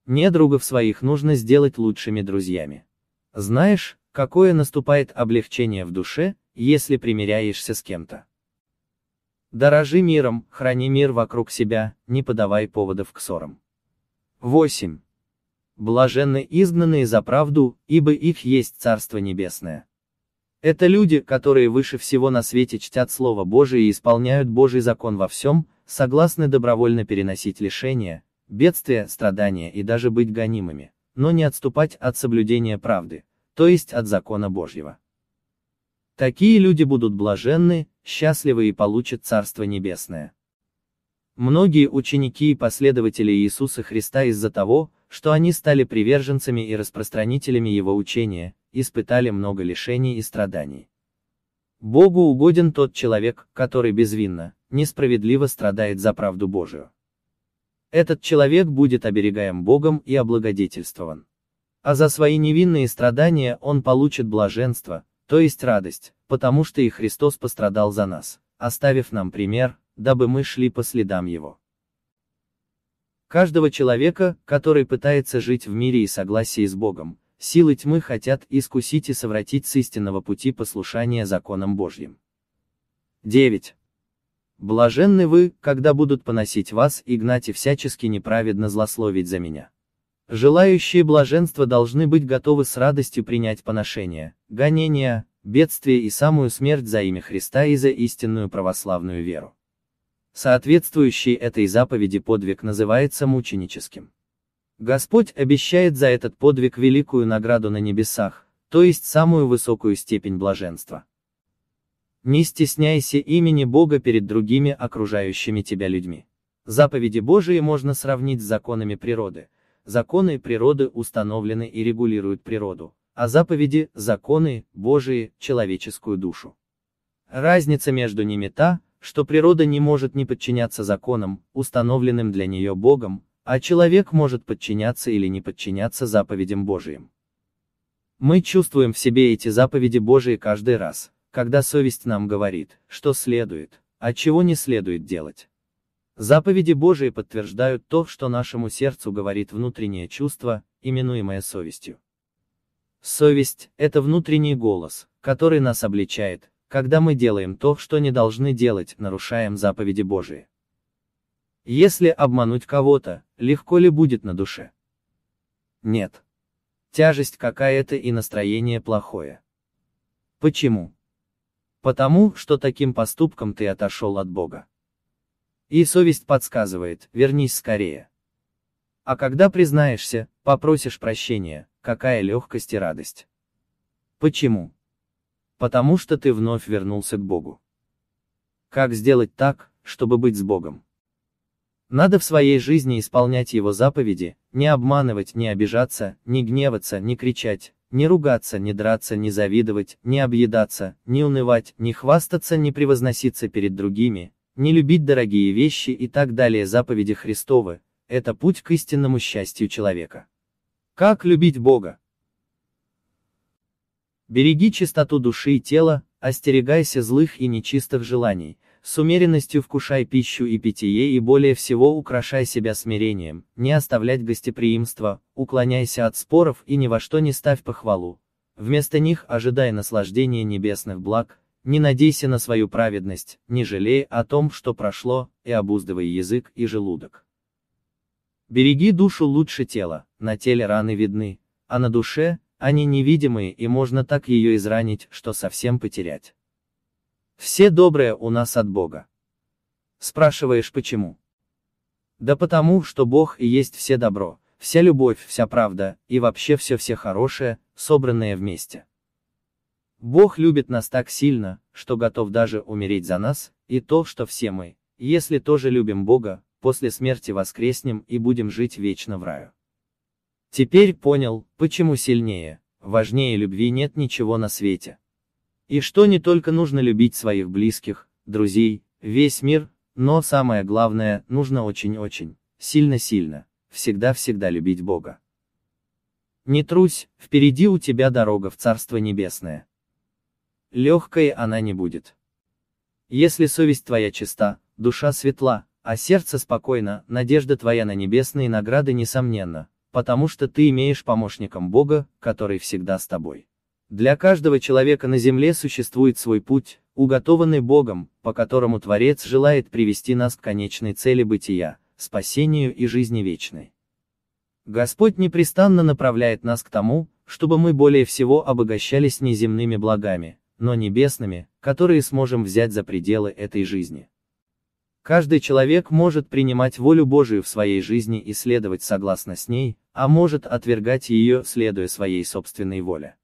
Недругов своих нужно сделать лучшими друзьями. Знаешь, какое наступает облегчение в душе, если примиряешься с кем-то. Дорожи миром, храни мир вокруг себя, не подавай поводов к ссорам. 8. Блаженны изгнанные за правду, ибо их есть Царство Небесное. Это люди, которые выше всего на свете чтят Слово Божие и исполняют Божий закон во всем, согласны добровольно переносить лишения, бедствия, страдания и даже быть гонимыми, но не отступать от соблюдения правды, то есть от закона Божьего. Такие люди будут блаженны, счастливы и получат Царство Небесное. Многие ученики и последователи Иисуса Христа из-за того, что они стали приверженцами и распространителями его учения, испытали много лишений и страданий. Богу угоден тот человек, который безвинно, несправедливо страдает за правду Божию. Этот человек будет оберегаем Богом и облагодетельствован. А за свои невинные страдания он получит блаженство, то есть радость, потому что и Христос пострадал за нас, оставив нам пример, дабы мы шли по следам Его. Каждого человека, который пытается жить в мире и согласии с Богом, силы тьмы хотят искусить и совратить с истинного пути послушания законам Божьим. 9. Блаженны вы, когда будут поносить вас и гнать и всячески неправедно злословить за меня. Желающие блаженства должны быть готовы с радостью принять поношение, гонения, бедствие и самую смерть за имя Христа и за истинную православную веру. Соответствующий этой заповеди подвиг называется мученическим. Господь обещает за этот подвиг великую награду на небесах, то есть самую высокую степень блаженства. Не стесняйся имени Бога перед другими окружающими тебя людьми. Заповеди Божии можно сравнить с законами природы. Законы природы установлены и регулируют природу, а заповеди, законы, Божии, человеческую душу. Разница между ними та, что природа не может не подчиняться законам, установленным для нее Богом, а человек может подчиняться или не подчиняться заповедям Божиим. Мы чувствуем в себе эти заповеди Божии каждый раз, когда совесть нам говорит, что следует, а чего не следует делать. Заповеди Божии подтверждают то, что нашему сердцу говорит внутреннее чувство, именуемое совестью. Совесть – это внутренний голос, который нас обличает, когда мы делаем то, что не должны делать, нарушаем заповеди Божии. Если обмануть кого-то, легко ли будет на душе? Нет. Тяжесть какая-то и настроение плохое. Почему? Потому, что таким поступком ты отошел от Бога. И совесть подсказывает, вернись скорее. А когда признаешься, попросишь прощения, какая легкость и радость. Почему? Потому что ты вновь вернулся к Богу. Как сделать так, чтобы быть с Богом? Надо в своей жизни исполнять Его заповеди, не обманывать, не обижаться, не гневаться, не кричать, не ругаться, не драться, не завидовать, не объедаться, не унывать, не хвастаться, не превозноситься перед другими, не любить дорогие вещи и так далее заповеди Христовы, это путь к истинному счастью человека. Как любить Бога? Береги чистоту души и тела, остерегайся злых и нечистых желаний, с умеренностью вкушай пищу и питье и более всего украшай себя смирением, не оставлять гостеприимства, уклоняйся от споров и ни во что не ставь похвалу. Вместо них ожидай наслаждения небесных благ, не надейся на свою праведность, не жалей о том, что прошло, и обуздывай язык и желудок. Береги душу лучше тела, на теле раны видны, а на душе, они невидимые и можно так ее изранить, что совсем потерять. Все доброе у нас от Бога. Спрашиваешь почему? Да потому, что Бог и есть все добро, вся любовь, вся правда, и вообще все-все хорошее, собранное вместе. Бог любит нас так сильно, что готов даже умереть за нас, и то, что все мы, если тоже любим Бога, после смерти воскреснем и будем жить вечно в раю. Теперь понял, почему сильнее, важнее любви нет ничего на свете. И что не только нужно любить своих близких, друзей, весь мир, но самое главное, нужно очень-очень, сильно-сильно, всегда-всегда любить Бога. Не трусь, впереди у тебя дорога в Царство Небесное. Легкой она не будет. Если совесть твоя чиста, душа светла, а сердце спокойно, надежда твоя на небесные награды несомненно, потому что ты имеешь помощником Бога, который всегда с тобой. Для каждого человека на земле существует свой путь, уготованный Богом, по которому Творец желает привести нас к конечной цели бытия, спасению и жизни вечной. Господь непрестанно направляет нас к тому, чтобы мы более всего обогащались не земными благами, но небесными, которые сможем взять за пределы этой жизни. Каждый человек может принимать волю Божию в своей жизни и следовать согласно с ней, а может отвергать ее, следуя своей собственной воле.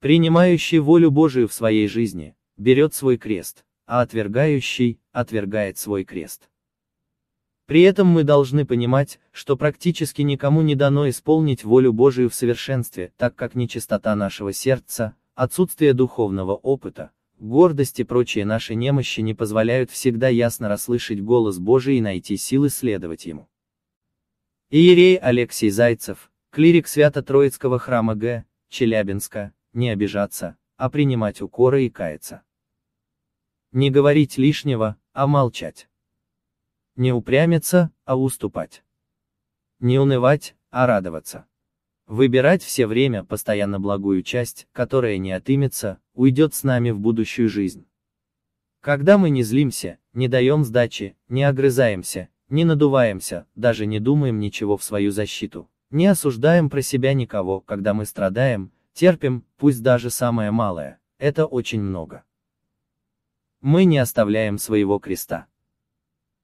Принимающий волю Божию в своей жизни, берет свой крест, а отвергающий, отвергает свой крест. При этом мы должны понимать, что практически никому не дано исполнить волю Божию в совершенстве, так как нечистота нашего сердца, отсутствие духовного опыта, гордость и прочие наши немощи не позволяют всегда ясно расслышать голос Божий и найти силы следовать ему. Иерей Алексей Зайцев, клирик Свято-Троицкого храма Г. Челябинска, не обижаться, а принимать укоры и каяться. Не говорить лишнего, а молчать. Не упрямиться, а уступать. Не унывать, а радоваться. Выбирать все время, постоянно благую часть, которая не отымется, уйдет с нами в будущую жизнь. Когда мы не злимся, не даем сдачи, не огрызаемся, не надуваемся, даже не думаем ничего в свою защиту, не осуждаем про себя никого, когда мы страдаем, терпим, пусть даже самое малое, это очень много. Мы не оставляем своего креста.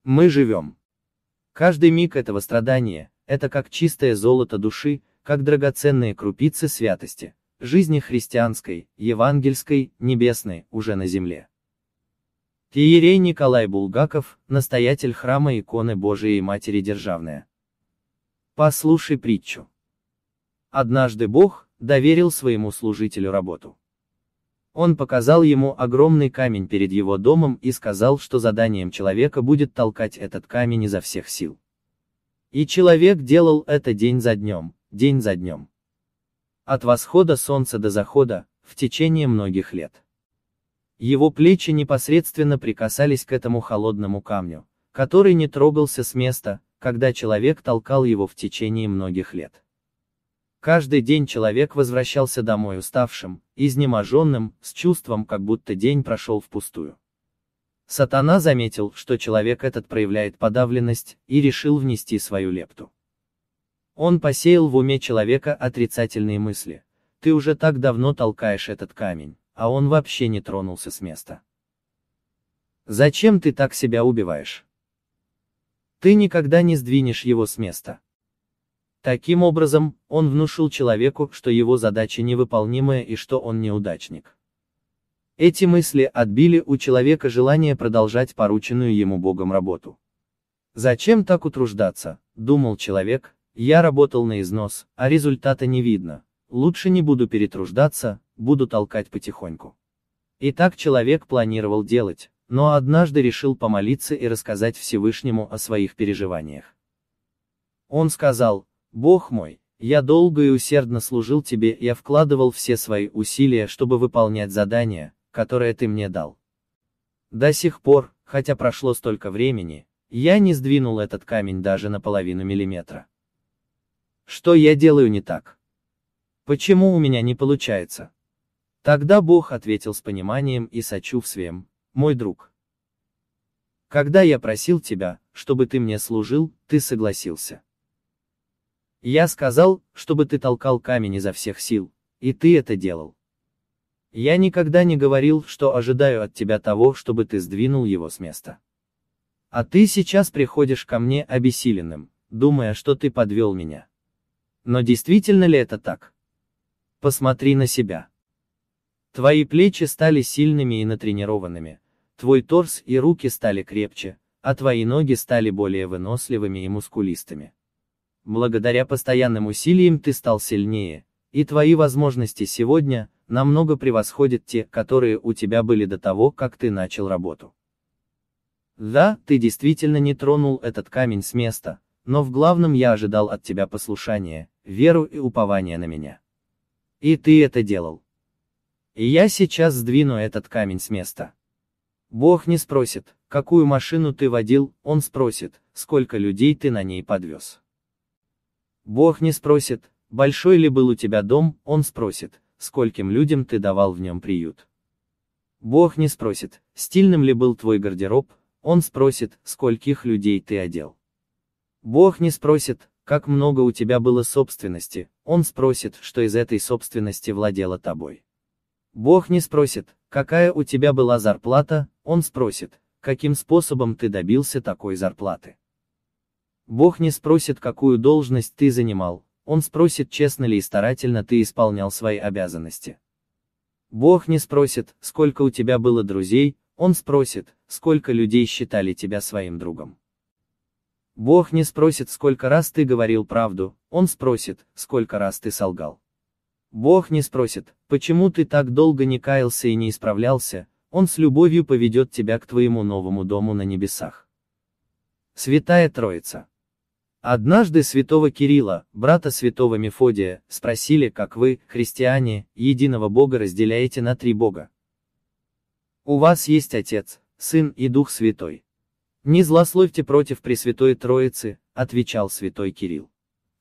Мы живем. Каждый миг этого страдания, это как чистое золото души, как драгоценные крупицы святости, жизни христианской, евангельской, небесной, уже на земле. Иерей Николай Булгаков, настоятель храма иконы Божией Матери Державная. Послушай притчу. Однажды Бог доверил своему служителю работу. Он показал ему огромный камень перед его домом и сказал, что заданием человека будет толкать этот камень изо всех сил. И человек делал это день за днем, день за днем. От восхода солнца до захода, в течение многих лет. Его плечи непосредственно прикасались к этому холодному камню, который не трогался с места, когда человек толкал его в течение многих лет. Каждый день человек возвращался домой уставшим, изнеможенным, с чувством, как будто день прошел впустую. Сатана заметил, что человек этот проявляет подавленность, и решил внести свою лепту. Он посеял в уме человека отрицательные мысли. Ты уже так давно толкаешь этот камень, а он вообще не тронулся с места. Зачем ты так себя убиваешь? Ты никогда не сдвинешь его с места. Таким образом, он внушил человеку, что его задача невыполнимая и что он неудачник. Эти мысли отбили у человека желание продолжать порученную ему Богом работу. Зачем так утруждаться, думал человек, я работал на износ, а результата не видно. Лучше не буду перетруждаться, буду толкать потихоньку. И так человек планировал делать, но однажды решил помолиться и рассказать Всевышнему о своих переживаниях. Он сказал, «Бог мой, я долго и усердно служил тебе, я вкладывал все свои усилия, чтобы выполнять задание, которое ты мне дал. До сих пор, хотя прошло столько времени, я не сдвинул этот камень даже на половину миллиметра. Что я делаю не так? Почему у меня не получается? Тогда Бог ответил с пониманием и сочувствием, мой друг. Когда я просил тебя, чтобы ты мне служил, ты согласился. Я сказал, чтобы ты толкал камень изо всех сил, и ты это делал. Я никогда не говорил, что ожидаю от тебя того, чтобы ты сдвинул его с места. А ты сейчас приходишь ко мне обессиленным, думая, что ты подвел меня. Но действительно ли это так? Посмотри на себя. Твои плечи стали сильными и натренированными, твой торс и руки стали крепче, а твои ноги стали более выносливыми и мускулистыми. Благодаря постоянным усилиям ты стал сильнее, и твои возможности сегодня намного превосходят те, которые у тебя были до того, как ты начал работу. Да, ты действительно не тронул этот камень с места, но в главном я ожидал от тебя послушания, веру и упование на меня. И ты это делал. И я сейчас сдвину этот камень с места. Бог не спросит, какую машину ты водил, он спросит, сколько людей ты на ней подвез. Бог не спросит, большой ли был у тебя дом, он спросит, скольким людям ты давал в нем приют. Бог не спросит, стильным ли был твой гардероб, он спросит, скольких людей ты одел. Бог не спросит, как много у тебя было собственности, Он спросит, что из этой собственности владело тобой. Бог не спросит, какая у тебя была зарплата, Он спросит, каким способом ты добился такой зарплаты. Бог не спросит, какую должность ты занимал, Он спросит, честно ли и старательно ты исполнял свои обязанности. Бог не спросит, сколько у тебя было друзей, Он спросит, сколько людей считали тебя своим другом. Бог не спросит, сколько раз ты говорил правду, он спросит, сколько раз ты солгал. Бог не спросит, почему ты так долго не каялся и не исправлялся, он с любовью поведет тебя к твоему новому дому на небесах. Святая Троица. Однажды святого Кирилла, брата святого Мефодия, спросили, как вы, христиане, единого Бога разделяете на три Бога. У вас есть Отец, Сын и Дух Святой. Не злословьте против Пресвятой Троицы, отвечал святой Кирилл.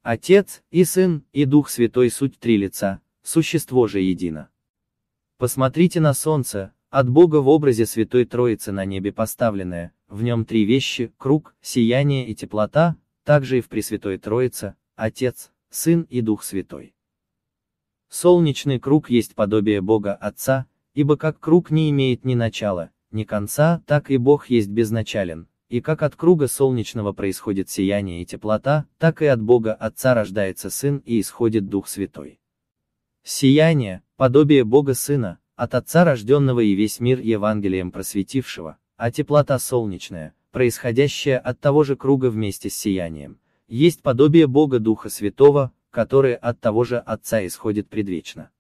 Отец, и Сын, и Дух Святой суть три лица, существо же едино. Посмотрите на солнце, от Бога в образе Святой Троицы на небе поставленное, в нем три вещи, круг, сияние и теплота, также и в Пресвятой Троице, Отец, Сын и Дух Святой. Солнечный круг есть подобие Бога Отца, ибо как круг не имеет ни начала, ни конца, так и Бог есть безначален, и как от круга солнечного происходит сияние и теплота, так и от Бога Отца рождается Сын и исходит Дух Святой. Сияние, подобие Бога Сына, от Отца рожденного и весь мир Евангелием просветившего, а теплота солнечная, происходящая от того же круга вместе с сиянием, есть подобие Бога Духа Святого, который от того же Отца исходит предвечно.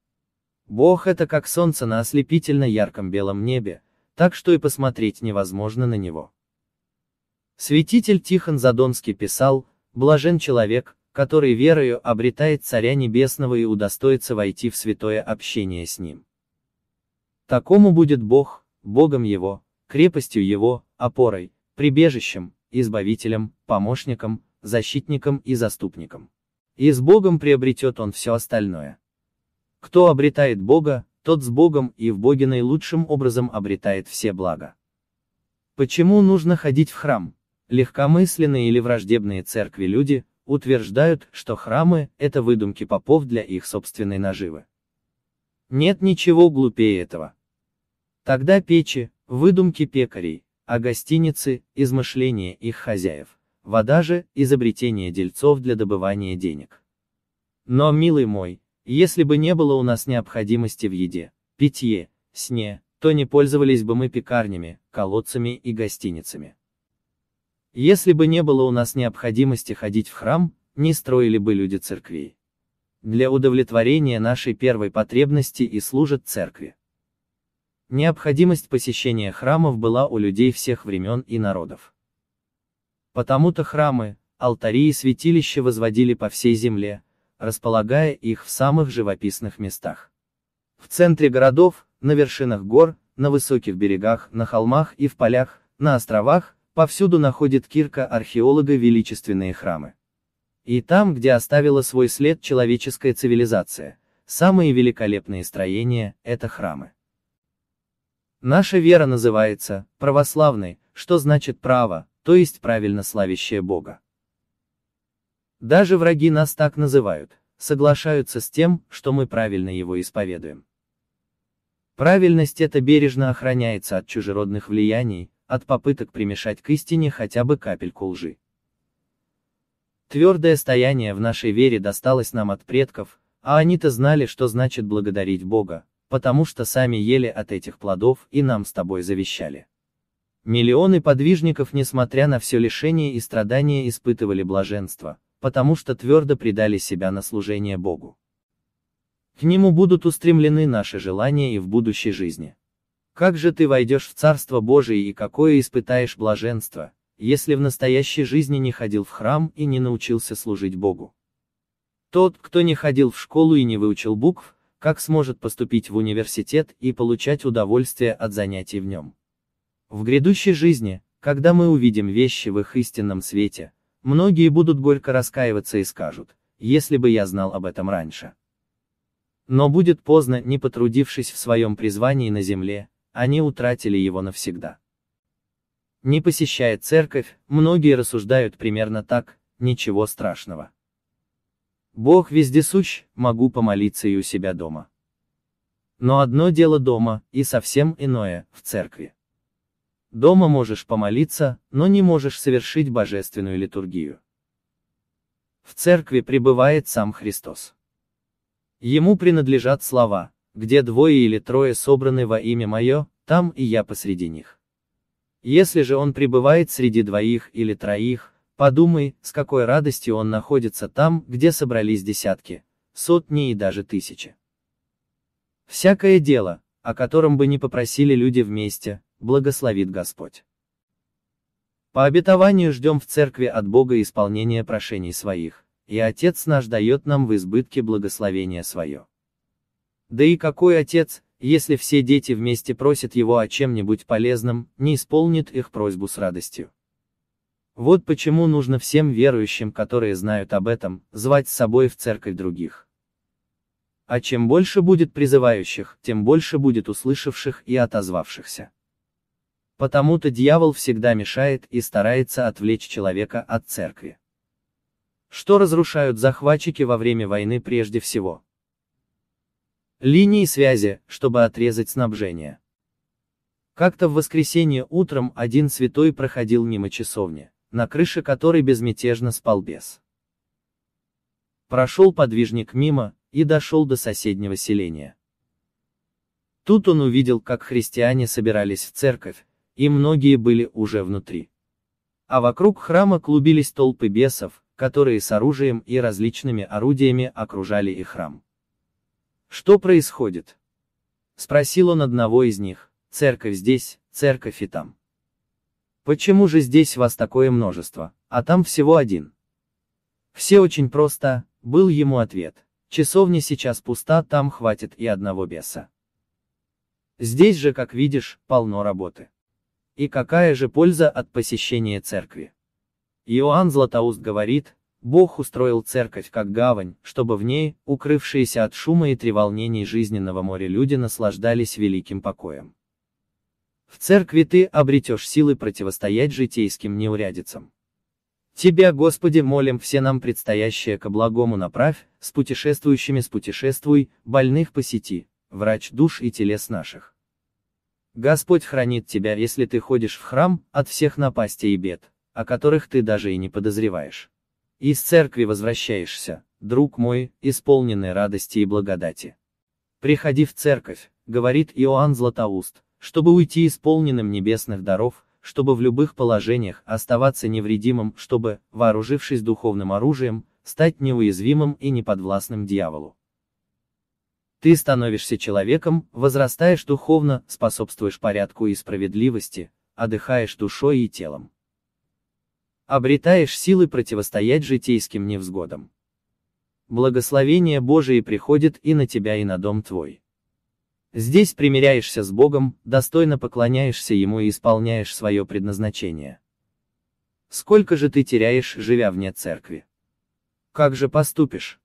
Бог это как солнце на ослепительно ярком белом небе, так что и посмотреть невозможно на него. Святитель Тихон Задонский писал, «Блажен человек, который верою обретает Царя Небесного и удостоится войти в святое общение с Ним. Такому будет Бог, Богом Его, крепостью Его, опорой, прибежищем, избавителем, помощником, защитником и заступником. И с Богом приобретет он все остальное. Кто обретает Бога, тот с Богом и в Боге наилучшим образом обретает все блага. Почему нужно ходить в храм? Легкомысленные или враждебные церкви люди, утверждают, что храмы – это выдумки попов для их собственной наживы. Нет ничего глупее этого. Тогда печи – выдумки пекарей, а гостиницы – измышления их хозяев, вода же – изобретение дельцов для добывания денег. Но, милый мой, если бы не было у нас необходимости в еде, питье, сне, то не пользовались бы мы пекарнями, колодцами и гостиницами. Если бы не было у нас необходимости ходить в храм, не строили бы люди церкви. Для удовлетворения нашей первой потребности и служат церкви. Необходимость посещения храмов была у людей всех времен и народов. Потому-то храмы, алтари и святилища возводили по всей земле, располагая их в самых живописных местах. В центре городов, на вершинах гор, на высоких берегах, на холмах и в полях, на островах, Повсюду находит кирка археолога величественные храмы. И там, где оставила свой след человеческая цивилизация, самые великолепные строения – это храмы. Наша вера называется православной, что значит право, то есть правильно славящая Бога. Даже враги нас так называют, соглашаются с тем, что мы правильно его исповедуем. Правильность это бережно охраняется от чужеродных влияний, от попыток примешать к истине хотя бы капельку лжи. Твердое стояние в нашей вере досталось нам от предков, а они-то знали, что значит благодарить Бога, потому что сами ели от этих плодов и нам с тобой завещали. Миллионы подвижников, несмотря на все лишение и страдания, испытывали блаженство, потому что твердо предали себя на служение Богу. К нему будут устремлены наши желания и в будущей жизни. Как же ты войдешь в Царство Божие и какое испытаешь блаженство, если в настоящей жизни не ходил в храм и не научился служить Богу? Тот, кто не ходил в школу и не выучил букв, как сможет поступить в университет и получать удовольствие от занятий в нем? В грядущей жизни, когда мы увидим вещи в их истинном свете, многие будут горько раскаиваться и скажут, если бы я знал об этом раньше. Но будет поздно, не потрудившись в своем призвании на земле, они утратили его навсегда. Не посещая церковь, многие рассуждают примерно так, ничего страшного. Бог вездесущ, могу помолиться и у себя дома. Но одно дело дома, и совсем иное, в церкви. Дома можешь помолиться, но не можешь совершить божественную литургию. В церкви пребывает сам Христос. Ему принадлежат слова, где двое или трое собраны во имя мое, там и я посреди них. Если же он пребывает среди двоих или троих, подумай, с какой радостью он находится там, где собрались десятки, сотни и даже тысячи. Всякое дело, о котором бы не попросили люди вместе, благословит Господь. По обетованию ждем в церкви от Бога исполнения прошений своих, и Отец наш дает нам в избытке благословение свое. Да и какой отец, если все дети вместе просят его о чем-нибудь полезном, не исполнит их просьбу с радостью. Вот почему нужно всем верующим, которые знают об этом, звать с собой в церковь других. А чем больше будет призывающих, тем больше будет услышавших и отозвавшихся. Потому-то дьявол всегда мешает и старается отвлечь человека от церкви. Что разрушают захватчики во время войны прежде всего? линии связи, чтобы отрезать снабжение. Как-то в воскресенье утром один святой проходил мимо часовни, на крыше которой безмятежно спал бес. Прошел подвижник мимо и дошел до соседнего селения. Тут он увидел, как христиане собирались в церковь, и многие были уже внутри. А вокруг храма клубились толпы бесов, которые с оружием и различными орудиями окружали и храм. Что происходит? Спросил он одного из них. Церковь здесь, церковь и там. Почему же здесь вас такое множество, а там всего один? Все очень просто, был ему ответ. Часовня сейчас пуста, там хватит и одного беса. Здесь же, как видишь, полно работы. И какая же польза от посещения церкви? Иоанн Златоуст говорит, Бог устроил церковь как гавань, чтобы в ней, укрывшиеся от шума и треволнений жизненного моря люди наслаждались великим покоем. В церкви ты обретешь силы противостоять житейским неурядицам. Тебя, Господи, молим все нам предстоящее ко благому направь, с путешествующими с путешествуй, больных посети, врач душ и телес наших. Господь хранит тебя, если ты ходишь в храм, от всех напастей и бед, о которых ты даже и не подозреваешь. Из церкви возвращаешься, друг мой, исполненный радости и благодати. Приходи в церковь, говорит Иоанн Златоуст, чтобы уйти исполненным небесных даров, чтобы в любых положениях оставаться невредимым, чтобы, вооружившись духовным оружием, стать неуязвимым и неподвластным дьяволу. Ты становишься человеком, возрастаешь духовно, способствуешь порядку и справедливости, отдыхаешь душой и телом обретаешь силы противостоять житейским невзгодам. Благословение Божие приходит и на тебя, и на дом твой. Здесь примиряешься с Богом, достойно поклоняешься Ему и исполняешь свое предназначение. Сколько же ты теряешь, живя вне церкви? Как же поступишь?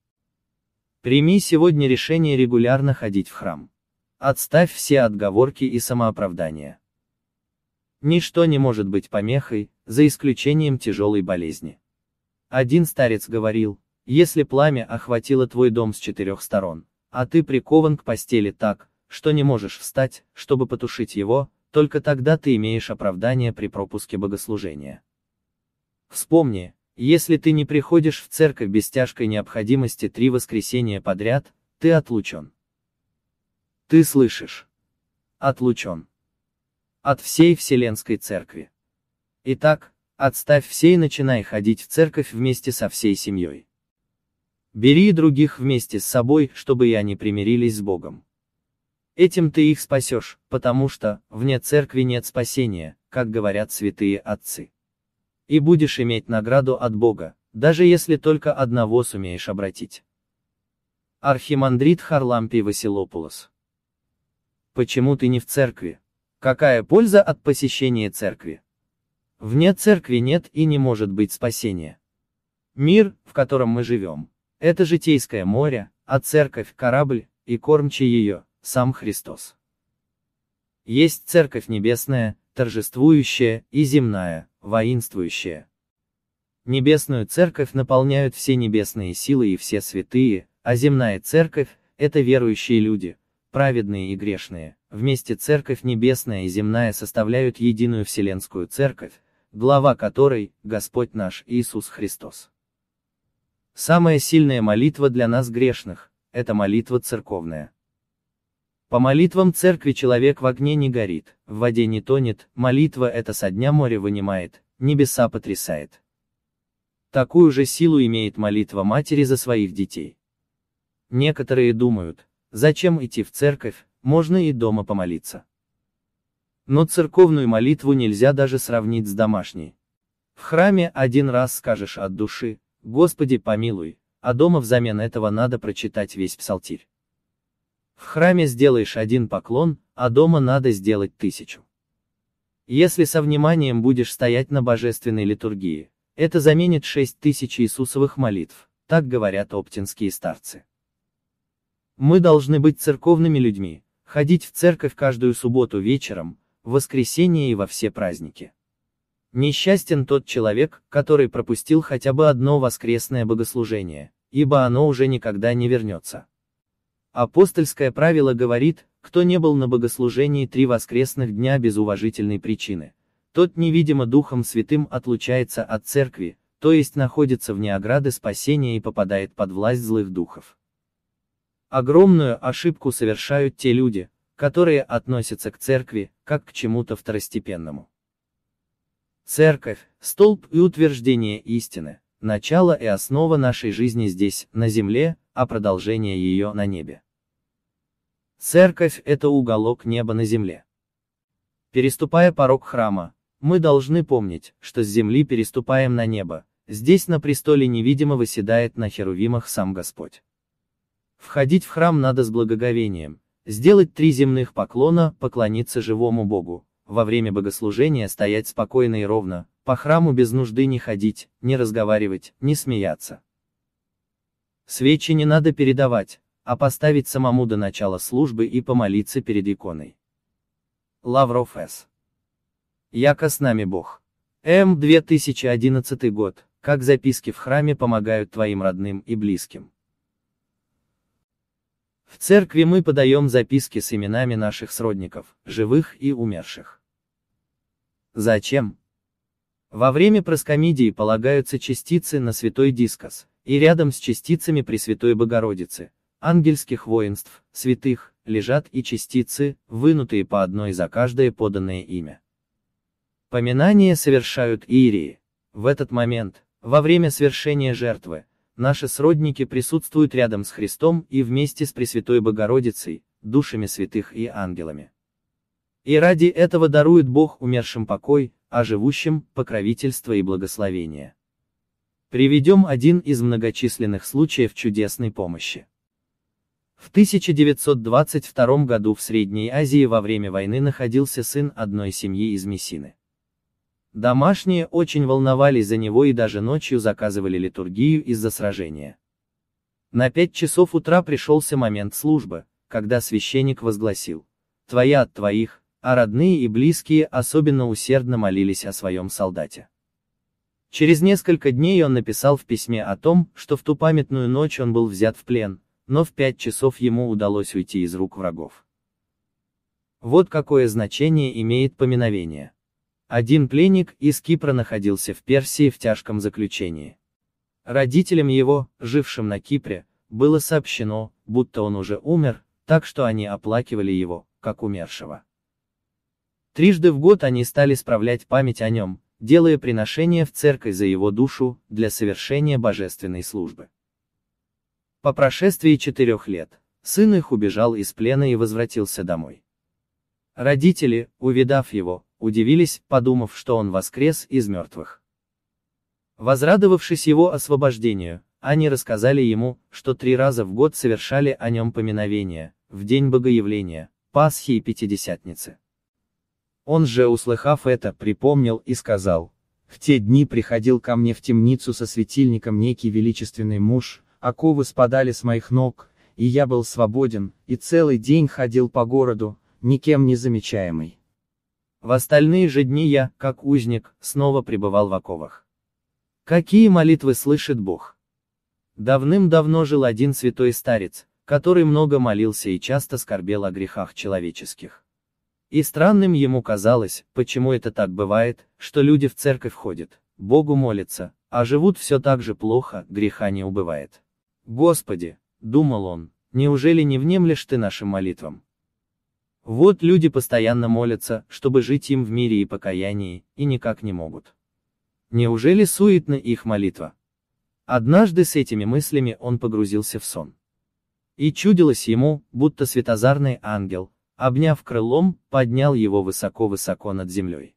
Прими сегодня решение регулярно ходить в храм. Отставь все отговорки и самооправдания. Ничто не может быть помехой, за исключением тяжелой болезни. Один старец говорил, если пламя охватило твой дом с четырех сторон, а ты прикован к постели так, что не можешь встать, чтобы потушить его, только тогда ты имеешь оправдание при пропуске богослужения. Вспомни, если ты не приходишь в церковь без тяжкой необходимости три воскресенья подряд, ты отлучен. Ты слышишь? Отлучен. От всей Вселенской Церкви. Итак, отставь все и начинай ходить в церковь вместе со всей семьей. Бери других вместе с собой, чтобы и они примирились с Богом. Этим ты их спасешь, потому что, вне церкви нет спасения, как говорят святые отцы. И будешь иметь награду от Бога, даже если только одного сумеешь обратить. Архимандрит Харлампий Василопулос. Почему ты не в церкви? Какая польза от посещения церкви? Вне церкви нет и не может быть спасения. Мир, в котором мы живем, это житейское море, а церковь – корабль, и кормчий ее – сам Христос. Есть церковь небесная, торжествующая, и земная, воинствующая. Небесную церковь наполняют все небесные силы и все святые, а земная церковь – это верующие люди, праведные и грешные. Вместе церковь небесная и земная составляют единую вселенскую церковь, глава которой – Господь наш Иисус Христос. Самая сильная молитва для нас грешных – это молитва церковная. По молитвам церкви человек в огне не горит, в воде не тонет, молитва это со дня море вынимает, небеса потрясает. Такую же силу имеет молитва матери за своих детей. Некоторые думают, зачем идти в церковь, можно и дома помолиться. Но церковную молитву нельзя даже сравнить с домашней. В храме один раз скажешь от души, «Господи помилуй», а дома взамен этого надо прочитать весь псалтирь. В храме сделаешь один поклон, а дома надо сделать тысячу. Если со вниманием будешь стоять на божественной литургии, это заменит шесть тысяч Иисусовых молитв, так говорят оптинские старцы. Мы должны быть церковными людьми, ходить в церковь каждую субботу вечером, в воскресенье и во все праздники. Несчастен тот человек, который пропустил хотя бы одно воскресное богослужение, ибо оно уже никогда не вернется. Апостольское правило говорит, кто не был на богослужении три воскресных дня без уважительной причины, тот невидимо Духом Святым отлучается от церкви, то есть находится вне ограды спасения и попадает под власть злых духов. Огромную ошибку совершают те люди, которые относятся к церкви, как к чему-то второстепенному. Церковь – столб и утверждение истины, начало и основа нашей жизни здесь, на земле, а продолжение ее на небе. Церковь – это уголок неба на земле. Переступая порог храма, мы должны помнить, что с земли переступаем на небо, здесь на престоле невидимо восседает на херувимах сам Господь. Входить в храм надо с благоговением, Сделать три земных поклона, поклониться живому Богу, во время богослужения стоять спокойно и ровно, по храму без нужды не ходить, не разговаривать, не смеяться. Свечи не надо передавать, а поставить самому до начала службы и помолиться перед иконой. Лавров С. Яко с нами Бог. М. 2011 год. Как записки в храме помогают твоим родным и близким. В церкви мы подаем записки с именами наших сродников, живых и умерших. Зачем? Во время проскомидии полагаются частицы на святой дискос, и рядом с частицами Пресвятой Богородицы, ангельских воинств, святых, лежат и частицы, вынутые по одной за каждое поданное имя. Поминания совершают иерии. В этот момент, во время свершения жертвы, наши сродники присутствуют рядом с Христом и вместе с Пресвятой Богородицей, душами святых и ангелами. И ради этого дарует Бог умершим покой, а живущим – покровительство и благословение. Приведем один из многочисленных случаев чудесной помощи. В 1922 году в Средней Азии во время войны находился сын одной семьи из Мессины. Домашние очень волновались за него и даже ночью заказывали литургию из-за сражения. На пять часов утра пришелся момент службы, когда священник возгласил «Твоя от твоих», а родные и близкие особенно усердно молились о своем солдате. Через несколько дней он написал в письме о том, что в ту памятную ночь он был взят в плен, но в пять часов ему удалось уйти из рук врагов. Вот какое значение имеет поминовение. Один пленник из Кипра находился в Персии в тяжком заключении. Родителям его, жившим на Кипре, было сообщено, будто он уже умер, так что они оплакивали его, как умершего. Трижды в год они стали справлять память о нем, делая приношение в церковь за его душу, для совершения божественной службы. По прошествии четырех лет, сын их убежал из плена и возвратился домой. Родители, увидав его, удивились, подумав, что он воскрес из мертвых. Возрадовавшись его освобождению, они рассказали ему, что три раза в год совершали о нем поминовение, в день Богоявления, Пасхи и Пятидесятницы. Он же, услыхав это, припомнил и сказал, «В те дни приходил ко мне в темницу со светильником некий величественный муж, оковы спадали с моих ног, и я был свободен, и целый день ходил по городу, никем не замечаемый. В остальные же дни я, как узник, снова пребывал в оковах. Какие молитвы слышит Бог? Давным-давно жил один святой старец, который много молился и часто скорбел о грехах человеческих. И странным ему казалось, почему это так бывает, что люди в церковь ходят, Богу молятся, а живут все так же плохо, греха не убывает. Господи, думал он, неужели не внемлешь ты нашим молитвам? Вот люди постоянно молятся, чтобы жить им в мире и покаянии, и никак не могут. Неужели суетна их молитва? Однажды с этими мыслями он погрузился в сон. И чудилось ему, будто светозарный ангел, обняв крылом, поднял его высоко-высоко над землей.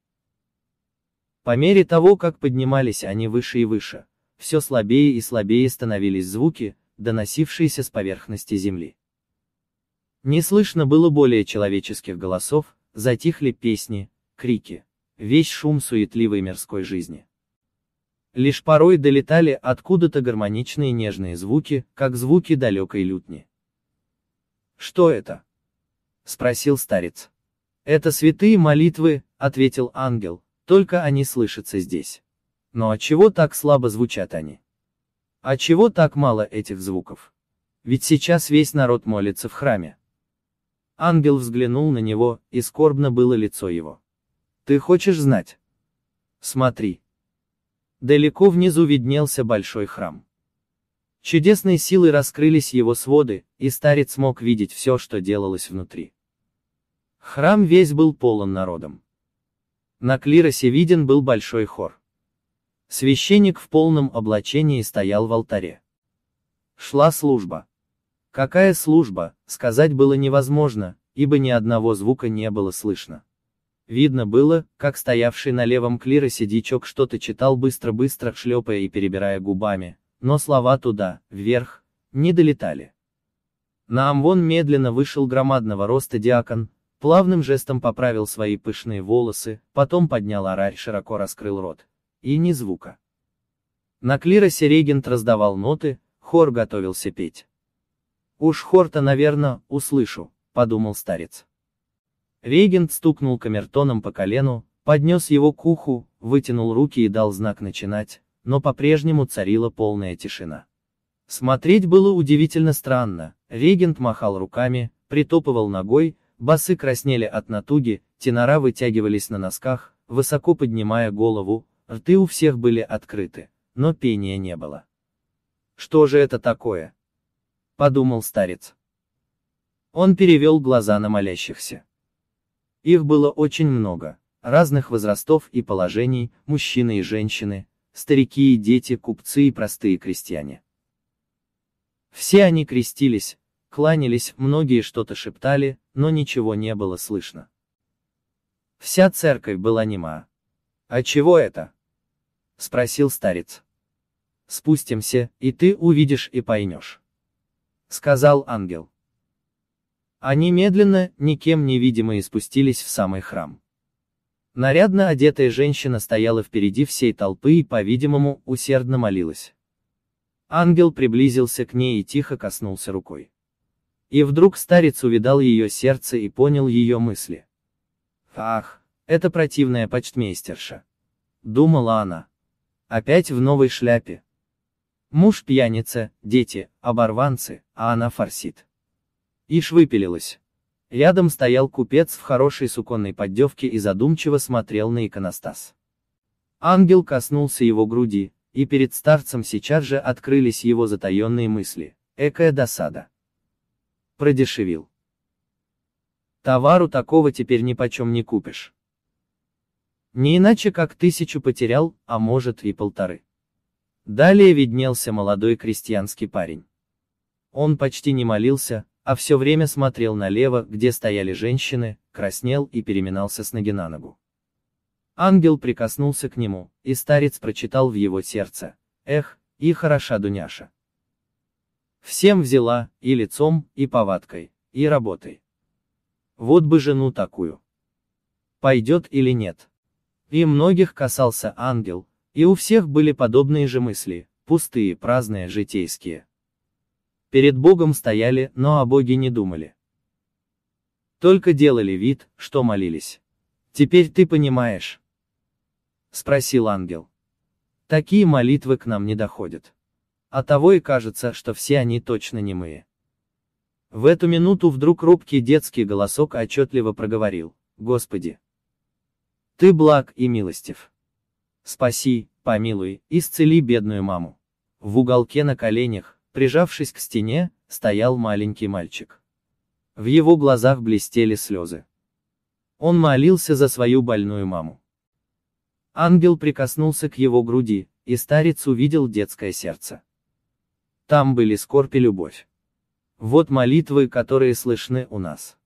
По мере того, как поднимались они выше и выше, все слабее и слабее становились звуки, доносившиеся с поверхности земли. Не слышно было более человеческих голосов, затихли песни, крики, весь шум суетливой мирской жизни. Лишь порой долетали откуда-то гармоничные нежные звуки, как звуки далекой лютни. «Что это?» — спросил старец. «Это святые молитвы», — ответил ангел, — «только они слышатся здесь». Но отчего а так слабо звучат они? Отчего «А так мало этих звуков? Ведь сейчас весь народ молится в храме. Ангел взглянул на него, и скорбно было лицо его. «Ты хочешь знать? Смотри». Далеко внизу виднелся большой храм. Чудесной силой раскрылись его своды, и старец мог видеть все, что делалось внутри. Храм весь был полон народом. На клиросе виден был большой хор. Священник в полном облачении стоял в алтаре. Шла служба. Какая служба, сказать было невозможно, ибо ни одного звука не было слышно. Видно было, как стоявший на левом клиросе дичок что-то читал быстро-быстро, шлепая и перебирая губами, но слова туда, вверх, не долетали. На Амвон медленно вышел громадного роста диакон, плавным жестом поправил свои пышные волосы, потом поднял орарь, широко раскрыл рот. И ни звука. На клиросе регент раздавал ноты, хор готовился петь. «Уж Хорта, наверное, услышу», — подумал старец. Регент стукнул камертоном по колену, поднес его к уху, вытянул руки и дал знак начинать, но по-прежнему царила полная тишина. Смотреть было удивительно странно, регент махал руками, притопывал ногой, басы краснели от натуги, тенора вытягивались на носках, высоко поднимая голову, рты у всех были открыты, но пения не было. Что же это такое? — подумал старец. Он перевел глаза на молящихся. Их было очень много, разных возрастов и положений, мужчины и женщины, старики и дети, купцы и простые крестьяне. Все они крестились, кланялись, многие что-то шептали, но ничего не было слышно. Вся церковь была нема. «А чего это?» — спросил старец. «Спустимся, и ты увидишь и поймешь». — сказал ангел. Они медленно, никем не видимые спустились в самый храм. Нарядно одетая женщина стояла впереди всей толпы и, по-видимому, усердно молилась. Ангел приблизился к ней и тихо коснулся рукой. И вдруг старец увидал ее сердце и понял ее мысли. «Ах, это противная почтмейстерша!» — думала она. «Опять в новой шляпе. Муж пьяница, дети, оборванцы, а она фарсит. Ишь выпилилась. Рядом стоял купец в хорошей суконной поддевке и задумчиво смотрел на иконостас. Ангел коснулся его груди, и перед старцем сейчас же открылись его затаенные мысли, экая досада. Продешевил. Товару такого теперь ни почем не купишь. Не иначе как тысячу потерял, а может и полторы. Далее виднелся молодой крестьянский парень. Он почти не молился, а все время смотрел налево, где стояли женщины, краснел и переминался с ноги на ногу. Ангел прикоснулся к нему, и старец прочитал в его сердце, «Эх, и хороша Дуняша!» Всем взяла, и лицом, и повадкой, и работой. Вот бы жену такую. Пойдет или нет. И многих касался ангел, и у всех были подобные же мысли, пустые, праздные, житейские. Перед Богом стояли, но о Боге не думали. Только делали вид, что молились. Теперь ты понимаешь? Спросил ангел. Такие молитвы к нам не доходят. А того и кажется, что все они точно немые. В эту минуту вдруг робкий детский голосок отчетливо проговорил, Господи! Ты благ и милостив. Спаси, помилуй, исцели бедную маму. В уголке на коленях, Прижавшись к стене, стоял маленький мальчик. В его глазах блестели слезы. Он молился за свою больную маму. Ангел прикоснулся к его груди, и старец увидел детское сердце. Там были скорбь и любовь. Вот молитвы, которые слышны у нас.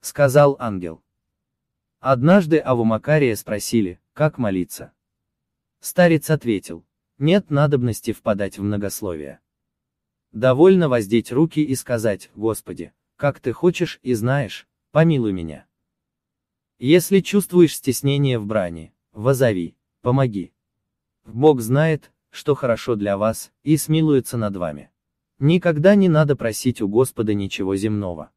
Сказал ангел. Однажды Авумакария спросили, как молиться. Старец ответил, нет надобности впадать в многословие. Довольно воздеть руки и сказать, Господи, как ты хочешь и знаешь, помилуй меня. Если чувствуешь стеснение в брани, возови, помоги. Бог знает, что хорошо для вас, и смилуется над вами. Никогда не надо просить у Господа ничего земного.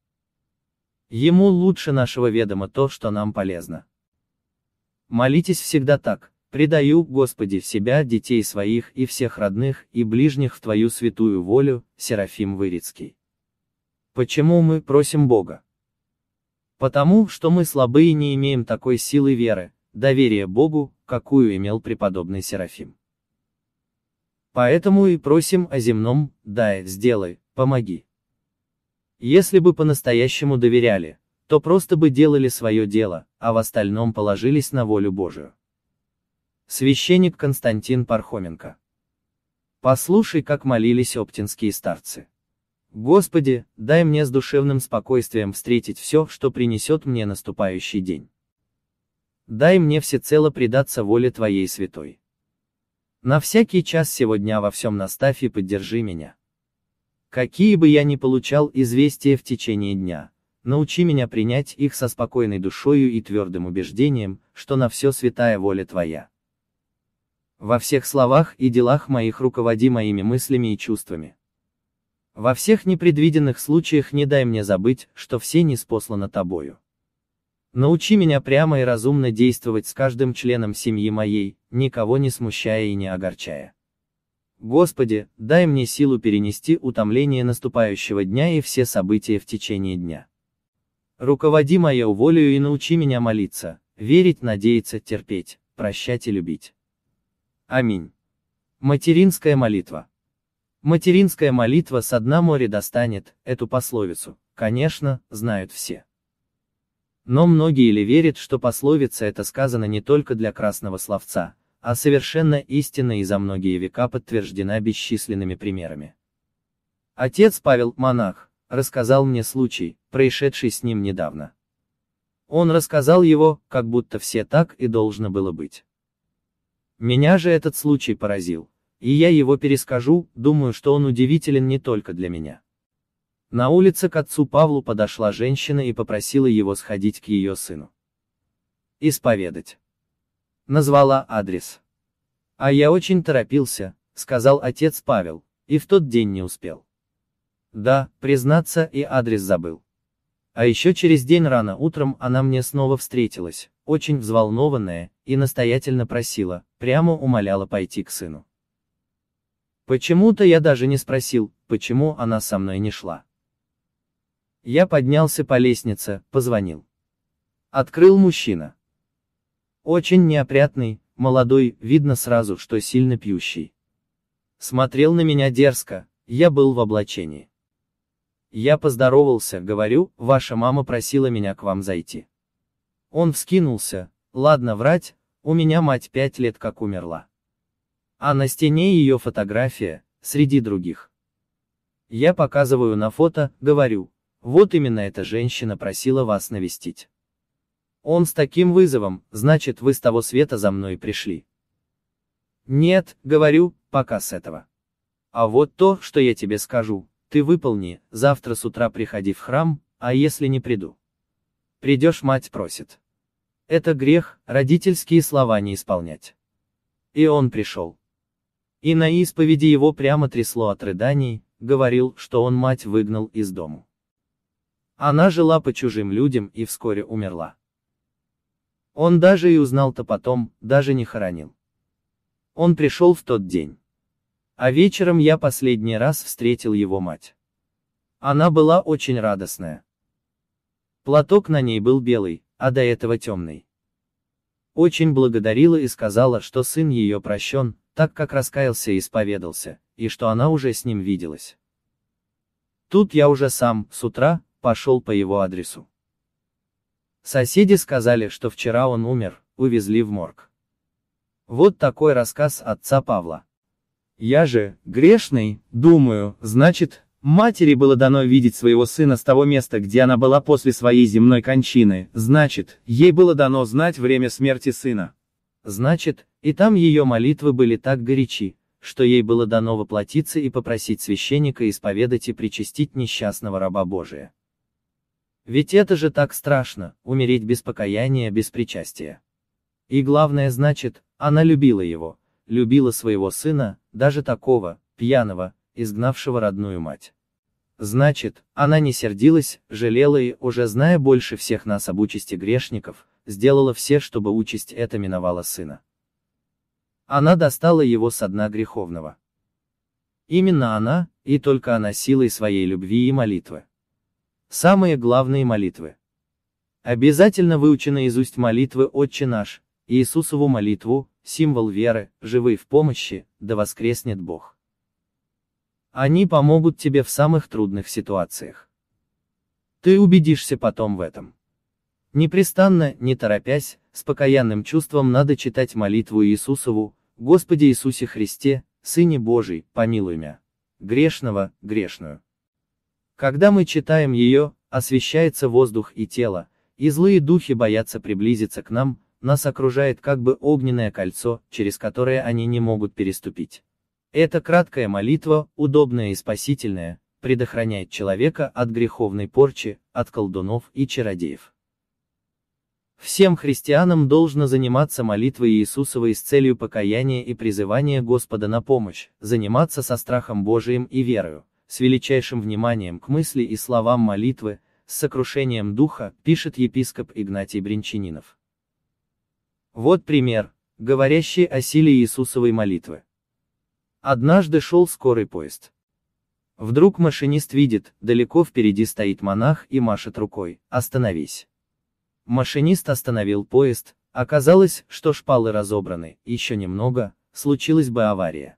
Ему лучше нашего ведома то, что нам полезно. Молитесь всегда так, Предаю, Господи, в себя, детей своих и всех родных и ближних в Твою святую волю, Серафим Вырицкий. Почему мы просим Бога? Потому, что мы слабые не имеем такой силы веры, доверия Богу, какую имел преподобный Серафим. Поэтому и просим о земном, дай, сделай, помоги. Если бы по-настоящему доверяли, то просто бы делали свое дело, а в остальном положились на волю Божию. Священник Константин Пархоменко. Послушай, как молились оптинские старцы. Господи, дай мне с душевным спокойствием встретить все, что принесет мне наступающий день. Дай мне всецело предаться воле Твоей святой. На всякий час сегодня во всем наставь и поддержи меня. Какие бы я ни получал известия в течение дня, научи меня принять их со спокойной душою и твердым убеждением, что на все святая воля Твоя. Во всех словах и делах моих руководи моими мыслями и чувствами. Во всех непредвиденных случаях не дай мне забыть, что все неспослано тобою. Научи меня прямо и разумно действовать с каждым членом семьи моей, никого не смущая и не огорчая. Господи, дай мне силу перенести утомление наступающего дня и все события в течение дня. Руководи моей волею и научи меня молиться, верить, надеяться, терпеть, прощать и любить. Аминь. Материнская молитва. Материнская молитва со дна моря достанет, эту пословицу, конечно, знают все. Но многие ли верят, что пословица это сказано не только для красного словца, а совершенно истинно и за многие века подтверждена бесчисленными примерами. Отец Павел, монах, рассказал мне случай, происшедший с ним недавно. Он рассказал его, как будто все так и должно было быть. Меня же этот случай поразил. И я его перескажу, думаю, что он удивителен не только для меня. На улице к отцу Павлу подошла женщина и попросила его сходить к ее сыну. Исповедать. Назвала адрес. А я очень торопился, сказал отец Павел, и в тот день не успел. Да, признаться, и адрес забыл. А еще через день рано утром она мне снова встретилась, очень взволнованная, и настоятельно просила, прямо умоляла пойти к сыну. Почему-то я даже не спросил, почему она со мной не шла. Я поднялся по лестнице, позвонил. Открыл мужчина. Очень неопрятный, молодой, видно сразу, что сильно пьющий. Смотрел на меня дерзко, я был в облачении. Я поздоровался, говорю, ваша мама просила меня к вам зайти. Он вскинулся, ладно врать, у меня мать пять лет как умерла. А на стене ее фотография, среди других. Я показываю на фото, говорю, вот именно эта женщина просила вас навестить. Он с таким вызовом, значит вы с того света за мной пришли. Нет, говорю, пока с этого. А вот то, что я тебе скажу, ты выполни, завтра с утра приходи в храм, а если не приду? Придешь, мать просит. Это грех, родительские слова не исполнять. И он пришел. И на исповеди его прямо трясло от рыданий, говорил, что он мать выгнал из дому. Она жила по чужим людям и вскоре умерла. Он даже и узнал-то потом, даже не хоронил. Он пришел в тот день. А вечером я последний раз встретил его мать. Она была очень радостная. Платок на ней был белый, а до этого темный. Очень благодарила и сказала, что сын ее прощен, так как раскаялся и исповедался, и что она уже с ним виделась. Тут я уже сам, с утра, пошел по его адресу. Соседи сказали, что вчера он умер, увезли в морг. Вот такой рассказ отца Павла. Я же, грешный, думаю, значит, матери было дано видеть своего сына с того места, где она была после своей земной кончины, значит, ей было дано знать время смерти сына. Значит, и там ее молитвы были так горячи, что ей было дано воплотиться и попросить священника исповедать и причастить несчастного раба Божия. Ведь это же так страшно, умереть без покаяния, без причастия. И главное значит, она любила его, любила своего сына, даже такого, пьяного, изгнавшего родную мать. Значит, она не сердилась, жалела и, уже зная больше всех нас об участи грешников, сделала все, чтобы участь эта миновала сына. Она достала его со дна греховного. Именно она, и только она силой своей любви и молитвы. Самые главные молитвы. Обязательно из уст молитвы «Отче наш», Иисусову молитву, символ веры, живые в помощи, да воскреснет Бог. Они помогут тебе в самых трудных ситуациях. Ты убедишься потом в этом. Непрестанно, не торопясь, с покаянным чувством надо читать молитву Иисусову, Господи Иисусе Христе, Сыне Божий, помилуй меня. Грешного, грешную. Когда мы читаем ее, освещается воздух и тело, и злые духи боятся приблизиться к нам, нас окружает как бы огненное кольцо, через которое они не могут переступить. Эта краткая молитва, удобная и спасительная, предохраняет человека от греховной порчи, от колдунов и чародеев. Всем христианам должно заниматься молитвой Иисусовой с целью покаяния и призывания Господа на помощь, заниматься со страхом Божиим и верою, с величайшим вниманием к мысли и словам молитвы, с сокрушением духа, пишет епископ Игнатий Бринчанинов. Вот пример, говорящий о силе Иисусовой молитвы. Однажды шел скорый поезд. Вдруг машинист видит, далеко впереди стоит монах и машет рукой, остановись. Машинист остановил поезд, оказалось, что шпалы разобраны, еще немного, случилась бы авария.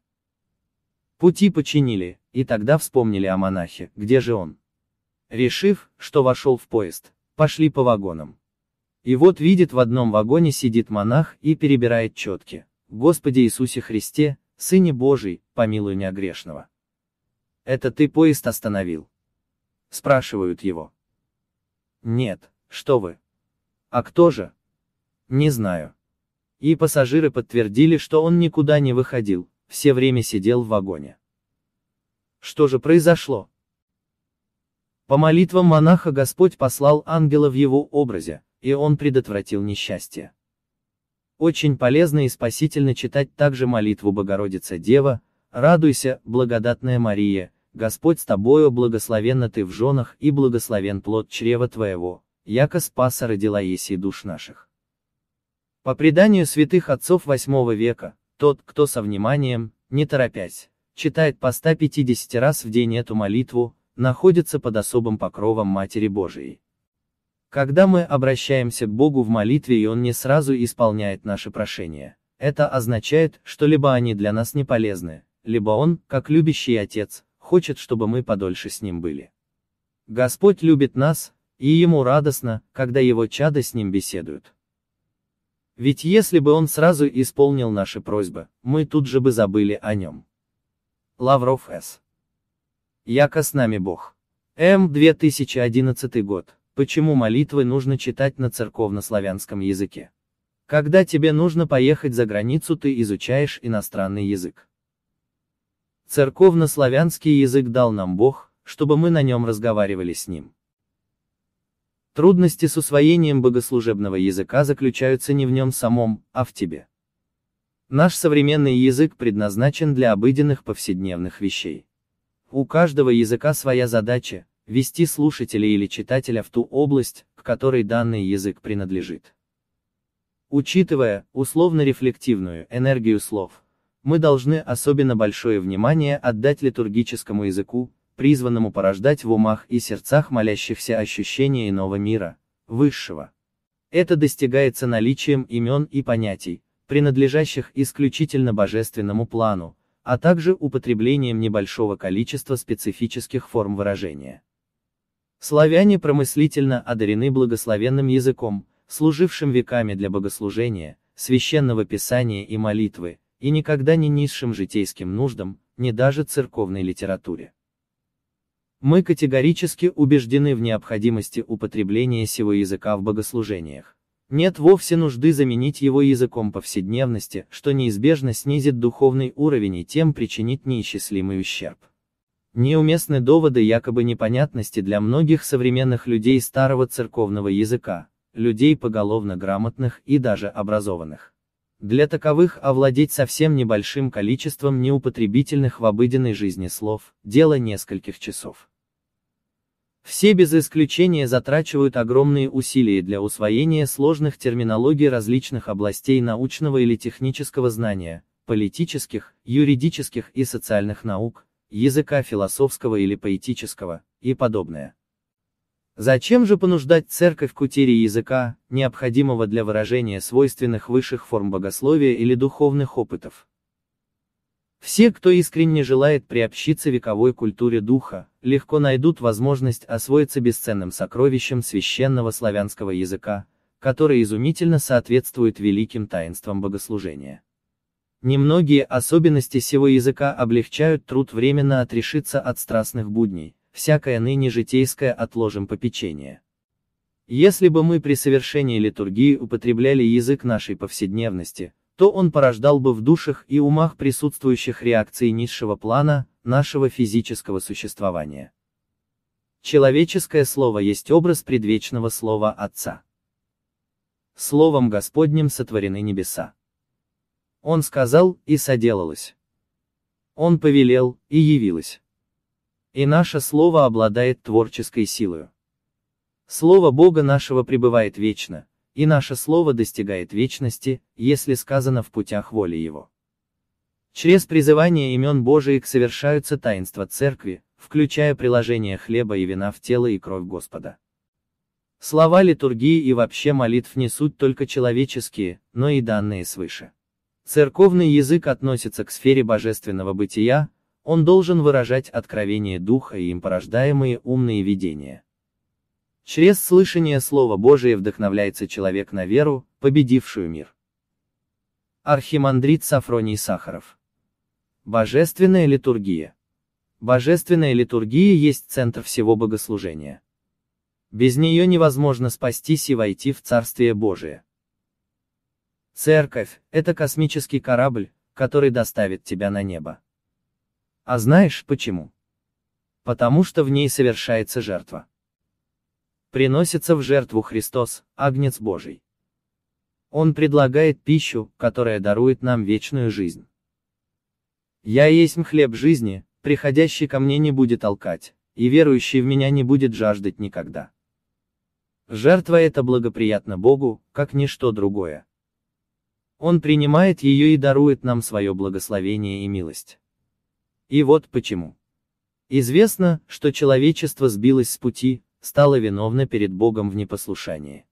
Пути починили, и тогда вспомнили о монахе, где же он. Решив, что вошел в поезд, пошли по вагонам. И вот видит в одном вагоне сидит монах и перебирает четки. Господи Иисусе Христе, Сыне Божий, помилуй меня Это ты поезд остановил? Спрашивают его. Нет, что вы. А кто же? Не знаю. И пассажиры подтвердили, что он никуда не выходил, все время сидел в вагоне. Что же произошло? По молитвам монаха Господь послал ангела в его образе, и он предотвратил несчастье. Очень полезно и спасительно читать также молитву Богородица Дева, «Радуйся, благодатная Мария, Господь с тобою, благословенна ты в женах и благословен плод чрева твоего, яко спаса родила Есей душ наших». По преданию святых отцов VIII века, тот, кто со вниманием, не торопясь, читает по 150 раз в день эту молитву, находится под особым покровом Матери Божией. Когда мы обращаемся к Богу в молитве и Он не сразу исполняет наши прошения, это означает, что либо они для нас не полезны, либо Он, как любящий Отец, хочет, чтобы мы подольше с Ним были. Господь любит нас, и Ему радостно, когда Его чады с Ним беседуют. Ведь если бы Он сразу исполнил наши просьбы, мы тут же бы забыли о Нем. Лавров С. Яко с нами Бог. М. 2011 год. Почему молитвы нужно читать на церковнославянском языке? Когда тебе нужно поехать за границу, ты изучаешь иностранный язык. Церковнославянский язык дал нам Бог, чтобы мы на нем разговаривали с Ним. Трудности с усвоением богослужебного языка заключаются не в нем самом, а в тебе. Наш современный язык предназначен для обыденных повседневных вещей. У каждого языка своя задача, вести слушателя или читателя в ту область, к которой данный язык принадлежит. Учитывая условно-рефлективную энергию слов, мы должны особенно большое внимание отдать литургическому языку, призванному порождать в умах и сердцах молящихся ощущения иного мира, высшего. Это достигается наличием имен и понятий, принадлежащих исключительно божественному плану, а также употреблением небольшого количества специфических форм выражения. Славяне промыслительно одарены благословенным языком, служившим веками для богослужения, священного писания и молитвы, и никогда не низшим житейским нуждам, не даже церковной литературе. Мы категорически убеждены в необходимости употребления сего языка в богослужениях. Нет вовсе нужды заменить его языком повседневности, что неизбежно снизит духовный уровень и тем причинит неисчислимый ущерб. Неуместны доводы якобы непонятности для многих современных людей старого церковного языка, людей поголовно грамотных и даже образованных. Для таковых овладеть совсем небольшим количеством неупотребительных в обыденной жизни слов – дело нескольких часов. Все без исключения затрачивают огромные усилия для усвоения сложных терминологий различных областей научного или технического знания, политических, юридических и социальных наук, языка философского или поэтического, и подобное. Зачем же понуждать церковь к утере языка, необходимого для выражения свойственных высших форм богословия или духовных опытов? Все, кто искренне желает приобщиться вековой культуре духа, легко найдут возможность освоиться бесценным сокровищем священного славянского языка, который изумительно соответствует великим таинствам богослужения. Немногие особенности сего языка облегчают труд временно отрешиться от страстных будней, всякое ныне житейское отложим попечение. Если бы мы при совершении литургии употребляли язык нашей повседневности, то он порождал бы в душах и умах присутствующих реакции низшего плана, нашего физического существования. Человеческое слово есть образ предвечного слова Отца. Словом Господним сотворены небеса. Он сказал, и соделалось. Он повелел, и явилось. И наше слово обладает творческой силою. Слово Бога нашего пребывает вечно, и наше слово достигает вечности, если сказано в путях воли Его. Через призывание имен Божиих совершаются таинства Церкви, включая приложение хлеба и вина в тело и кровь Господа. Слова литургии и вообще молитв несут только человеческие, но и данные свыше. Церковный язык относится к сфере божественного бытия, он должен выражать откровение духа и им порождаемые умные видения. Через слышание Слова Божия вдохновляется человек на веру, победившую мир. Архимандрит Сафроний Сахаров. Божественная литургия. Божественная литургия есть центр всего богослужения. Без нее невозможно спастись и войти в Царствие Божие. Церковь – это космический корабль, который доставит тебя на небо. А знаешь почему? Потому что в ней совершается жертва. Приносится в жертву Христос, Агнец Божий. Он предлагает пищу, которая дарует нам вечную жизнь. «Я есть хлеб жизни, приходящий ко мне не будет толкать, и верующий в меня не будет жаждать никогда». Жертва это благоприятно Богу, как ничто другое. Он принимает ее и дарует нам свое благословение и милость. И вот почему. Известно, что человечество сбилось с пути, стало виновно перед Богом в непослушании.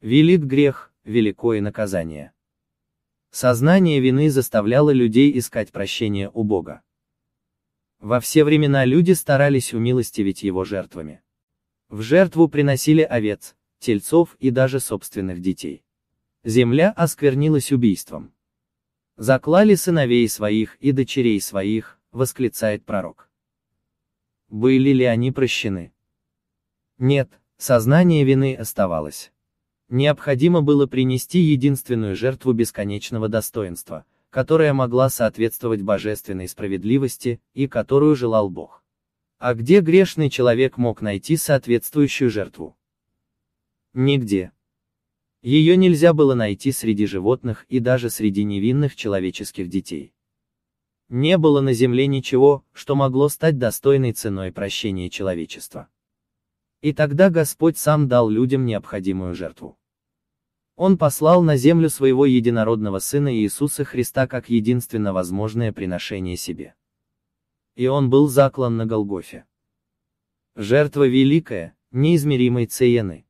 Велик грех, великое наказание. Сознание вины заставляло людей искать прощения у Бога. Во все времена люди старались умилостивить его жертвами. В жертву приносили овец, тельцов и даже собственных детей. Земля осквернилась убийством. Заклали сыновей своих и дочерей своих, восклицает пророк. Были ли они прощены? Нет, сознание вины оставалось. Необходимо было принести единственную жертву бесконечного достоинства, которая могла соответствовать божественной справедливости, и которую желал Бог. А где грешный человек мог найти соответствующую жертву? Нигде. Ее нельзя было найти среди животных и даже среди невинных человеческих детей. Не было на земле ничего, что могло стать достойной ценой прощения человечества. И тогда Господь сам дал людям необходимую жертву. Он послал на землю своего единородного Сына Иисуса Христа как единственно возможное приношение себе. И он был заклан на Голгофе. Жертва великая, неизмеримой цены.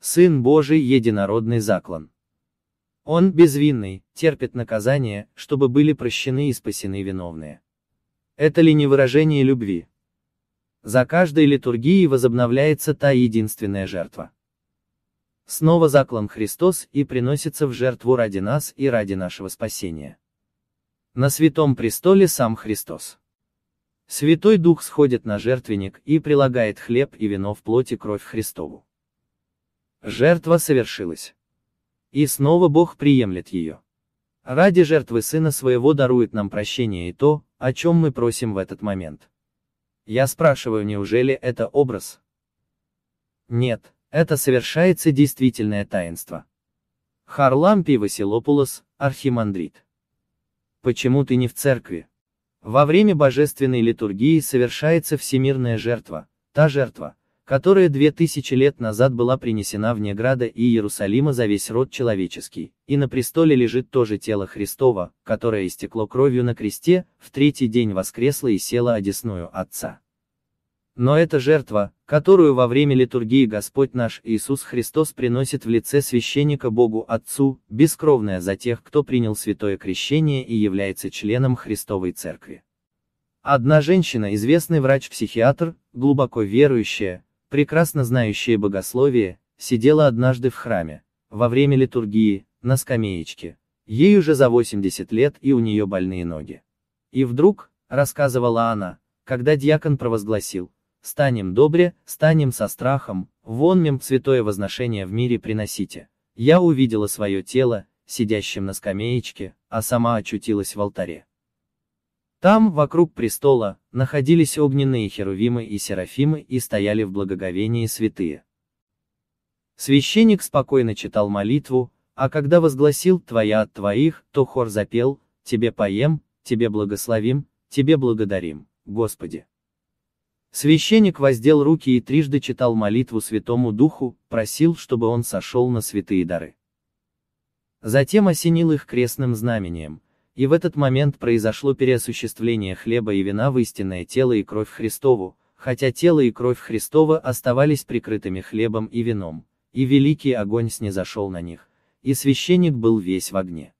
Сын Божий единородный заклан. Он, безвинный, терпит наказание, чтобы были прощены и спасены виновные. Это ли не выражение любви? За каждой литургией возобновляется та единственная жертва. Снова заклан Христос и приносится в жертву ради нас и ради нашего спасения. На святом престоле сам Христос. Святой Дух сходит на жертвенник и прилагает хлеб и вино в плоти кровь Христову. Жертва совершилась. И снова Бог приемлет ее. Ради жертвы Сына Своего дарует нам прощение и то, о чем мы просим в этот момент. Я спрашиваю, неужели это образ? Нет, это совершается действительное таинство. Харлампий Василопулос, архимандрит. Почему ты не в церкви? Во время божественной литургии совершается всемирная жертва, та жертва, которая две тысячи лет назад была принесена вне града и Иерусалима за весь род человеческий, и на престоле лежит тоже тело Христова, которое истекло кровью на кресте, в третий день воскресло и село одесную Отца. Но это жертва, которую во время литургии Господь наш Иисус Христос приносит в лице священника Богу Отцу, бескровная за тех, кто принял святое крещение и является членом Христовой Церкви. Одна женщина, известный врач-психиатр, глубоко верующая, прекрасно знающая богословие, сидела однажды в храме, во время литургии, на скамеечке. Ей уже за 80 лет и у нее больные ноги. И вдруг, рассказывала она, когда дьякон провозгласил, «Станем добре, станем со страхом, вон мем святое возношение в мире приносите». Я увидела свое тело, сидящим на скамеечке, а сама очутилась в алтаре. Там, вокруг престола, находились огненные херувимы и серафимы и стояли в благоговении святые. Священник спокойно читал молитву, а когда возгласил «Твоя от твоих», то хор запел «Тебе поем, Тебе благословим, Тебе благодарим, Господи». Священник воздел руки и трижды читал молитву Святому Духу, просил, чтобы он сошел на святые дары. Затем осенил их крестным знамением, и в этот момент произошло переосуществление хлеба и вина в истинное тело и кровь Христову, хотя тело и кровь Христова оставались прикрытыми хлебом и вином, и великий огонь снизошел на них, и священник был весь в огне.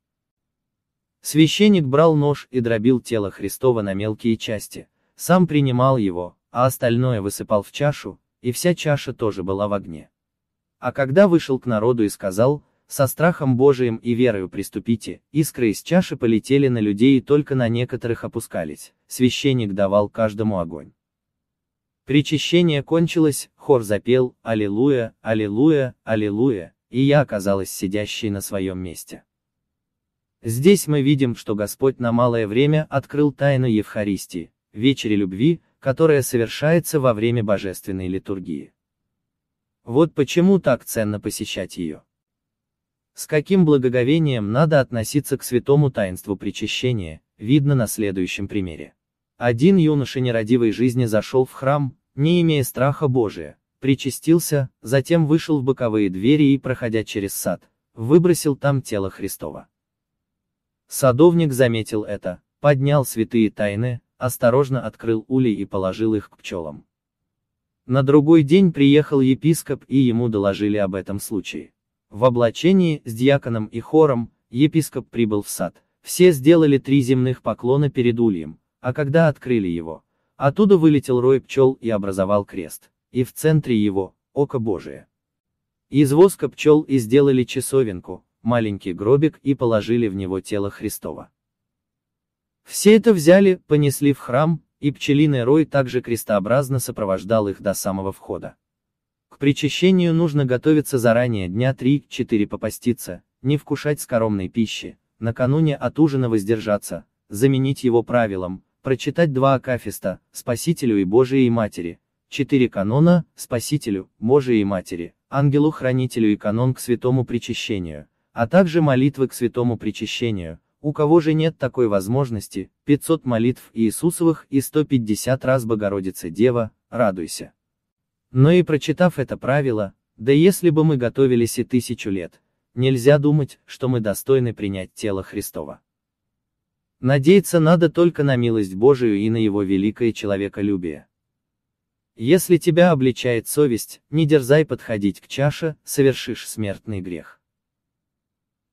Священник брал нож и дробил тело Христова на мелкие части, сам принимал его, а остальное высыпал в чашу, и вся чаша тоже была в огне. А когда вышел к народу и сказал, со страхом Божиим и верою приступите, искры из чаши полетели на людей и только на некоторых опускались, священник давал каждому огонь. Причащение кончилось, хор запел «Аллилуйя, Аллилуйя, Аллилуйя», и я оказалась сидящей на своем месте. Здесь мы видим, что Господь на малое время открыл тайну Евхаристии, вечери любви, которая совершается во время божественной литургии. Вот почему так ценно посещать ее. С каким благоговением надо относиться к святому таинству причащения, видно на следующем примере. Один юноша нерадивой жизни зашел в храм, не имея страха Божия, причастился, затем вышел в боковые двери и, проходя через сад, выбросил там тело Христова. Садовник заметил это, поднял святые тайны, осторожно открыл улей и положил их к пчелам. На другой день приехал епископ и ему доложили об этом случае. В облачении, с диаконом и хором, епископ прибыл в сад. Все сделали три земных поклона перед ульем, а когда открыли его, оттуда вылетел рой пчел и образовал крест, и в центре его, око Божие. Из воска пчел и сделали часовенку, маленький гробик и положили в него тело Христова. Все это взяли, понесли в храм, и пчелиный рой также крестообразно сопровождал их до самого входа. К причащению нужно готовиться заранее дня 3-4 попаститься, не вкушать скоромной пищи, накануне от ужина воздержаться, заменить его правилом, прочитать два Акафиста, Спасителю и Божией Матери, четыре канона, Спасителю, Божией Матери, Ангелу-Хранителю и канон к Святому Причащению, а также молитвы к Святому Причащению, у кого же нет такой возможности, 500 молитв Иисусовых и 150 раз Богородица Дева, радуйся. Но и прочитав это правило, да если бы мы готовились и тысячу лет, нельзя думать, что мы достойны принять тело Христова. Надеяться надо только на милость Божию и на его великое человеколюбие. Если тебя обличает совесть, не дерзай подходить к чаше, совершишь смертный грех.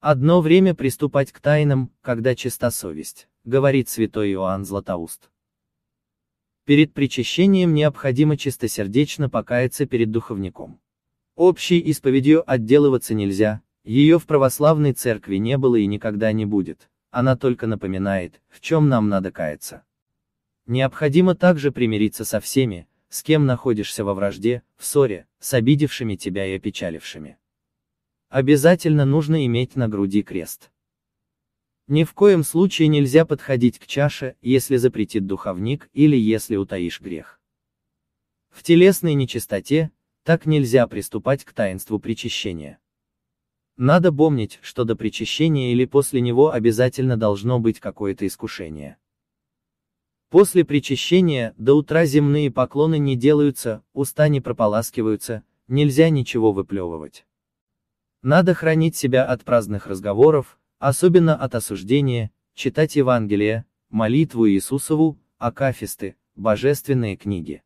Одно время приступать к тайнам, когда чиста совесть, говорит святой Иоанн Златоуст. Перед причащением необходимо чистосердечно покаяться перед духовником. Общей исповедью отделываться нельзя, ее в православной церкви не было и никогда не будет, она только напоминает, в чем нам надо каяться. Необходимо также примириться со всеми, с кем находишься во вражде, в ссоре, с обидевшими тебя и опечалившими. Обязательно нужно иметь на груди крест. Ни в коем случае нельзя подходить к чаше, если запретит духовник или если утаишь грех. В телесной нечистоте, так нельзя приступать к таинству причащения. Надо помнить, что до причащения или после него обязательно должно быть какое-то искушение. После причащения до утра земные поклоны не делаются, уста не прополаскиваются, нельзя ничего выплевывать. Надо хранить себя от праздных разговоров, особенно от осуждения, читать Евангелие, молитву Иисусову, акафисты, божественные книги.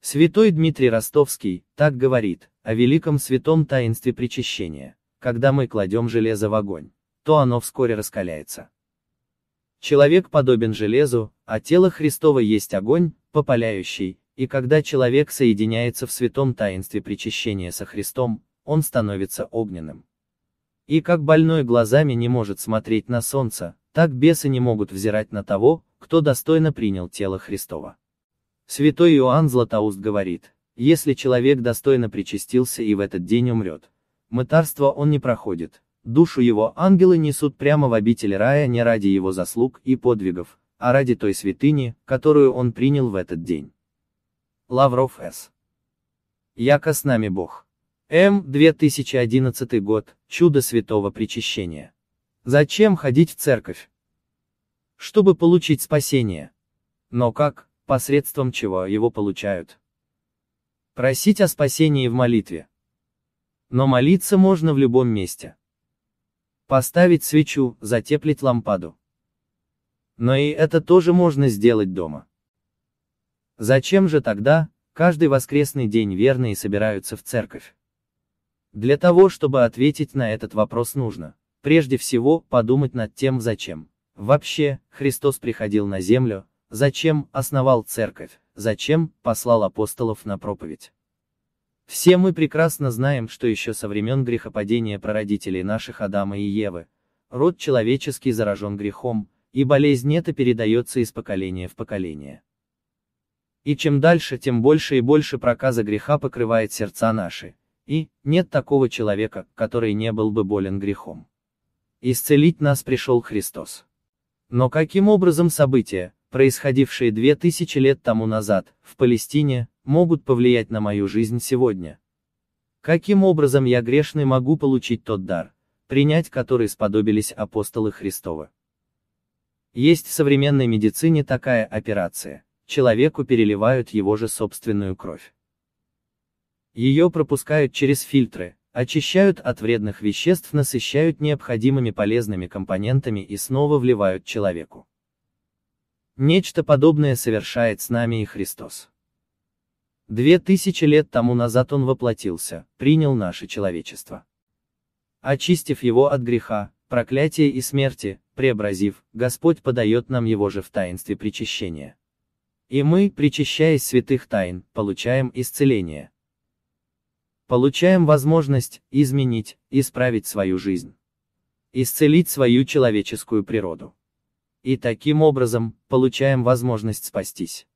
Святой Дмитрий Ростовский, так говорит, о великом святом таинстве причащения, когда мы кладем железо в огонь, то оно вскоре раскаляется. Человек подобен железу, а тело Христово есть огонь, попаляющий, и когда человек соединяется в святом таинстве причащения со Христом, он становится огненным. И как больной глазами не может смотреть на солнце, так бесы не могут взирать на того, кто достойно принял тело Христова. Святой Иоанн Златоуст говорит, если человек достойно причастился и в этот день умрет, мытарство он не проходит, душу его ангелы несут прямо в обитель рая не ради его заслуг и подвигов, а ради той святыни, которую он принял в этот день. Лавров С. Яко с нами Бог. М. 2011 год. Чудо святого причащения. Зачем ходить в церковь? Чтобы получить спасение. Но как, посредством чего его получают? Просить о спасении в молитве. Но молиться можно в любом месте. Поставить свечу, затеплить лампаду. Но и это тоже можно сделать дома. Зачем же тогда, каждый воскресный день верные собираются в церковь? Для того, чтобы ответить на этот вопрос нужно, прежде всего, подумать над тем зачем. Вообще, Христос приходил на землю, зачем основал церковь, зачем послал апостолов на проповедь. Все мы прекрасно знаем, что еще со времен грехопадения прародителей наших Адама и Евы, род человеческий заражен грехом, и болезнь эта передается из поколения в поколение. И чем дальше, тем больше и больше проказа греха покрывает сердца наши, и, нет такого человека, который не был бы болен грехом. Исцелить нас пришел Христос. Но каким образом события, происходившие две тысячи лет тому назад, в Палестине, могут повлиять на мою жизнь сегодня? Каким образом я грешный могу получить тот дар, принять который сподобились апостолы Христова? Есть в современной медицине такая операция, человеку переливают его же собственную кровь. Ее пропускают через фильтры, очищают от вредных веществ, насыщают необходимыми полезными компонентами и снова вливают человеку. Нечто подобное совершает с нами и Христос. Две тысячи лет тому назад Он воплотился, принял наше человечество. Очистив его от греха, проклятия и смерти, преобразив, Господь подает нам его же в таинстве причащения. И мы, причащаясь святых тайн, получаем исцеление получаем возможность изменить, исправить свою жизнь, исцелить свою человеческую природу. И таким образом, получаем возможность спастись.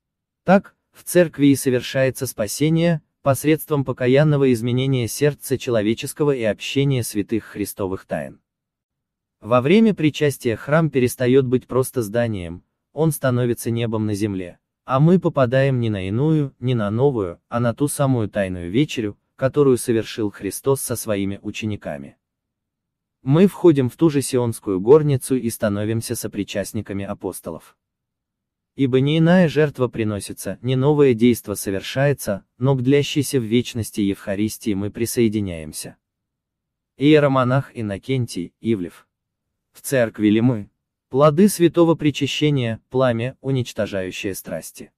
Так, в церкви и совершается спасение, посредством покаянного изменения сердца человеческого и общения святых христовых тайн. Во время причастия храм перестает быть просто зданием, он становится небом на земле, а мы попадаем не на иную, не на новую, а на ту самую тайную вечерю, которую совершил Христос со своими учениками. Мы входим в ту же Сионскую горницу и становимся сопричастниками апостолов. Ибо не иная жертва приносится, не новое действо совершается, но к длящейся в вечности Евхаристии мы присоединяемся. Иеромонах Иннокентий, Ивлев. В церкви ли мы? Плоды святого причащения, пламя, уничтожающее страсти.